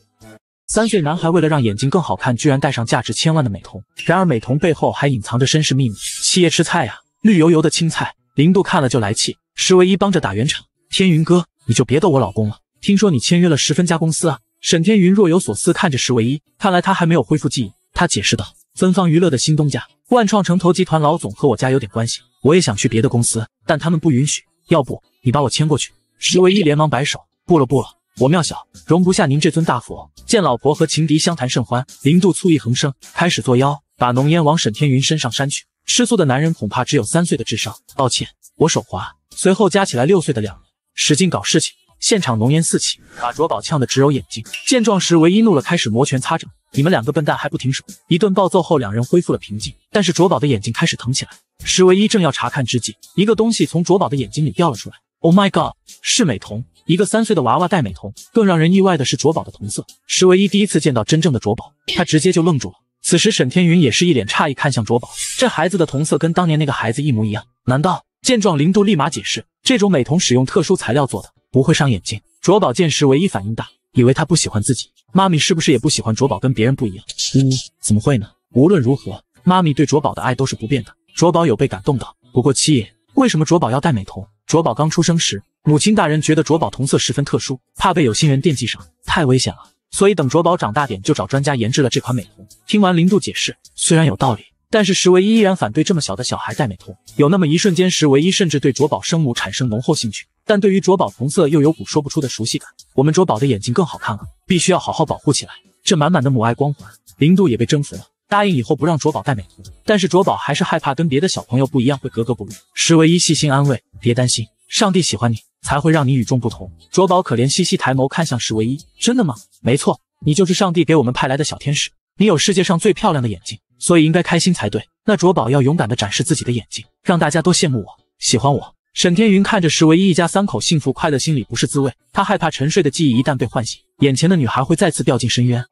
三岁男孩为了让眼睛更好看，居然戴上价值千万的美瞳，然而美瞳背后还隐藏着身世秘密。七爷吃菜呀，绿油油的青菜。零度看了就来气。石唯一帮着打圆场，天云哥，你就别逗我老公了。听说你签约了十分家公司啊？沈天云若有所思看着石唯一，看来他还没有恢复记忆。他解释道：“芬芳娱乐的新东家万创城投集团老总和我家有点关系，我也想去别的公司，但他们不允许。要不你把我牵过去？”石唯一连忙摆手：“不了不了，我庙小容不下您这尊大佛。”见老婆和情敌相谈甚欢，零度醋意横生，开始作妖，把浓烟往沈天云身上扇去。吃醋的男人恐怕只有三岁的智商。抱歉，我手滑。随后加起来六岁的两人使劲搞事情，现场浓烟四起，把卓宝呛得直揉眼睛。见状，时唯一怒了，开始摩拳擦掌。你们两个笨蛋还不停手！一顿暴揍后，两人恢复了平静，但是卓宝的眼睛开始疼起来。石唯一正要查看之际，一个东西从卓宝的眼睛里掉了出来。Oh my god！是美瞳，一个三岁的娃娃戴美瞳。更让人意外的是卓宝的瞳色。石唯一第一次见到真正的卓宝，他直接就愣住了。此时沈天云也是一脸诧异看向卓宝，这孩子的瞳色跟当年那个孩子一模一样。难道？见状，林渡立马解释，这种美瞳使用特殊材料做的，不会伤眼睛。卓宝见石唯一反应大。以为他不喜欢自己，妈咪是不是也不喜欢卓宝？跟别人不一样。呜呜，怎么会呢？无论如何，妈咪对卓宝的爱都是不变的。卓宝有被感动到。不过七爷，为什么卓宝要戴美瞳？卓宝刚出生时，母亲大人觉得卓宝瞳色十分特殊，怕被有心人惦记上，太危险了。所以等卓宝长大点，就找专家研制了这款美瞳。听完零度解释，虽然有道理，但是石唯一依然反对这么小的小孩戴美瞳。有那么一瞬间，石唯一甚至对卓宝生母产生浓厚兴趣。但对于卓宝同色又有股说不出的熟悉感，我们卓宝的眼睛更好看了，必须要好好保护起来。这满满的母爱光环，零度也被征服了，答应以后不让卓宝戴美瞳。但是卓宝还是害怕跟别的小朋友不一样会格格不入。石唯一细心安慰，别担心，上帝喜欢你才会让你与众不同。卓宝可怜兮兮抬眸看向石唯一，真的吗？没错，你就是上帝给我们派来的小天使，你有世界上最漂亮的眼睛，所以应该开心才对。那卓宝要勇敢的展示自己的眼睛，让大家都羡慕我，喜欢我。沈天云看着石唯一一家三口幸福快乐，心里不是滋味。他害怕沉睡的记忆一旦被唤醒，眼前的女孩会再次掉进深渊。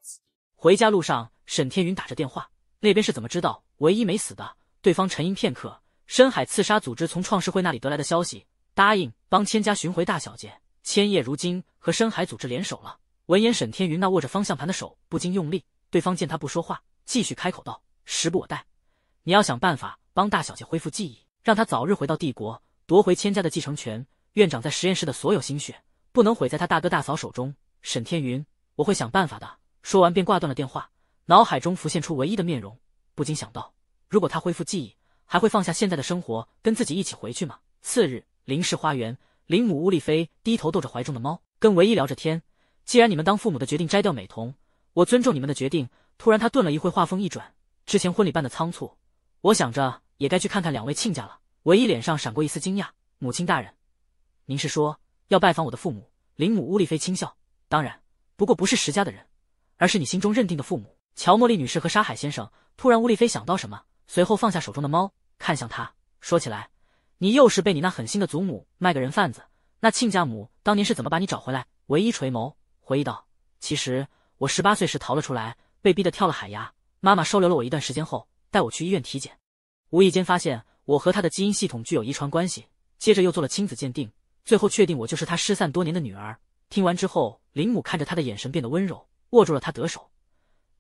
回家路上，沈天云打着电话，那边是怎么知道唯一没死的？对方沉吟片刻，深海刺杀组织从创世会那里得来的消息，答应帮千家寻回大小姐千叶。如今和深海组织联手了。闻言，沈天云那握着方向盘的手不禁用力。对方见他不说话，继续开口道：“时不我待，你要想办法帮大小姐恢复记忆，让她早日回到帝国。”夺回千家的继承权，院长在实验室的所有心血不能毁在他大哥大嫂手中。沈天云，我会想办法的。说完便挂断了电话，脑海中浮现出唯一的面容，不禁想到，如果他恢复记忆，还会放下现在的生活，跟自己一起回去吗？次日，林氏花园，林母乌丽妃低头逗着怀中的猫，跟唯一聊着天。既然你们当父母的决定摘掉美瞳，我尊重你们的决定。突然，她顿了一会，话锋一转：“之前婚礼办的仓促，我想着也该去看看两位亲家了。”唯一脸上闪过一丝惊讶，母亲大人，您是说要拜访我的父母？林母乌丽妃轻笑，当然，不过不是石家的人，而是你心中认定的父母——乔茉莉女士和沙海先生。突然，乌丽妃想到什么，随后放下手中的猫，看向他，说起来，你又是被你那狠心的祖母卖个人贩子，那亲家母当年是怎么把你找回来？唯一垂眸回忆道：“其实我十八岁时逃了出来，被逼得跳了海崖，妈妈收留了我一段时间后，带我去医院体检，无意间发现。”我和他的基因系统具有遗传关系，接着又做了亲子鉴定，最后确定我就是他失散多年的女儿。听完之后，林母看着他的眼神变得温柔，握住了他的手。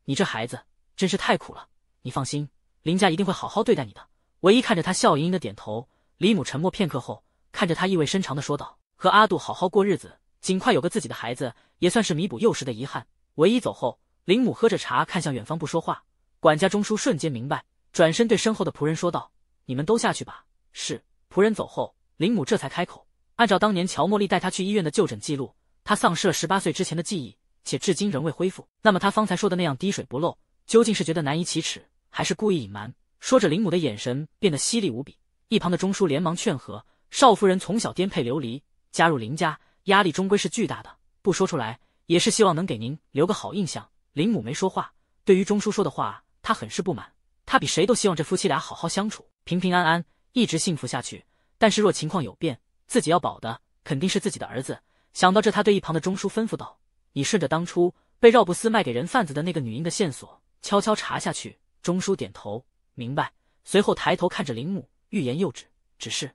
你这孩子真是太苦了，你放心，林家一定会好好对待你的。唯一看着他笑盈盈的点头。李母沉默片刻后，看着他意味深长的说道：“和阿杜好好过日子，尽快有个自己的孩子，也算是弥补幼时的遗憾。”唯一走后，林母喝着茶，看向远方不说话。管家钟叔瞬间明白，转身对身后的仆人说道。你们都下去吧。是仆人走后，林母这才开口。按照当年乔茉莉带他去医院的就诊记录，她丧失了十八岁之前的记忆，且至今仍未恢复。那么她方才说的那样滴水不漏，究竟是觉得难以启齿，还是故意隐瞒？说着，林母的眼神变得犀利无比。一旁的钟叔连忙劝和：“少夫人从小颠沛流离，加入林家压力终归是巨大的，不说出来也是希望能给您留个好印象。”林母没说话，对于钟叔说的话，她很是不满。他比谁都希望这夫妻俩好好相处，平平安安，一直幸福下去。但是若情况有变，自己要保的肯定是自己的儿子。想到这，他对一旁的钟叔吩咐道：“你顺着当初被绕布斯卖给人贩子的那个女婴的线索，悄悄查下去。”钟叔点头明白，随后抬头看着林母，欲言又止。只是，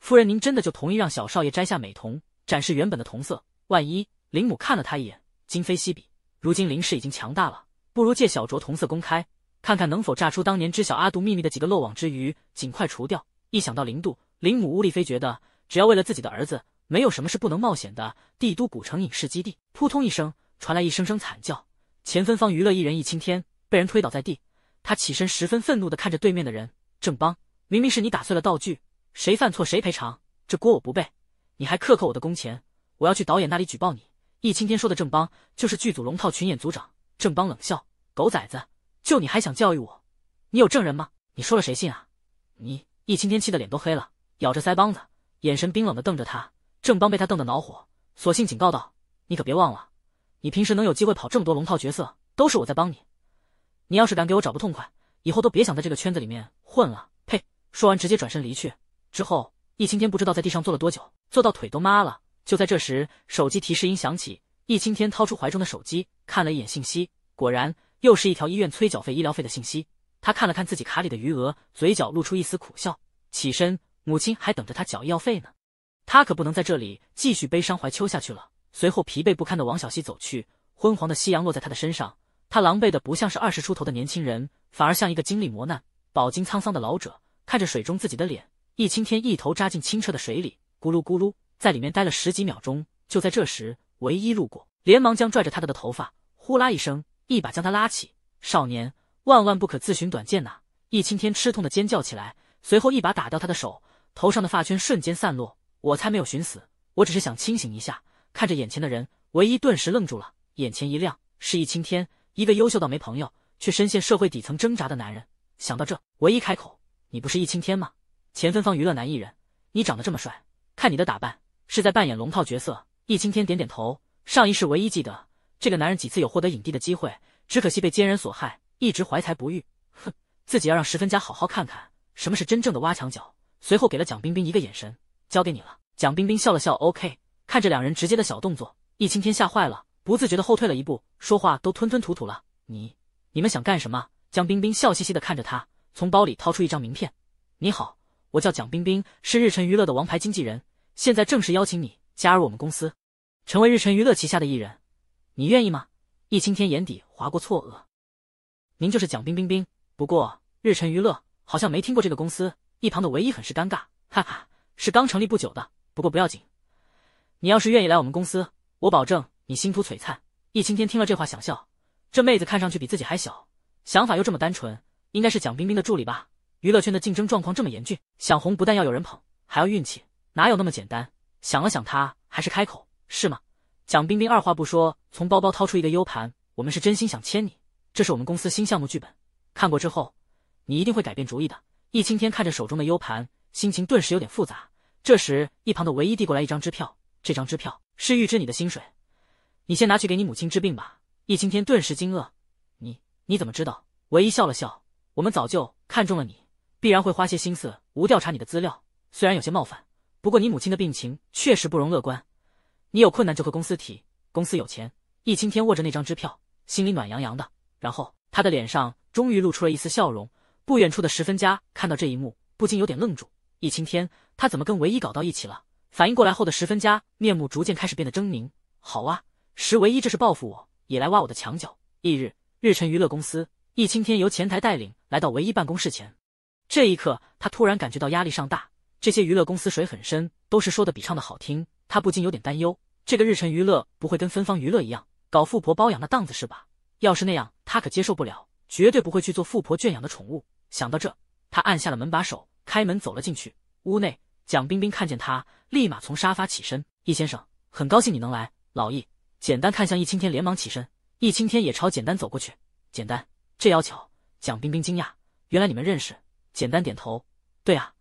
夫人，您真的就同意让小少爷摘下美瞳，展示原本的瞳色？万一……林母看了他一眼，今非昔比，如今林氏已经强大了，不如借小卓瞳色公开。看看能否炸出当年知晓阿杜秘密的几个漏网之鱼，尽快除掉。一想到零度，林母乌丽飞觉得只要为了自己的儿子，没有什么是不能冒险的。帝都古城影视基地，扑通一声传来一声声惨叫。钱芬芳娱乐艺人易青天被人推倒在地，他起身十分愤怒地看着对面的人。正邦，明明是你打碎了道具，谁犯错谁赔偿，这锅我不背，你还克扣我的工钱，我要去导演那里举报你。易青天说的正邦就是剧组龙套群演组长。正邦冷笑：“狗崽子。”就你还想教育我？你有证人吗？你说了谁信啊？你易青天气得脸都黑了，咬着腮帮子，眼神冰冷的瞪着他。正邦被他瞪得恼火，索性警告道：“你可别忘了，你平时能有机会跑这么多龙套角色，都是我在帮你。你要是敢给我找不痛快，以后都别想在这个圈子里面混了。”呸！说完直接转身离去。之后，易青天不知道在地上坐了多久，坐到腿都麻了。就在这时，手机提示音响起。易青天掏出怀中的手机，看了一眼信息，果然。又是一条医院催缴费医疗费的信息，他看了看自己卡里的余额，嘴角露出一丝苦笑，起身。母亲还等着他缴医药费呢，他可不能在这里继续悲伤怀秋下去了。随后疲惫不堪的王小溪走去，昏黄的夕阳落在他的身上，他狼狈的不像是二十出头的年轻人，反而像一个经历磨难、饱经沧桑的老者。看着水中自己的脸，易青天一头扎进清澈的水里，咕噜咕噜，在里面待了十几秒钟。就在这时，唯一路过，连忙将拽着他的头发，呼啦一声。一把将他拉起，少年，万万不可自寻短见呐！易青天吃痛的尖叫起来，随后一把打掉他的手，头上的发圈瞬间散落。我才没有寻死，我只是想清醒一下。看着眼前的人，唯一顿时愣住了，眼前一亮，是易青天，一个优秀到没朋友，却深陷社会底层挣扎的男人。想到这，唯一开口：“你不是易青天吗？钱芬芳娱乐男艺人，你长得这么帅，看你的打扮，是在扮演龙套角色。”易青天点点头，上一世唯一记得。这个男人几次有获得影帝的机会，只可惜被奸人所害，一直怀才不遇。哼，自己要让十分家好好看看什么是真正的挖墙脚。随后给了蒋冰冰一个眼神，交给你了。蒋冰冰笑了笑，OK。看着两人直接的小动作，易青天吓坏了，不自觉的后退了一步，说话都吞吞吐吐了。你你们想干什么？蒋冰冰笑嘻嘻的看着他，从包里掏出一张名片。你好，我叫蒋冰冰，是日晨娱乐的王牌经纪人，现在正式邀请你加入我们公司，成为日晨娱乐旗下的艺人。你愿意吗？易青天眼底划过错愕。您就是蒋冰冰冰，不过日晨娱乐好像没听过这个公司。一旁的唯一很是尴尬，哈哈，是刚成立不久的，不过不要紧。你要是愿意来我们公司，我保证你星途璀璨。易青天听了这话想笑，这妹子看上去比自己还小，想法又这么单纯，应该是蒋冰冰的助理吧？娱乐圈的竞争状况这么严峻，想红不但要有人捧，还要运气，哪有那么简单？想了想，他还是开口，是吗？蒋冰冰二话不说，从包包掏出一个 U 盘，我们是真心想签你，这是我们公司新项目剧本，看过之后，你一定会改变主意的。易青天看着手中的 U 盘，心情顿时有点复杂。这时，一旁的唯一递过来一张支票，这张支票是预支你的薪水，你先拿去给你母亲治病吧。易青天顿时惊愕，你你怎么知道？唯一笑了笑，我们早就看中了你，必然会花些心思无调查你的资料，虽然有些冒犯，不过你母亲的病情确实不容乐观。你有困难就和公司提，公司有钱。易青天握着那张支票，心里暖洋洋的，然后他的脸上终于露出了一丝笑容。不远处的十分家看到这一幕，不禁有点愣住。易青天，他怎么跟唯一搞到一起了？反应过来后的十分家面目逐渐开始变得狰狞。好啊，石唯一，这是报复我，也来挖我的墙角。翌日，日晨娱乐公司，易青天由前台带领来到唯一办公室前。这一刻，他突然感觉到压力上大，这些娱乐公司水很深，都是说的比唱的好听。他不禁有点担忧，这个日晨娱乐不会跟芬芳娱乐一样搞富婆包养的档子是吧？要是那样，他可接受不了，绝对不会去做富婆圈养的宠物。想到这，他按下了门把手，开门走了进去。屋内，蒋冰冰看见他，立马从沙发起身。易先生，很高兴你能来。老易，简单看向易青天，连忙起身。易青天也朝简单走过去。简单，这要求。”蒋冰冰惊讶，原来你们认识。简单点头，对啊，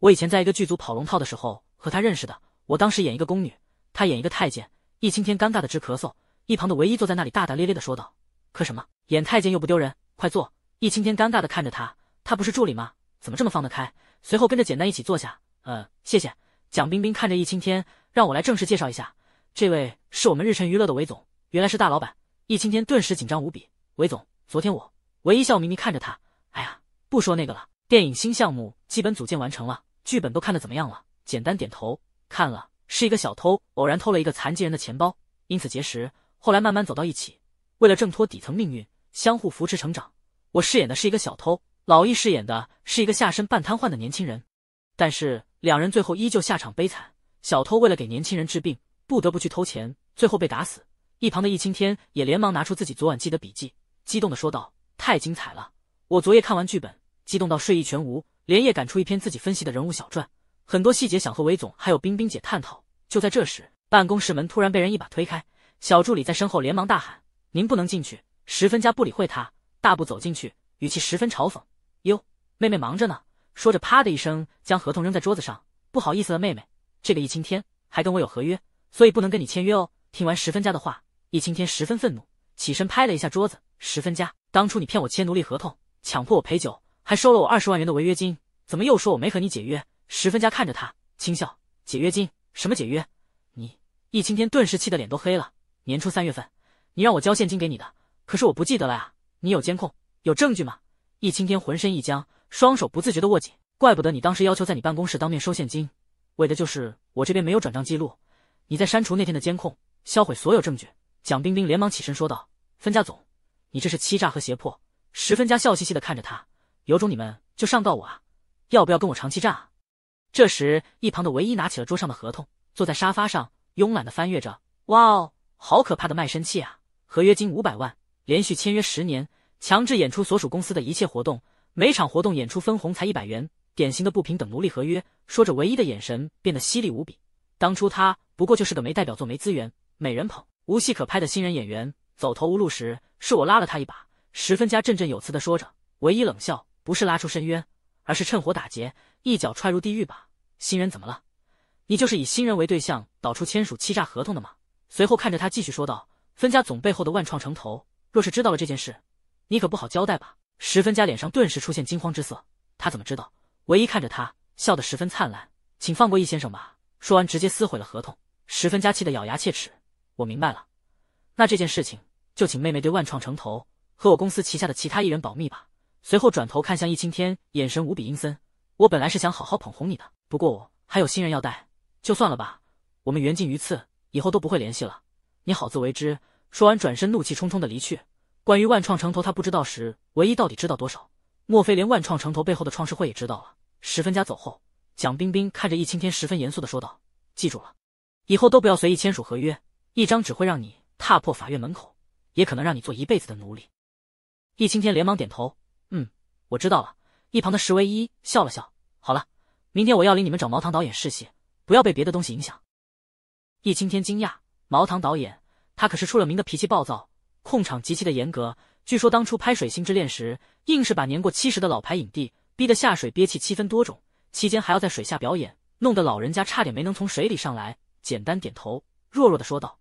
我以前在一个剧组跑龙套的时候和他认识的。我当时演一个宫女，他演一个太监。易青天尴尬的直咳嗽，一旁的唯一坐在那里大大咧咧的说道：“咳什么？演太监又不丢人，快坐。”易青天尴尬的看着他，他不是助理吗？怎么这么放得开？随后跟着简单一起坐下。呃，谢谢。蒋冰冰看着易青天，让我来正式介绍一下，这位是我们日晨娱乐的韦总，原来是大老板。易青天顿时紧张无比。韦总，昨天我唯一笑眯眯看着他。哎呀，不说那个了。电影新项目基本组建完成了，剧本都看的怎么样了？简单点头。看了是一个小偷偶然偷了一个残疾人的钱包，因此结识，后来慢慢走到一起。为了挣脱底层命运，相互扶持成长。我饰演的是一个小偷，老易饰演的是一个下身半瘫痪的年轻人。但是两人最后依旧下场悲惨。小偷为了给年轻人治病，不得不去偷钱，最后被打死。一旁的易青天也连忙拿出自己昨晚记的笔记，激动的说道：“太精彩了！我昨夜看完剧本，激动到睡意全无，连夜赶出一篇自己分析的人物小传。”很多细节想和韦总还有冰冰姐探讨。就在这时，办公室门突然被人一把推开，小助理在身后连忙大喊：“您不能进去！”十分家不理会他，大步走进去，语气十分嘲讽：“哟，妹妹忙着呢。”说着，啪的一声将合同扔在桌子上。“不好意思了，妹妹，这个易青天还跟我有合约，所以不能跟你签约哦。”听完十分家的话，易青天十分愤怒，起身拍了一下桌子：“十分家，当初你骗我签奴隶合同，强迫我陪酒，还收了我二十万元的违约金，怎么又说我没和你解约？”十分家看着他，轻笑：“解约金？什么解约？”你易青天顿时气得脸都黑了。年初三月份，你让我交现金给你的，可是我不记得了呀。你有监控，有证据吗？易青天浑身一僵，双手不自觉的握紧。怪不得你当时要求在你办公室当面收现金，为的就是我这边没有转账记录。你在删除那天的监控，销毁所有证据。蒋冰冰连忙起身说道：“分家总，你这是欺诈和胁迫。”十分家笑嘻嘻的看着他：“有种你们就上告我啊，要不要跟我长期战啊？”这时，一旁的唯一拿起了桌上的合同，坐在沙发上，慵懒的翻阅着。哇哦，好可怕的卖身契啊！合约金五百万，连续签约十年，强制演出所属公司的一切活动，每场活动演出分红才一百元，典型的不平等奴隶合约。说着，唯一的眼神变得犀利无比。当初他不过就是个没代表作、没资源、没人捧、无戏可拍的新人演员，走投无路时，是我拉了他一把。十分加振振有词的说着，唯一冷笑，不是拉出深渊。而是趁火打劫，一脚踹入地狱吧！新人怎么了？你就是以新人为对象，导出签署欺诈合同的吗？随后看着他继续说道：“分家总背后的万创城投，若是知道了这件事，你可不好交代吧？”十分家脸上顿时出现惊慌之色，他怎么知道？唯一看着他笑得十分灿烂，请放过易先生吧！说完直接撕毁了合同。十分家气得咬牙切齿，我明白了，那这件事情就请妹妹对万创城投和我公司旗下的其他艺人保密吧。随后转头看向易青天，眼神无比阴森。我本来是想好好捧红你的，不过我还有新人要带，就算了吧。我们缘尽于此，以后都不会联系了。你好自为之。说完，转身怒气冲冲的离去。关于万创城头，他不知道时唯一到底知道多少。莫非连万创城头背后的创世会也知道了？十分家走后，蒋冰冰看着易青天，十分严肃的说道：“记住了，以后都不要随意签署合约，一张只会让你踏破法院门口，也可能让你做一辈子的奴隶。”易青天连忙点头。我知道了，一旁的石唯一笑了笑。好了，明天我要领你们找毛糖导演试戏，不要被别的东西影响。易青天惊讶：毛糖导演，他可是出了名的脾气暴躁，控场极其的严格。据说当初拍《水星之恋》时，硬是把年过七十的老牌影帝逼得下水憋气七分多钟，期间还要在水下表演，弄得老人家差点没能从水里上来。简单点头，弱弱的说道：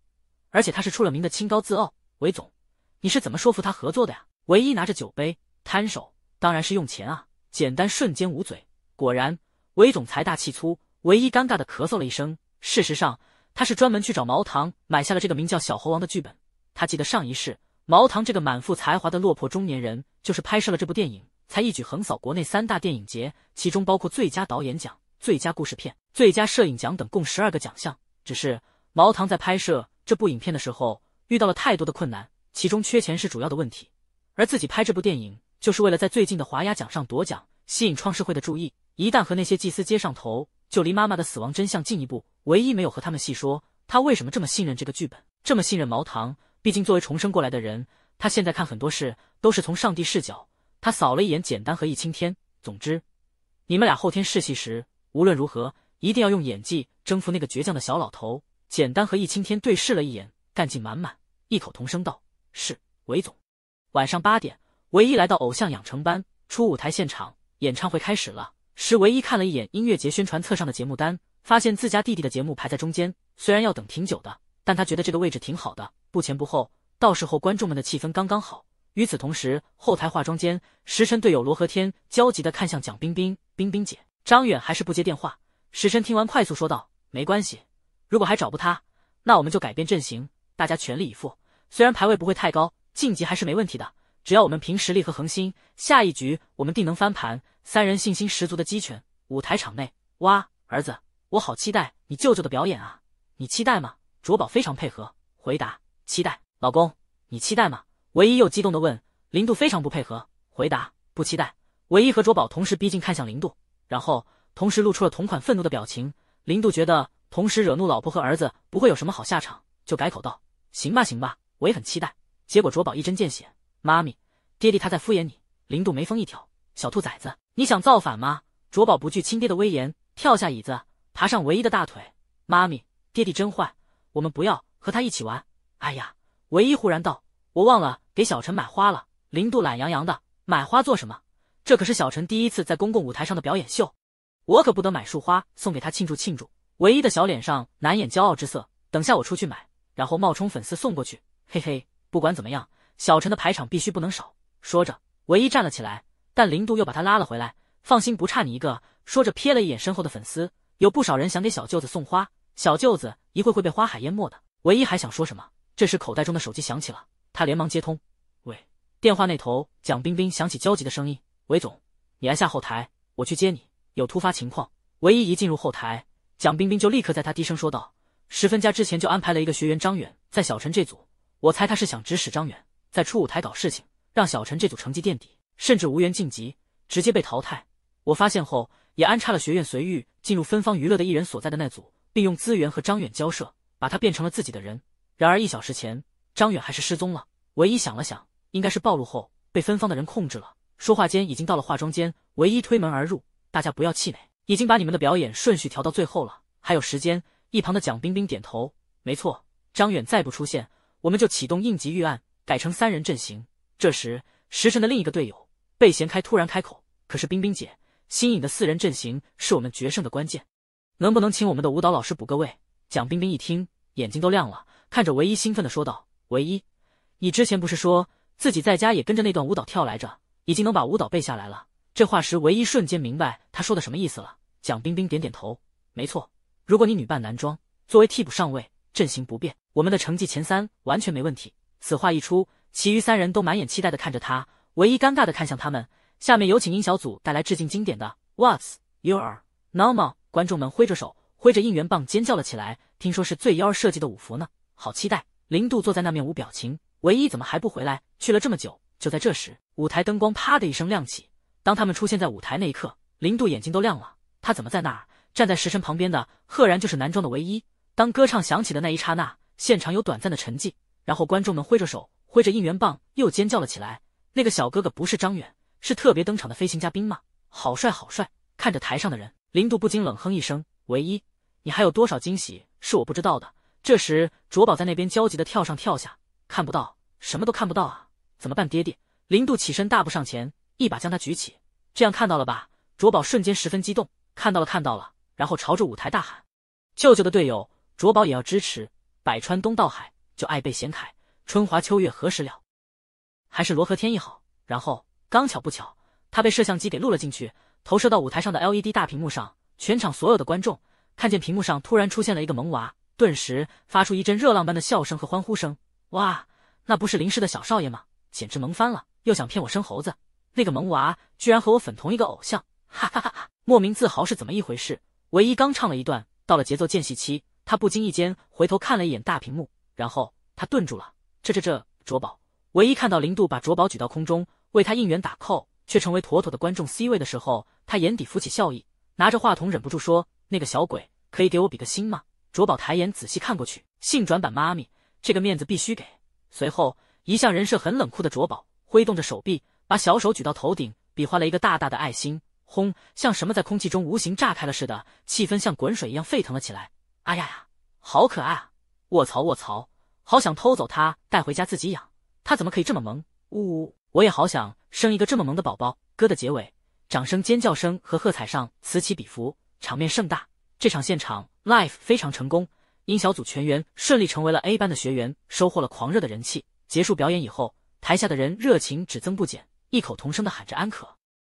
而且他是出了名的清高自傲。韦总，你是怎么说服他合作的呀？唯一拿着酒杯，摊手。当然是用钱啊！简单瞬间捂嘴，果然韦总裁大气粗，唯一尴尬的咳嗽了一声。事实上，他是专门去找毛唐买下了这个名叫小猴王的剧本。他记得上一世，毛唐这个满腹才华的落魄中年人，就是拍摄了这部电影，才一举横扫国内三大电影节，其中包括最佳导演奖、最佳故事片、最佳摄影奖等共十二个奖项。只是毛唐在拍摄这部影片的时候，遇到了太多的困难，其中缺钱是主要的问题，而自己拍这部电影。就是为了在最近的华雅奖上夺奖，吸引创世会的注意。一旦和那些祭司接上头，就离妈妈的死亡真相进一步。唯一没有和他们细说，他为什么这么信任这个剧本，这么信任毛糖？毕竟作为重生过来的人，他现在看很多事都是从上帝视角。他扫了一眼简单和易青天。总之，你们俩后天试戏时，无论如何一定要用演技征服那个倔强的小老头。简单和易青天对视了一眼，干劲满满，异口同声道：“是，韦总。”晚上八点。唯一来到偶像养成班，初舞台现场，演唱会开始了。时唯一看了一眼音乐节宣传册上的节目单，发现自家弟弟的节目排在中间。虽然要等挺久的，但他觉得这个位置挺好的，不前不后，到时候观众们的气氛刚刚好。与此同时，后台化妆间，时辰队友罗和天焦急的看向蒋冰冰，冰冰姐，张远还是不接电话。时辰听完，快速说道：“没关系，如果还找不他，那我们就改变阵型，大家全力以赴。虽然排位不会太高，晋级还是没问题的。”只要我们凭实力和恒心，下一局我们定能翻盘。三人信心十足的鸡犬，舞台场内，哇，儿子，我好期待你舅舅的表演啊！你期待吗？卓宝非常配合回答：期待。老公，你期待吗？唯一又激动的问。林度非常不配合回答：不期待。唯一和卓宝同时逼近，看向林度，然后同时露出了同款愤怒的表情。林度觉得同时惹怒老婆和儿子不会有什么好下场，就改口道：行吧，行吧，我也很期待。结果卓宝一针见血。妈咪，爹地他在敷衍你。零度眉峰一挑，小兔崽子，你想造反吗？卓宝不惧亲爹的威严，跳下椅子，爬上唯一的大腿。妈咪，爹地真坏，我们不要和他一起玩。哎呀，唯一忽然道，我忘了给小陈买花了。零度懒洋洋的，买花做什么？这可是小陈第一次在公共舞台上的表演秀，我可不得买束花送给他庆祝庆祝。唯一的小脸上难掩骄傲之色，等下我出去买，然后冒充粉丝送过去。嘿嘿，不管怎么样。小陈的排场必须不能少，说着，唯一站了起来，但林度又把他拉了回来。放心，不差你一个。说着，瞥了一眼身后的粉丝，有不少人想给小舅子送花，小舅子一会会被花海淹没的。唯一还想说什么，这时口袋中的手机响起了，他连忙接通。喂，电话那头，蒋冰冰响起焦急的声音：“韦总，你来下后台，我去接你，有突发情况。”唯一一进入后台，蒋冰冰就立刻在他低声说道：“十分家之前就安排了一个学员张远在小陈这组，我猜他是想指使张远。”在初舞台搞事情，让小陈这组成绩垫底，甚至无缘晋级，直接被淘汰。我发现后，也安插了学院随遇进入芬芳娱乐的艺人所在的那组，并用资源和张远交涉，把他变成了自己的人。然而一小时前，张远还是失踪了。唯一想了想，应该是暴露后被芬芳的人控制了。说话间，已经到了化妆间，唯一推门而入。大家不要气馁，已经把你们的表演顺序调到最后了，还有时间。一旁的蒋冰冰点头，没错，张远再不出现，我们就启动应急预案。改成三人阵型。这时，时辰的另一个队友贝贤开突然开口：“可是，冰冰姐，新颖的四人阵型是我们决胜的关键，能不能请我们的舞蹈老师补个位？”蒋冰冰一听，眼睛都亮了，看着唯一兴奋的说道：“唯一，你之前不是说自己在家也跟着那段舞蹈跳来着，已经能把舞蹈背下来了？”这话时，唯一瞬间明白他说的什么意思了。蒋冰冰点点头：“没错，如果你女扮男装，作为替补上位，阵型不变，我们的成绩前三完全没问题。”此话一出，其余三人都满眼期待地看着他，唯一尴尬地看向他们。下面有请音小组带来致敬经典的 "What's Your n a m e 观众们挥着手，挥着应援棒，尖叫了起来。听说是最妖设计的五福呢，好期待！零度坐在那面无表情，唯一怎么还不回来？去了这么久。就在这时，舞台灯光啪的一声亮起。当他们出现在舞台那一刻，零度眼睛都亮了。他怎么在那儿？站在时辰旁边的，赫然就是男装的唯一。当歌唱响起的那一刹那，现场有短暂的沉寂。然后观众们挥着手，挥着应援棒，又尖叫了起来。那个小哥哥不是张远，是特别登场的飞行嘉宾吗？好帅，好帅！看着台上的人，林渡不禁冷哼一声：“唯一，你还有多少惊喜是我不知道的？”这时，卓宝在那边焦急的跳上跳下，看不到，什么都看不到啊！怎么办，爹爹？林渡起身大步上前，一把将他举起，这样看到了吧？卓宝瞬间十分激动，看到了，看到了，然后朝着舞台大喊：“舅舅的队友，卓宝也要支持，百川东到海。”就爱被闲侃，春花秋月何时了？还是罗和天意好。然后，刚巧不巧，他被摄像机给录了进去，投射到舞台上的 LED 大屏幕上。全场所有的观众看见屏幕上突然出现了一个萌娃，顿时发出一阵热浪般的笑声和欢呼声。哇，那不是林氏的小少爷吗？简直萌翻了！又想骗我生猴子？那个萌娃居然和我粉同一个偶像，哈哈哈哈！莫名自豪是怎么一回事？唯一刚唱了一段，到了节奏间隙期，他不经意间回头看了一眼大屏幕。然后他顿住了，这这这，卓宝唯一看到林度把卓宝举到空中为他应援打扣，却成为妥妥的观众 C 位的时候，他眼底浮起笑意，拿着话筒忍不住说：“那个小鬼，可以给我比个心吗？”卓宝抬眼仔细看过去，性转版妈咪，这个面子必须给。随后，一向人设很冷酷的卓宝挥动着手臂，把小手举到头顶，比划了一个大大的爱心。轰，像什么在空气中无形炸开了似的，气氛像滚水一样沸腾了起来。哎呀呀，好可爱啊！卧槽卧槽，好想偷走他带回家自己养，他怎么可以这么萌？呜呜，我也好想生一个这么萌的宝宝。哥的结尾，掌声、尖叫声和喝彩上此起彼伏，场面盛大。这场现场 l i f e 非常成功，音小组全员顺利成为了 A 班的学员，收获了狂热的人气。结束表演以后，台下的人热情只增不减，异口同声的喊着安可。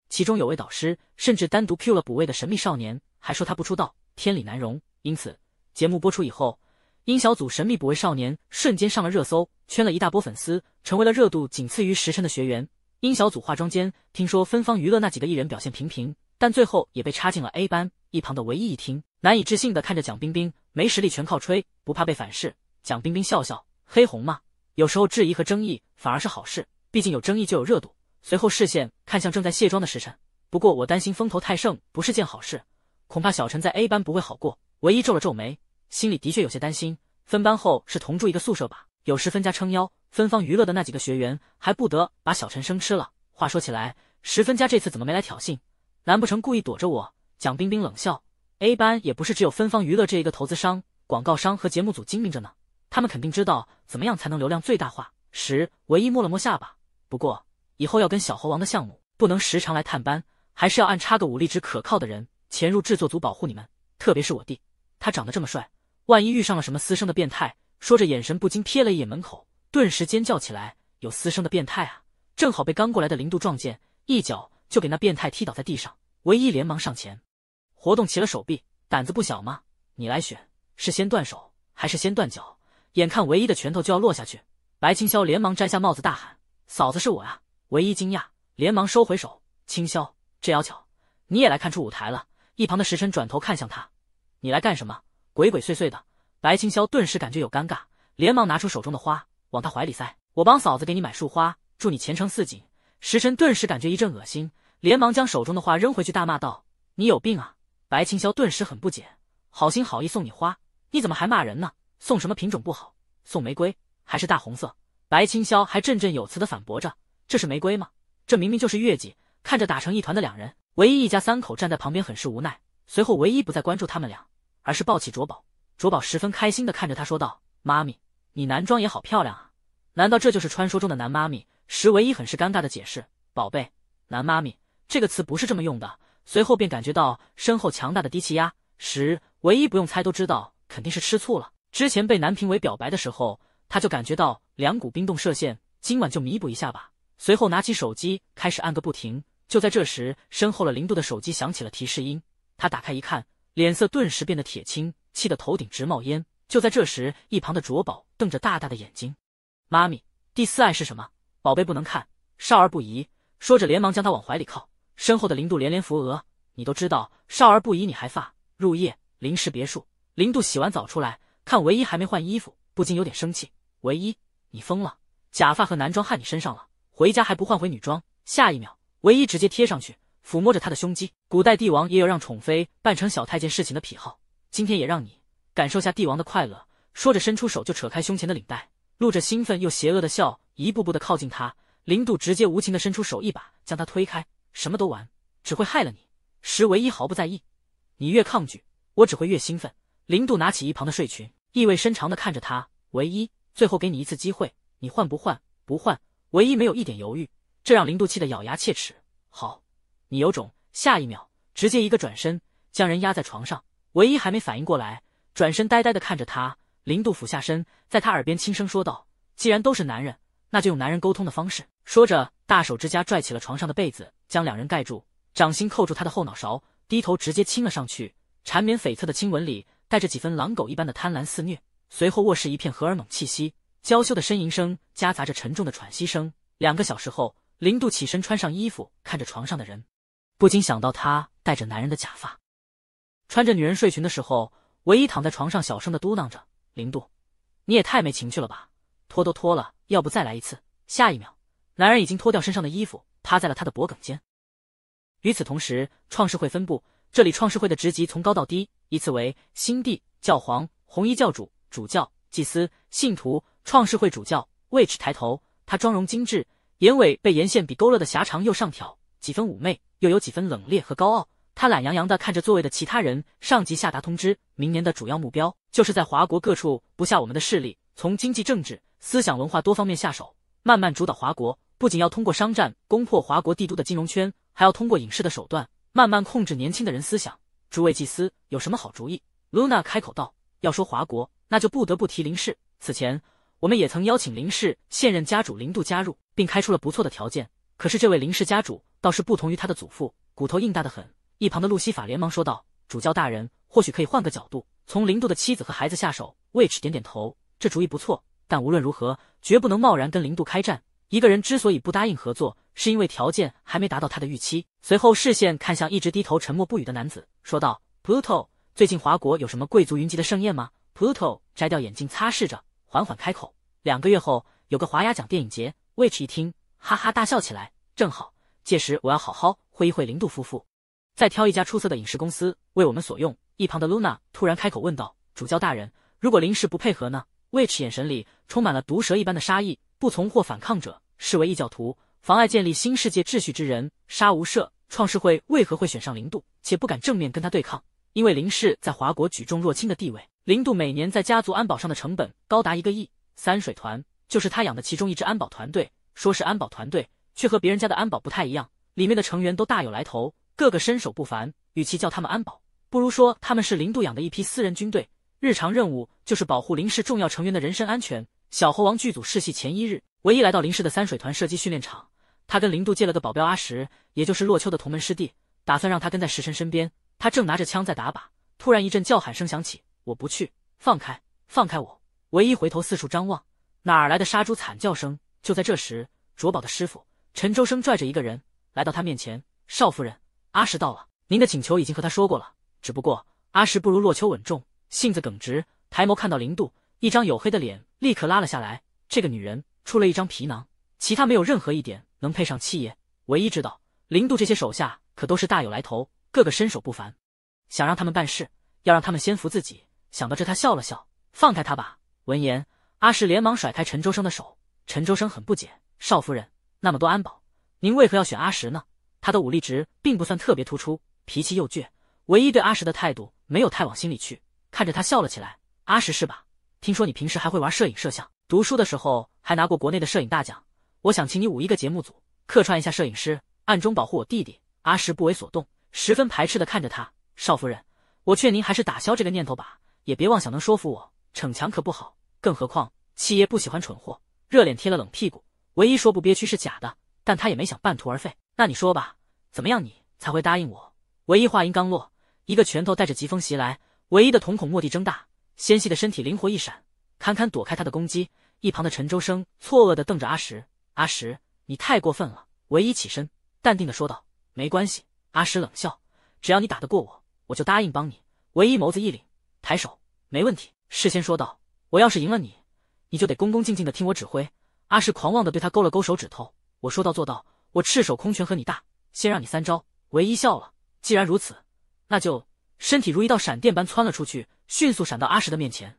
其中有位导师甚至单独 cue 了补位的神秘少年，还说他不出道天理难容。因此，节目播出以后。殷小组神秘补位少年瞬间上了热搜，圈了一大波粉丝，成为了热度仅次于时辰的学员。殷小组化妆间，听说芬芳娱乐那几个艺人表现平平，但最后也被插进了 A 班。一旁的唯一一听，难以置信的看着蒋冰冰，没实力全靠吹，不怕被反噬？蒋冰冰笑笑，黑红嘛，有时候质疑和争议反而是好事，毕竟有争议就有热度。随后视线看向正在卸妆的时辰，不过我担心风头太盛不是件好事，恐怕小陈在 A 班不会好过。唯一皱了皱眉。心里的确有些担心，分班后是同住一个宿舍吧？有时分家撑腰，芬芳娱乐的那几个学员还不得把小陈生吃了？话说起来，时分家这次怎么没来挑衅？难不成故意躲着我？蒋冰冰冷笑，A 班也不是只有芬芳娱乐这一个投资商、广告商和节目组精明着呢，他们肯定知道怎么样才能流量最大化。十唯一摸了摸下巴，不过以后要跟小猴王的项目不能时常来探班，还是要按插个武力值可靠的人潜入制作组保护你们，特别是我弟，他长得这么帅。万一遇上了什么私生的变态，说着眼神不禁瞥了一眼门口，顿时尖叫起来：“有私生的变态啊！”正好被刚过来的零度撞见，一脚就给那变态踢倒在地上。唯一连忙上前，活动起了手臂，胆子不小吗？你来选，是先断手还是先断脚？眼看唯一的拳头就要落下去，白青霄连忙摘下帽子大喊：“嫂子是我呀！”唯一惊讶，连忙收回手。青霄，这要巧，你也来看出舞台了。一旁的时辰转头看向他：“你来干什么？”鬼鬼祟祟的白清霄顿时感觉有尴尬，连忙拿出手中的花往他怀里塞。我帮嫂子给你买束花，祝你前程似锦。时辰顿时感觉一阵恶心，连忙将手中的花扔回去，大骂道：“你有病啊！”白清霄顿时很不解，好心好意送你花，你怎么还骂人呢？送什么品种不好，送玫瑰还是大红色？白清霄还振振有词的反驳着：“这是玫瑰吗？这明明就是月季。”看着打成一团的两人，唯一一家三口站在旁边很是无奈，随后唯一不再关注他们俩。而是抱起卓宝，卓宝十分开心的看着他说道：“妈咪，你男装也好漂亮啊！难道这就是传说中的男妈咪？”石唯一很是尴尬的解释：“宝贝，男妈咪这个词不是这么用的。”随后便感觉到身后强大的低气压，石唯一不用猜都知道肯定是吃醋了。之前被男评委表白的时候，他就感觉到两股冰冻射线，今晚就弥补一下吧。随后拿起手机开始按个不停。就在这时，身后了零度的手机响起了提示音，他打开一看。脸色顿时变得铁青，气得头顶直冒烟。就在这时，一旁的卓宝瞪着大大的眼睛：“妈咪，第四爱是什么？宝贝不能看，少儿不宜。”说着，连忙将他往怀里靠。身后的林度连连扶额：“你都知道少儿不宜，你还发？”入夜，临时别墅，林度洗完澡出来，看唯一还没换衣服，不禁有点生气：“唯一，你疯了？假发和男装焊你身上了，回家还不换回女装？”下一秒，唯一直接贴上去。抚摸着他的胸肌，古代帝王也有让宠妃扮成小太监侍寝的癖好，今天也让你感受下帝王的快乐。说着，伸出手就扯开胸前的领带，露着兴奋又邪恶的笑，一步步的靠近他。林度直接无情的伸出手，一把将他推开。什么都玩，只会害了你。石唯一毫不在意，你越抗拒，我只会越兴奋。林度拿起一旁的睡裙，意味深长的看着他。唯一，最后给你一次机会，你换不换？不换。唯一没有一点犹豫，这让林度气得咬牙切齿。好。你有种，下一秒直接一个转身，将人压在床上。唯一还没反应过来，转身呆呆的看着他。林杜俯下身，在他耳边轻声说道：“既然都是男人，那就用男人沟通的方式。”说着，大手之家拽起了床上的被子，将两人盖住，掌心扣住他的后脑勺，低头直接亲了上去。缠绵悱恻的亲吻里，带着几分狼狗一般的贪婪肆虐。随后，卧室一片荷尔蒙气息，娇羞的呻吟声夹杂着沉重的喘息声。两个小时后，林杜起身穿上衣服，看着床上的人。不禁想到，她戴着男人的假发，穿着女人睡裙的时候，唯一躺在床上小声的嘟囔着：“零度，你也太没情趣了吧，脱都脱了，要不再来一次？”下一秒，男人已经脱掉身上的衣服，趴在了他的脖颈间。与此同时，创世会分部这里，创世会的职级从高到低依次为：新帝、教皇、红衣教主、主教、祭司、信徒、创世会主教。Which 抬头，他妆容精致，眼尾被眼线笔勾勒的狭长又上挑。几分妩媚，又有几分冷冽和高傲。他懒洋洋的看着座位的其他人。上级下达通知，明年的主要目标就是在华国各处不下我们的势力，从经济、政治、思想、文化多方面下手，慢慢主导华国。不仅要通过商战攻破华国帝都的金融圈，还要通过影视的手段慢慢控制年轻的人思想。诸位祭司，有什么好主意？Luna 开口道：“要说华国，那就不得不提林氏。此前，我们也曾邀请林氏现任家主林渡加入，并开出了不错的条件。”可是这位林氏家主倒是不同于他的祖父，骨头硬大的很。一旁的路西法连忙说道：“主教大人，或许可以换个角度，从林度的妻子和孩子下手。” w i t c h 点点头，这主意不错。但无论如何，绝不能贸然跟林度开战。一个人之所以不答应合作，是因为条件还没达到他的预期。随后视线看向一直低头沉默不语的男子，说道：“Pluto，最近华国有什么贵族云集的盛宴吗？” Pluto 摘掉眼镜，擦拭着，缓缓开口：“两个月后有个华雅奖电影节。” w i t c h 一听，哈哈大笑起来。正好，届时我要好好会一会林度夫妇，再挑一家出色的影视公司为我们所用。一旁的 Luna 突然开口问道：“主教大人，如果林氏不配合呢？”Which 眼神里充满了毒蛇一般的杀意。不从或反抗者，视为异教徒，妨碍建立新世界秩序之人，杀无赦。创世会为何会选上林度，且不敢正面跟他对抗？因为林氏在华国举重若轻的地位。林度每年在家族安保上的成本高达一个亿。三水团就是他养的其中一支安保团队，说是安保团队。却和别人家的安保不太一样，里面的成员都大有来头，个个身手不凡。与其叫他们安保，不如说他们是林度养的一批私人军队。日常任务就是保护林氏重要成员的人身安全。小猴王剧组试戏前一日，唯一来到林氏的三水团射击训练场，他跟林度借了个保镖阿石，也就是洛秋的同门师弟，打算让他跟在石神身边。他正拿着枪在打靶，突然一阵叫喊声响起：“我不去，放开，放开我！”唯一回头四处张望，哪来的杀猪惨叫声？就在这时，卓宝的师傅。陈周生拽着一个人来到他面前，少夫人，阿石到了，您的请求已经和他说过了。只不过阿石不如洛秋稳重，性子耿直。抬眸看到林渡一张黝黑的脸，立刻拉了下来。这个女人出了一张皮囊，其他没有任何一点能配上七爷。唯一知道林渡这些手下可都是大有来头，个个身手不凡。想让他们办事，要让他们先服自己。想到这，他笑了笑，放开他吧。闻言，阿石连忙甩开陈周生的手。陈周生很不解，少夫人。那么多安保，您为何要选阿石呢？他的武力值并不算特别突出，脾气又倔，唯一对阿石的态度没有太往心里去，看着他笑了起来。阿石是吧？听说你平时还会玩摄影摄像，读书的时候还拿过国内的摄影大奖。我想请你舞一个节目组客串一下摄影师，暗中保护我弟弟。阿石不为所动，十分排斥地看着他。少夫人，我劝您还是打消这个念头吧，也别妄想能说服我，逞强可不好。更何况七爷不喜欢蠢货，热脸贴了冷屁股。唯一说不憋屈是假的，但他也没想半途而废。那你说吧，怎么样你才会答应我？唯一话音刚落，一个拳头带着疾风袭来，唯一的瞳孔蓦地睁大，纤细的身体灵活一闪，堪堪躲开他的攻击。一旁的陈周生错愕的瞪着阿石：“阿石，你太过分了！”唯一起身，淡定的说道：“没关系。”阿石冷笑：“只要你打得过我，我就答应帮你。”唯一眸子一凛，抬手：“没问题。”事先说道：“我要是赢了你，你就得恭恭敬敬的听我指挥。”阿石狂妄地对他勾了勾手指头，我说到做到，我赤手空拳和你大，先让你三招。唯一笑了，既然如此，那就身体如一道闪电般窜了出去，迅速闪到阿石的面前，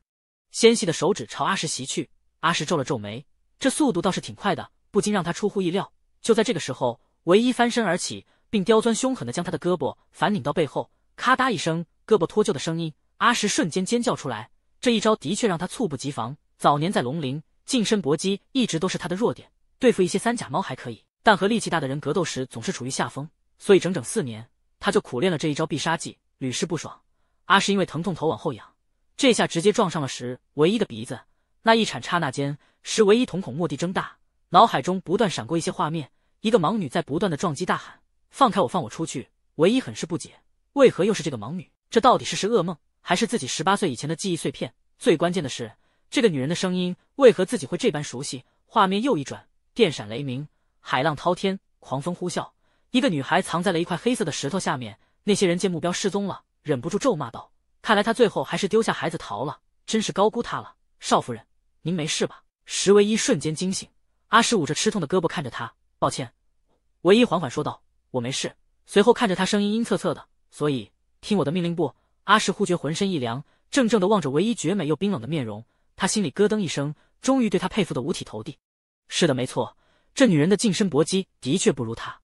纤细的手指朝阿石袭去。阿石皱了皱眉，这速度倒是挺快的，不禁让他出乎意料。就在这个时候，唯一翻身而起，并刁钻凶狠地将他的胳膊反拧到背后，咔嗒一声，胳膊脱臼的声音，阿石瞬间尖叫出来。这一招的确让他猝不及防。早年在龙陵。近身搏击一直都是他的弱点，对付一些三甲猫还可以，但和力气大的人格斗时总是处于下风。所以整整四年，他就苦练了这一招必杀技，屡试不爽。阿诗因为疼痛头往后仰，这下直接撞上了石唯一的鼻子。那一铲刹那间，石唯一瞳孔蓦地睁大，脑海中不断闪过一些画面：一个盲女在不断的撞击，大喊：“放开我，放我出去！”唯一很是不解，为何又是这个盲女？这到底是是噩梦，还是自己十八岁以前的记忆碎片？最关键的是。这个女人的声音为何自己会这般熟悉？画面又一转，电闪雷鸣，海浪滔天，狂风呼啸。一个女孩藏在了一块黑色的石头下面。那些人见目标失踪了，忍不住咒骂道：“看来她最后还是丢下孩子逃了，真是高估她了。”少夫人，您没事吧？石唯一瞬间惊醒，阿石捂着吃痛的胳膊看着他，抱歉。唯一缓缓说道：“我没事。”随后看着他，声音阴恻恻的：“所以听我的命令，不？”阿石忽觉浑身一凉，怔怔的望着唯一绝美又冰冷的面容。他心里咯噔一声，终于对他佩服的五体投地。是的，没错，这女人的近身搏击的确不如他，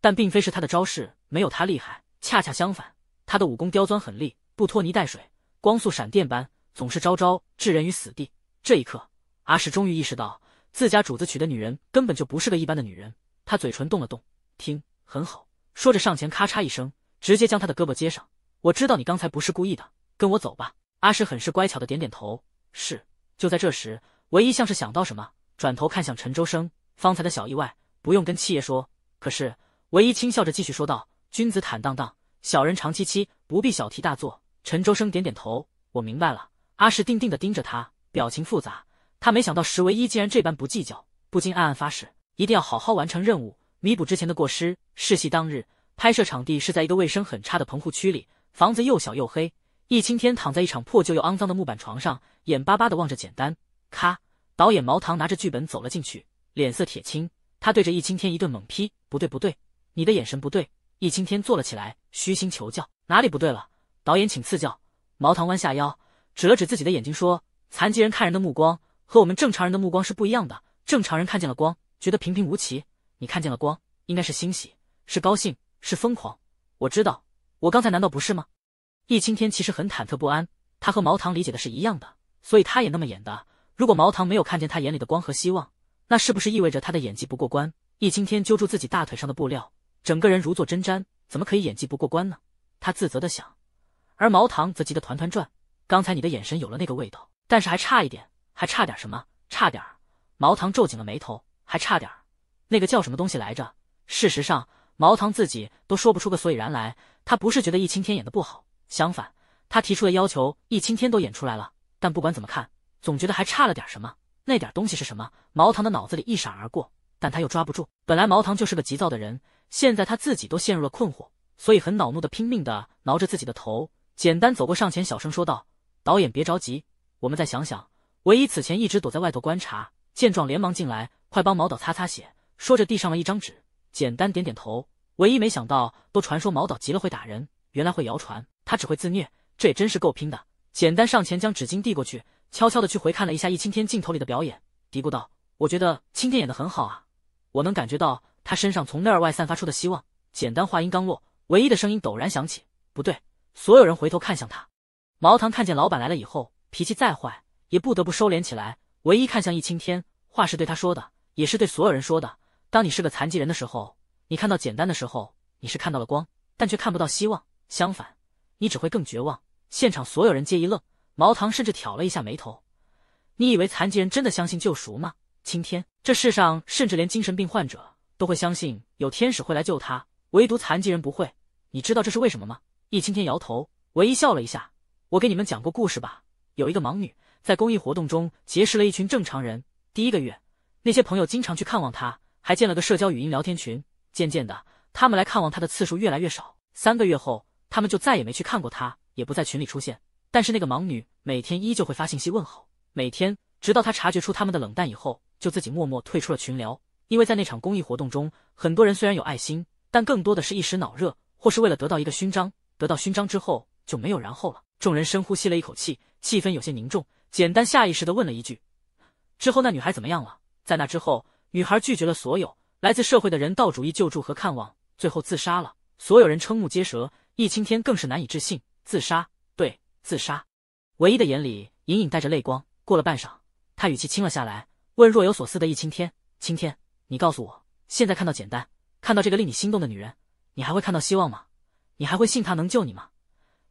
但并非是她的招式没有他厉害，恰恰相反，她的武功刁钻狠厉，不拖泥带水，光速闪电般，总是招招置人于死地。这一刻，阿石终于意识到自家主子娶的女人根本就不是个一般的女人。他嘴唇动了动，听很好，说着上前，咔嚓一声，直接将他的胳膊接上。我知道你刚才不是故意的，跟我走吧。阿石很是乖巧的点点头。是。就在这时，唯一像是想到什么，转头看向陈周生。方才的小意外，不用跟七爷说。可是，唯一轻笑着继续说道：“君子坦荡荡，小人长戚戚，不必小题大做。”陈周生点点头，我明白了。阿氏定定的盯着他，表情复杂。他没想到石唯一竟然这般不计较，不禁暗暗发誓，一定要好好完成任务，弥补之前的过失。试戏当日，拍摄场地是在一个卫生很差的棚户区里，房子又小又黑。易青天躺在一场破旧又肮脏的木板床上。眼巴巴的望着简单，咔！导演毛唐拿着剧本走了进去，脸色铁青。他对着易青天一顿猛批：“不对，不对，你的眼神不对！”易青天坐了起来，虚心求教：“哪里不对了？”导演，请赐教。毛唐弯下腰，指了指自己的眼睛，说：“残疾人看人的目光和我们正常人的目光是不一样的。正常人看见了光，觉得平平无奇；你看见了光，应该是欣喜，是高兴，是疯狂。我知道，我刚才难道不是吗？”易青天其实很忐忑不安，他和毛唐理解的是一样的。所以他也那么演的。如果毛唐没有看见他眼里的光和希望，那是不是意味着他的演技不过关？易青天揪住自己大腿上的布料，整个人如坐针毡。怎么可以演技不过关呢？他自责的想。而毛唐则急得团团转。刚才你的眼神有了那个味道，但是还差一点，还差点什么？差点儿。毛唐皱紧了眉头，还差点儿。那个叫什么东西来着？事实上，毛唐自己都说不出个所以然来。他不是觉得易青天演的不好，相反，他提出的要求易青天都演出来了。但不管怎么看，总觉得还差了点什么。那点东西是什么？毛糖的脑子里一闪而过，但他又抓不住。本来毛糖就是个急躁的人，现在他自己都陷入了困惑，所以很恼怒的拼命的挠着自己的头。简单走过上前，小声说道：“导演别着急，我们再想想。”唯一此前一直躲在外头观察，见状连忙进来：“快帮毛导擦擦血。”说着递上了一张纸。简单点点头。唯一没想到，都传说毛导急了会打人，原来会谣传他只会自虐，这也真是够拼的。简单上前将纸巾递过去，悄悄的去回看了一下易青天镜头里的表演，嘀咕道：“我觉得青天演的很好啊，我能感觉到他身上从内而外散发出的希望。”简单话音刚落，唯一的声音陡然响起：“不对！”所有人回头看向他。毛堂看见老板来了以后，脾气再坏也不得不收敛起来。唯一看向易青天，话是对他说的，也是对所有人说的：“当你是个残疾人的时候，你看到简单的时候，你是看到了光，但却看不到希望。相反，你只会更绝望。”现场所有人皆一愣，毛唐甚至挑了一下眉头。你以为残疾人真的相信救赎吗？青天，这世上甚至连精神病患者都会相信有天使会来救他，唯独残疾人不会。你知道这是为什么吗？易青天摇头，唯一笑了一下。我给你们讲过故事吧？有一个盲女在公益活动中结识了一群正常人。第一个月，那些朋友经常去看望她，还建了个社交语音聊天群。渐渐的，他们来看望她的次数越来越少。三个月后，他们就再也没去看过她。”也不在群里出现，但是那个盲女每天依旧会发信息问好，每天，直到她察觉出他们的冷淡以后，就自己默默退出了群聊。因为在那场公益活动中，很多人虽然有爱心，但更多的是一时脑热，或是为了得到一个勋章。得到勋章之后就没有然后了。众人深呼吸了一口气，气氛有些凝重。简单下意识地问了一句：“之后那女孩怎么样了？”在那之后，女孩拒绝了所有来自社会的人道主义救助和看望，最后自杀了。所有人瞠目结舌，易青天更是难以置信。自杀，对，自杀。唯一的眼里隐隐带着泪光。过了半晌，他语气轻了下来，问若有所思的易青天：“青天，你告诉我，现在看到简单，看到这个令你心动的女人，你还会看到希望吗？你还会信她能救你吗？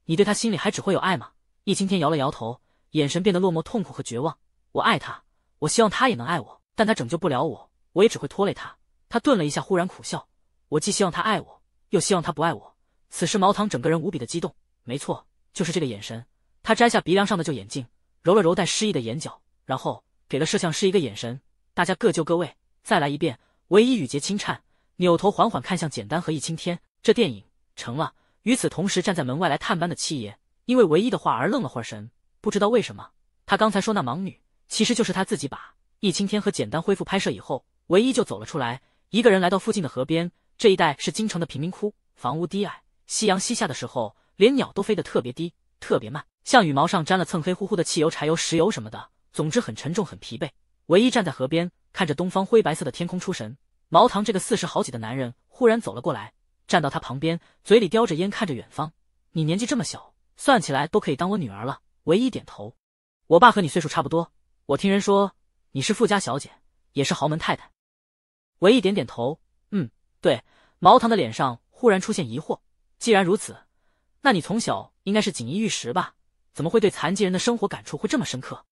你对她心里还只会有爱吗？”易青天摇了摇头，眼神变得落寞、痛苦和绝望。我爱她，我希望她也能爱我，但她拯救不了我，我也只会拖累她。他顿了一下，忽然苦笑：“我既希望她爱我，又希望她不爱我。”此时毛唐整个人无比的激动。没错，就是这个眼神。他摘下鼻梁上的旧眼镜，揉了揉带湿意的眼角，然后给了摄像师一个眼神。大家各就各位，再来一遍。唯一语洁轻颤，扭头缓缓看向简单和易青天。这电影成了。与此同时，站在门外来探班的七爷，因为唯一的话而愣了会神，不知道为什么。他刚才说那盲女其实就是他自己。把易青天和简单恢复拍摄以后，唯一就走了出来，一个人来到附近的河边。这一带是京城的贫民窟，房屋低矮。夕阳西下的时候。连鸟都飞得特别低，特别慢，像羽毛上沾了蹭黑乎乎的汽油、柴油、石油什么的，总之很沉重，很疲惫。唯一站在河边，看着东方灰白色的天空出神。毛堂这个四十好几的男人忽然走了过来，站到他旁边，嘴里叼着烟，看着远方。你年纪这么小，算起来都可以当我女儿了。唯一点头。我爸和你岁数差不多，我听人说你是富家小姐，也是豪门太太。唯一点点头。嗯，对。毛堂的脸上忽然出现疑惑。既然如此。那你从小应该是锦衣玉食吧？怎么会对残疾人的生活感触会这么深刻？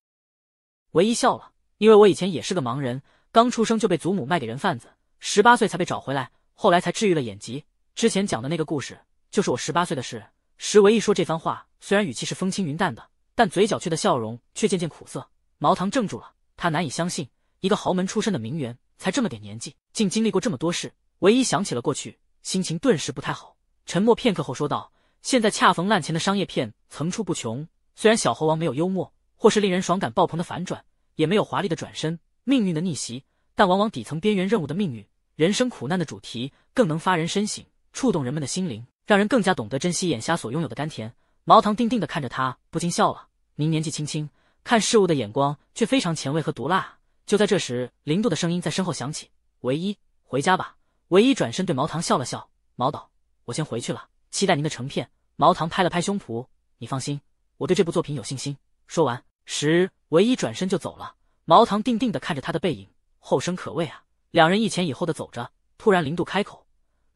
唯一笑了，因为我以前也是个盲人，刚出生就被祖母卖给人贩子，十八岁才被找回来，后来才治愈了眼疾。之前讲的那个故事，就是我十八岁的事。石唯一说这番话，虽然语气是风轻云淡的，但嘴角却的笑容却渐渐苦涩。毛唐怔住了，他难以相信，一个豪门出身的名媛，才这么点年纪，竟经历过这么多事。唯一想起了过去，心情顿时不太好，沉默片刻后说道。现在恰逢烂钱的商业片层出不穷，虽然小猴王没有幽默，或是令人爽感爆棚的反转，也没有华丽的转身、命运的逆袭，但往往底层边缘任务的命运、人生苦难的主题更能发人深省，触动人们的心灵，让人更加懂得珍惜眼下所拥有的甘甜。毛糖定定的看着他，不禁笑了。您年纪轻轻，看事物的眼光却非常前卫和毒辣。就在这时，林渡的声音在身后响起：“唯一，回家吧。”唯一转身对毛糖笑了笑：“毛导，我先回去了，期待您的成片。”毛唐拍了拍胸脯：“你放心，我对这部作品有信心。”说完，时唯一转身就走了。毛唐定定的看着他的背影，后生可畏啊！两人一前一后的走着。突然，零度开口：“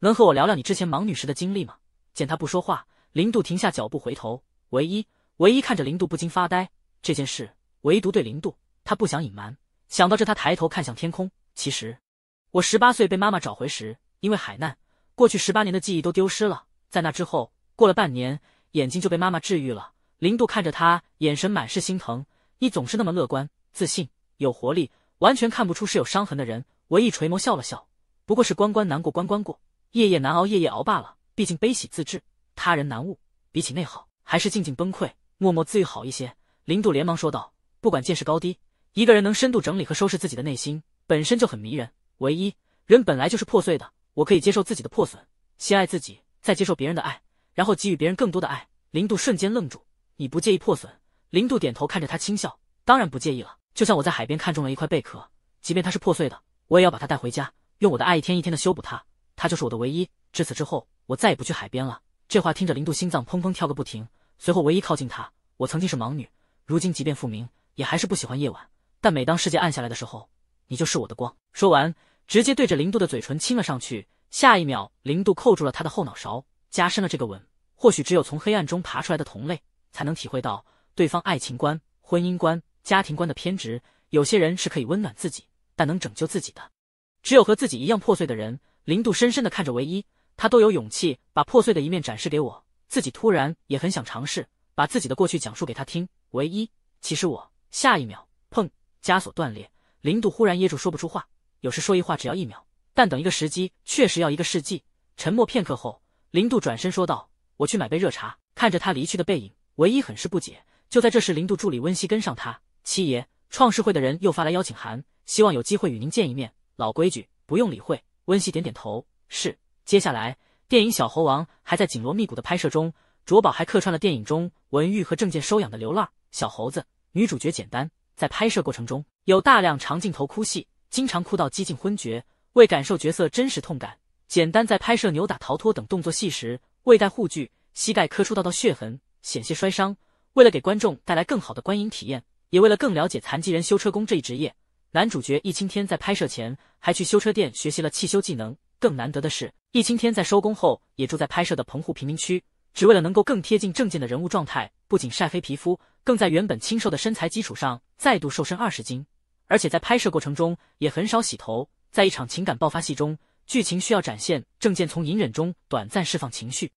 能和我聊聊你之前盲女时的经历吗？”见他不说话，零度停下脚步回头。唯一唯一看着零度不禁发呆。这件事唯独对零度，他不想隐瞒。想到这，他抬头看向天空。其实，我十八岁被妈妈找回时，因为海难，过去十八年的记忆都丢失了。在那之后。过了半年，眼睛就被妈妈治愈了。林度看着他，眼神满是心疼。你总是那么乐观、自信、有活力，完全看不出是有伤痕的人。我一垂眸笑了笑，不过是关关难过关关过，夜夜难熬夜夜熬罢了。毕竟悲喜自知，他人难悟。比起内耗，还是静静崩溃、默默自愈好一些。林度连忙说道：“不管见识高低，一个人能深度整理和收拾自己的内心，本身就很迷人。唯一，人本来就是破碎的，我可以接受自己的破损，先爱自己，再接受别人的爱。”然后给予别人更多的爱，零度瞬间愣住。你不介意破损？零度点头，看着他轻笑，当然不介意了。就像我在海边看中了一块贝壳，即便它是破碎的，我也要把它带回家，用我的爱一天一天的修补它。它就是我的唯一。至此之后，我再也不去海边了。这话听着，零度心脏砰砰跳个不停。随后，唯一靠近他。我曾经是盲女，如今即便复明，也还是不喜欢夜晚。但每当世界暗下来的时候，你就是我的光。说完，直接对着零度的嘴唇亲了上去。下一秒，零度扣住了他的后脑勺。加深了这个吻，或许只有从黑暗中爬出来的同类，才能体会到对方爱情观、婚姻观、家庭观的偏执。有些人是可以温暖自己，但能拯救自己的，只有和自己一样破碎的人。零度深深的看着唯一，他都有勇气把破碎的一面展示给我。自己突然也很想尝试，把自己的过去讲述给他听。唯一，其实我……下一秒，砰！枷锁断裂，零度忽然噎住，说不出话。有时说一话只要一秒，但等一个时机确实要一个世纪。沉默片刻后。林渡转身说道：“我去买杯热茶。”看着他离去的背影，唯一很是不解。就在这时，零度助理温西跟上他：“七爷，创世会的人又发来邀请函，希望有机会与您见一面。老规矩，不用理会。”温西点点头：“是。”接下来，电影《小猴王》还在紧锣密鼓的拍摄中。卓宝还客串了电影中文玉和郑健收养的流浪小猴子。女主角简单在拍摄过程中有大量长镜头哭戏，经常哭到几近昏厥，为感受角色真实痛感。简单在拍摄扭打、逃脱等动作戏时，未戴护具，膝盖磕出道道血痕，险些摔伤。为了给观众带来更好的观影体验，也为了更了解残疾人修车工这一职业，男主角易青天在拍摄前还去修车店学习了汽修技能。更难得的是，易青天在收工后也住在拍摄的棚户贫民区，只为了能够更贴近证件的人物状态。不仅晒黑皮肤，更在原本清瘦的身材基础上再度瘦身二十斤，而且在拍摄过程中也很少洗头。在一场情感爆发戏中。剧情需要展现郑健从隐忍中短暂释放情绪，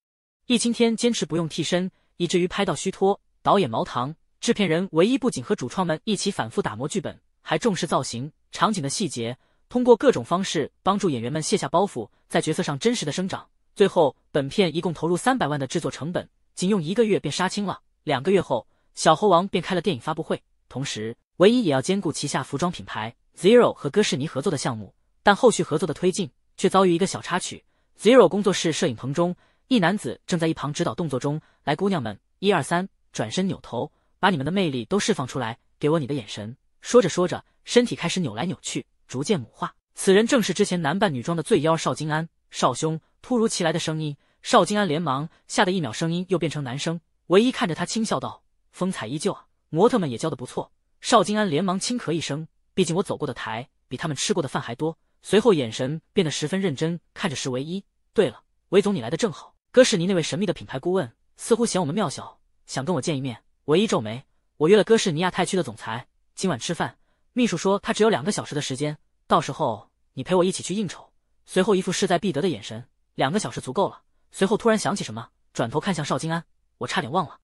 易青天坚持不用替身，以至于拍到虚脱。导演毛唐、制片人唯一不仅和主创们一起反复打磨剧本，还重视造型、场景的细节，通过各种方式帮助演员们卸下包袱，在角色上真实的生长。最后，本片一共投入三百万的制作成本，仅用一个月便杀青了。两个月后，小猴王便开了电影发布会。同时，唯一也要兼顾旗下服装品牌 Zero 和哥士尼合作的项目，但后续合作的推进。却遭遇一个小插曲。Zero 工作室摄影棚中，一男子正在一旁指导动作，中来姑娘们，一二三，转身扭头，把你们的魅力都释放出来，给我你的眼神。说着说着，身体开始扭来扭去，逐渐母化。此人正是之前男扮女装的醉妖邵金安。邵兄，突如其来的声音，邵金安连忙吓得一秒，声音又变成男声，唯一看着他轻笑道：“风采依旧啊。”模特们也教的不错。邵金安连忙轻咳一声，毕竟我走过的台比他们吃过的饭还多。随后眼神变得十分认真，看着石唯一。对了，韦总，你来的正好。哥士尼那位神秘的品牌顾问似乎嫌我们庙小，想跟我见一面。唯一皱眉，我约了哥士尼亚太区的总裁，今晚吃饭。秘书说他只有两个小时的时间，到时候你陪我一起去应酬。随后一副势在必得的眼神，两个小时足够了。随后突然想起什么，转头看向邵金安，我差点忘了，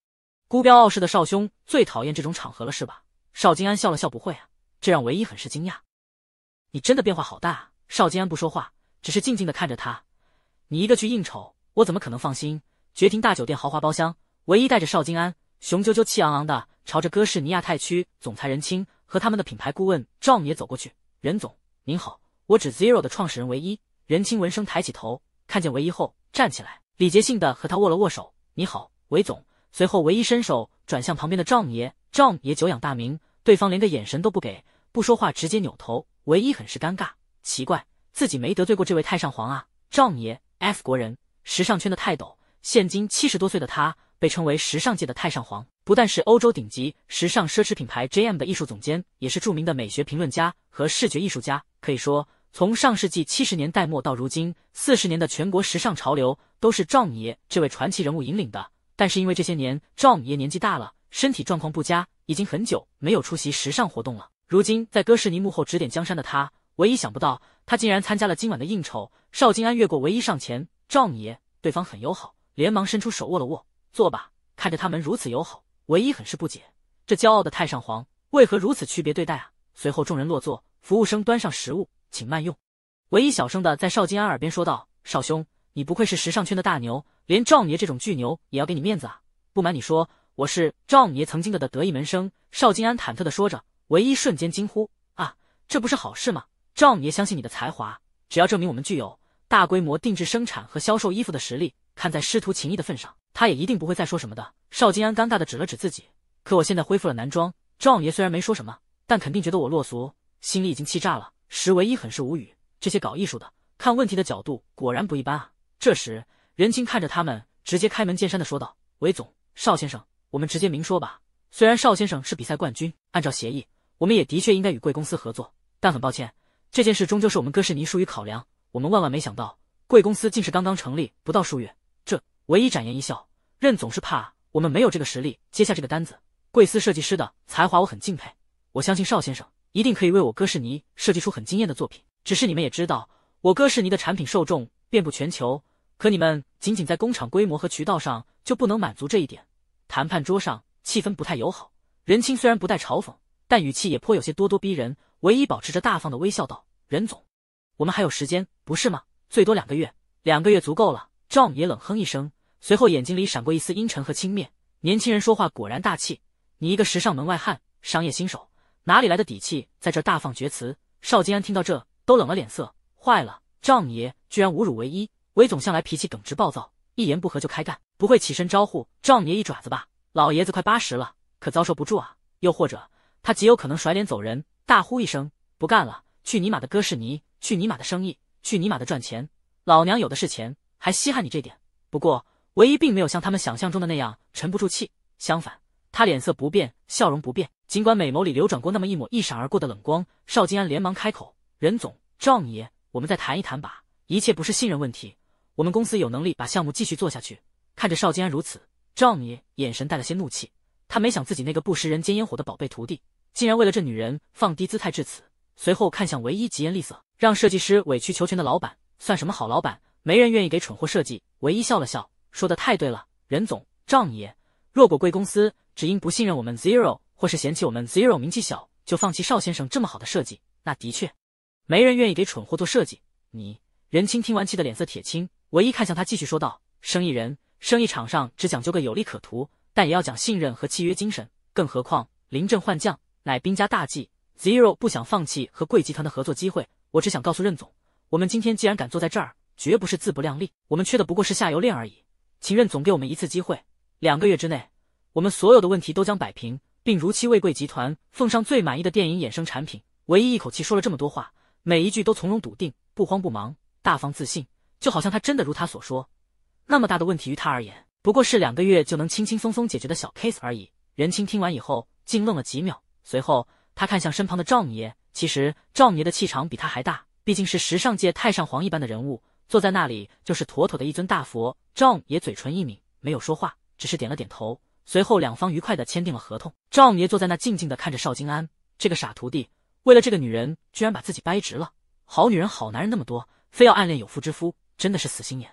孤标傲世的邵兄最讨厌这种场合了，是吧？邵金安笑了笑，不会啊，这让唯一很是惊讶。你真的变化好大啊！邵金安不说话，只是静静的看着他。你一个去应酬，我怎么可能放心？绝庭大酒店豪华包厢，唯一带着邵金安，雄赳赳气昂昂的朝着哥士尼亚太区总裁任青和他们的品牌顾问赵也走过去。任总，您好，我指 zero 的创始人唯一。任青闻声抬起头，看见唯一后站起来，礼节性的和他握了握手。你好，韦总。随后唯一伸手转向旁边的赵爷，赵爷久仰大名，对方连个眼神都不给，不说话直接扭头。唯一很是尴尬。奇怪，自己没得罪过这位太上皇啊，赵母爷，F 国人，时尚圈的泰斗。现今七十多岁的他，被称为时尚界的太上皇，不但是欧洲顶级时尚奢侈品牌 J M 的艺术总监，也是著名的美学评论家和视觉艺术家。可以说，从上世纪七十年代末到如今四十年的全国时尚潮流，都是赵母爷这位传奇人物引领的。但是因为这些年赵母爷年纪大了，身体状况不佳，已经很久没有出席时尚活动了。如今在哥士尼幕后指点江山的他。唯一想不到，他竟然参加了今晚的应酬。邵金安越过唯一上前，赵爷对方很友好，连忙伸出手握了握。坐吧，看着他们如此友好，唯一很是不解，这骄傲的太上皇为何如此区别对待啊？随后众人落座，服务生端上食物，请慢用。唯一小声的在邵金安耳边说道：“邵兄，你不愧是时尚圈的大牛，连赵爷这种巨牛也要给你面子啊！不瞒你说，我是赵爷曾经的的得意门生。”邵金安忐忑的说着，唯一瞬间惊呼：“啊，这不是好事吗？”赵爷相信你的才华，只要证明我们具有大规模定制生产和销售衣服的实力，看在师徒情谊的份上，他也一定不会再说什么的。邵金安尴尬的指了指自己，可我现在恢复了男装，赵爷虽然没说什么，但肯定觉得我落俗，心里已经气炸了。石唯一很是无语，这些搞艺术的看问题的角度果然不一般啊。这时，任青看着他们，直接开门见山的说道：“韦总，邵先生，我们直接明说吧。虽然邵先生是比赛冠军，按照协议，我们也的确应该与贵公司合作，但很抱歉。”这件事终究是我们哥士尼疏于考量，我们万万没想到贵公司竟是刚刚成立不到数月。这唯一展颜一笑，任总是怕我们没有这个实力接下这个单子。贵司设计师的才华我很敬佩，我相信邵先生一定可以为我哥士尼设计出很惊艳的作品。只是你们也知道，我哥士尼的产品受众遍布全球，可你们仅仅在工厂规模和渠道上就不能满足这一点。谈判桌上气氛不太友好，任青虽然不带嘲讽，但语气也颇有些咄咄逼人。唯一保持着大方的微笑道：“任总，我们还有时间，不是吗？最多两个月，两个月足够了。”赵爷冷哼一声，随后眼睛里闪过一丝阴沉和轻蔑。年轻人说话果然大气，你一个时尚门外汉、商业新手，哪里来的底气在这大放厥词？邵金安听到这都冷了脸色。坏了，赵爷居然侮辱唯一。韦总向来脾气耿直暴躁，一言不合就开干，不会起身招呼赵爷一爪子吧？老爷子快八十了，可遭受不住啊！又或者，他极有可能甩脸走人。大呼一声：“不干了！去尼玛的哥氏尼，去尼玛的生意，去尼玛的赚钱！老娘有的是钱，还稀罕你这点！”不过，唯一并没有像他们想象中的那样沉不住气，相反，他脸色不变，笑容不变，尽管美眸里流转过那么一抹一闪而过的冷光。邵金安连忙开口：“任总，赵爷，我们再谈一谈吧，一切不是信任问题，我们公司有能力把项目继续做下去。”看着邵金安如此，赵爷眼神带了些怒气，他没想自己那个不食人间烟火的宝贝徒弟。竟然为了这女人放低姿态至此，随后看向唯一，疾言厉色，让设计师委曲求全的老板算什么好老板？没人愿意给蠢货设计。唯一笑了笑，说的太对了，任总，赵爷，若果贵公司只因不信任我们 zero，或是嫌弃我们 zero 名气小，就放弃邵先生这么好的设计，那的确，没人愿意给蠢货做设计。你，任青听完气得脸色铁青，唯一看向他继续说道：，生意人，生意场上只讲究个有利可图，但也要讲信任和契约精神，更何况临阵换将。乃兵家大忌。Zero 不想放弃和贵集团的合作机会，我只想告诉任总，我们今天既然敢坐在这儿，绝不是自不量力。我们缺的不过是下游链而已。请任总给我们一次机会，两个月之内，我们所有的问题都将摆平，并如期为贵集团奉上最满意的电影衍生产品。唯一一口气说了这么多话，每一句都从容笃定，不慌不忙，大方自信，就好像他真的如他所说，那么大的问题于他而言，不过是两个月就能轻轻松松解决的小 case 而已。任青听完以后，竟愣了几秒。随后，他看向身旁的赵爷，其实赵爷的气场比他还大，毕竟是时尚界太上皇一般的人物，坐在那里就是妥妥的一尊大佛。赵爷嘴唇一抿，没有说话，只是点了点头。随后，两方愉快的签订了合同。赵爷坐在那，静静的看着邵金安这个傻徒弟，为了这个女人，居然把自己掰直了。好女人好男人那么多，非要暗恋有妇之夫，真的是死心眼。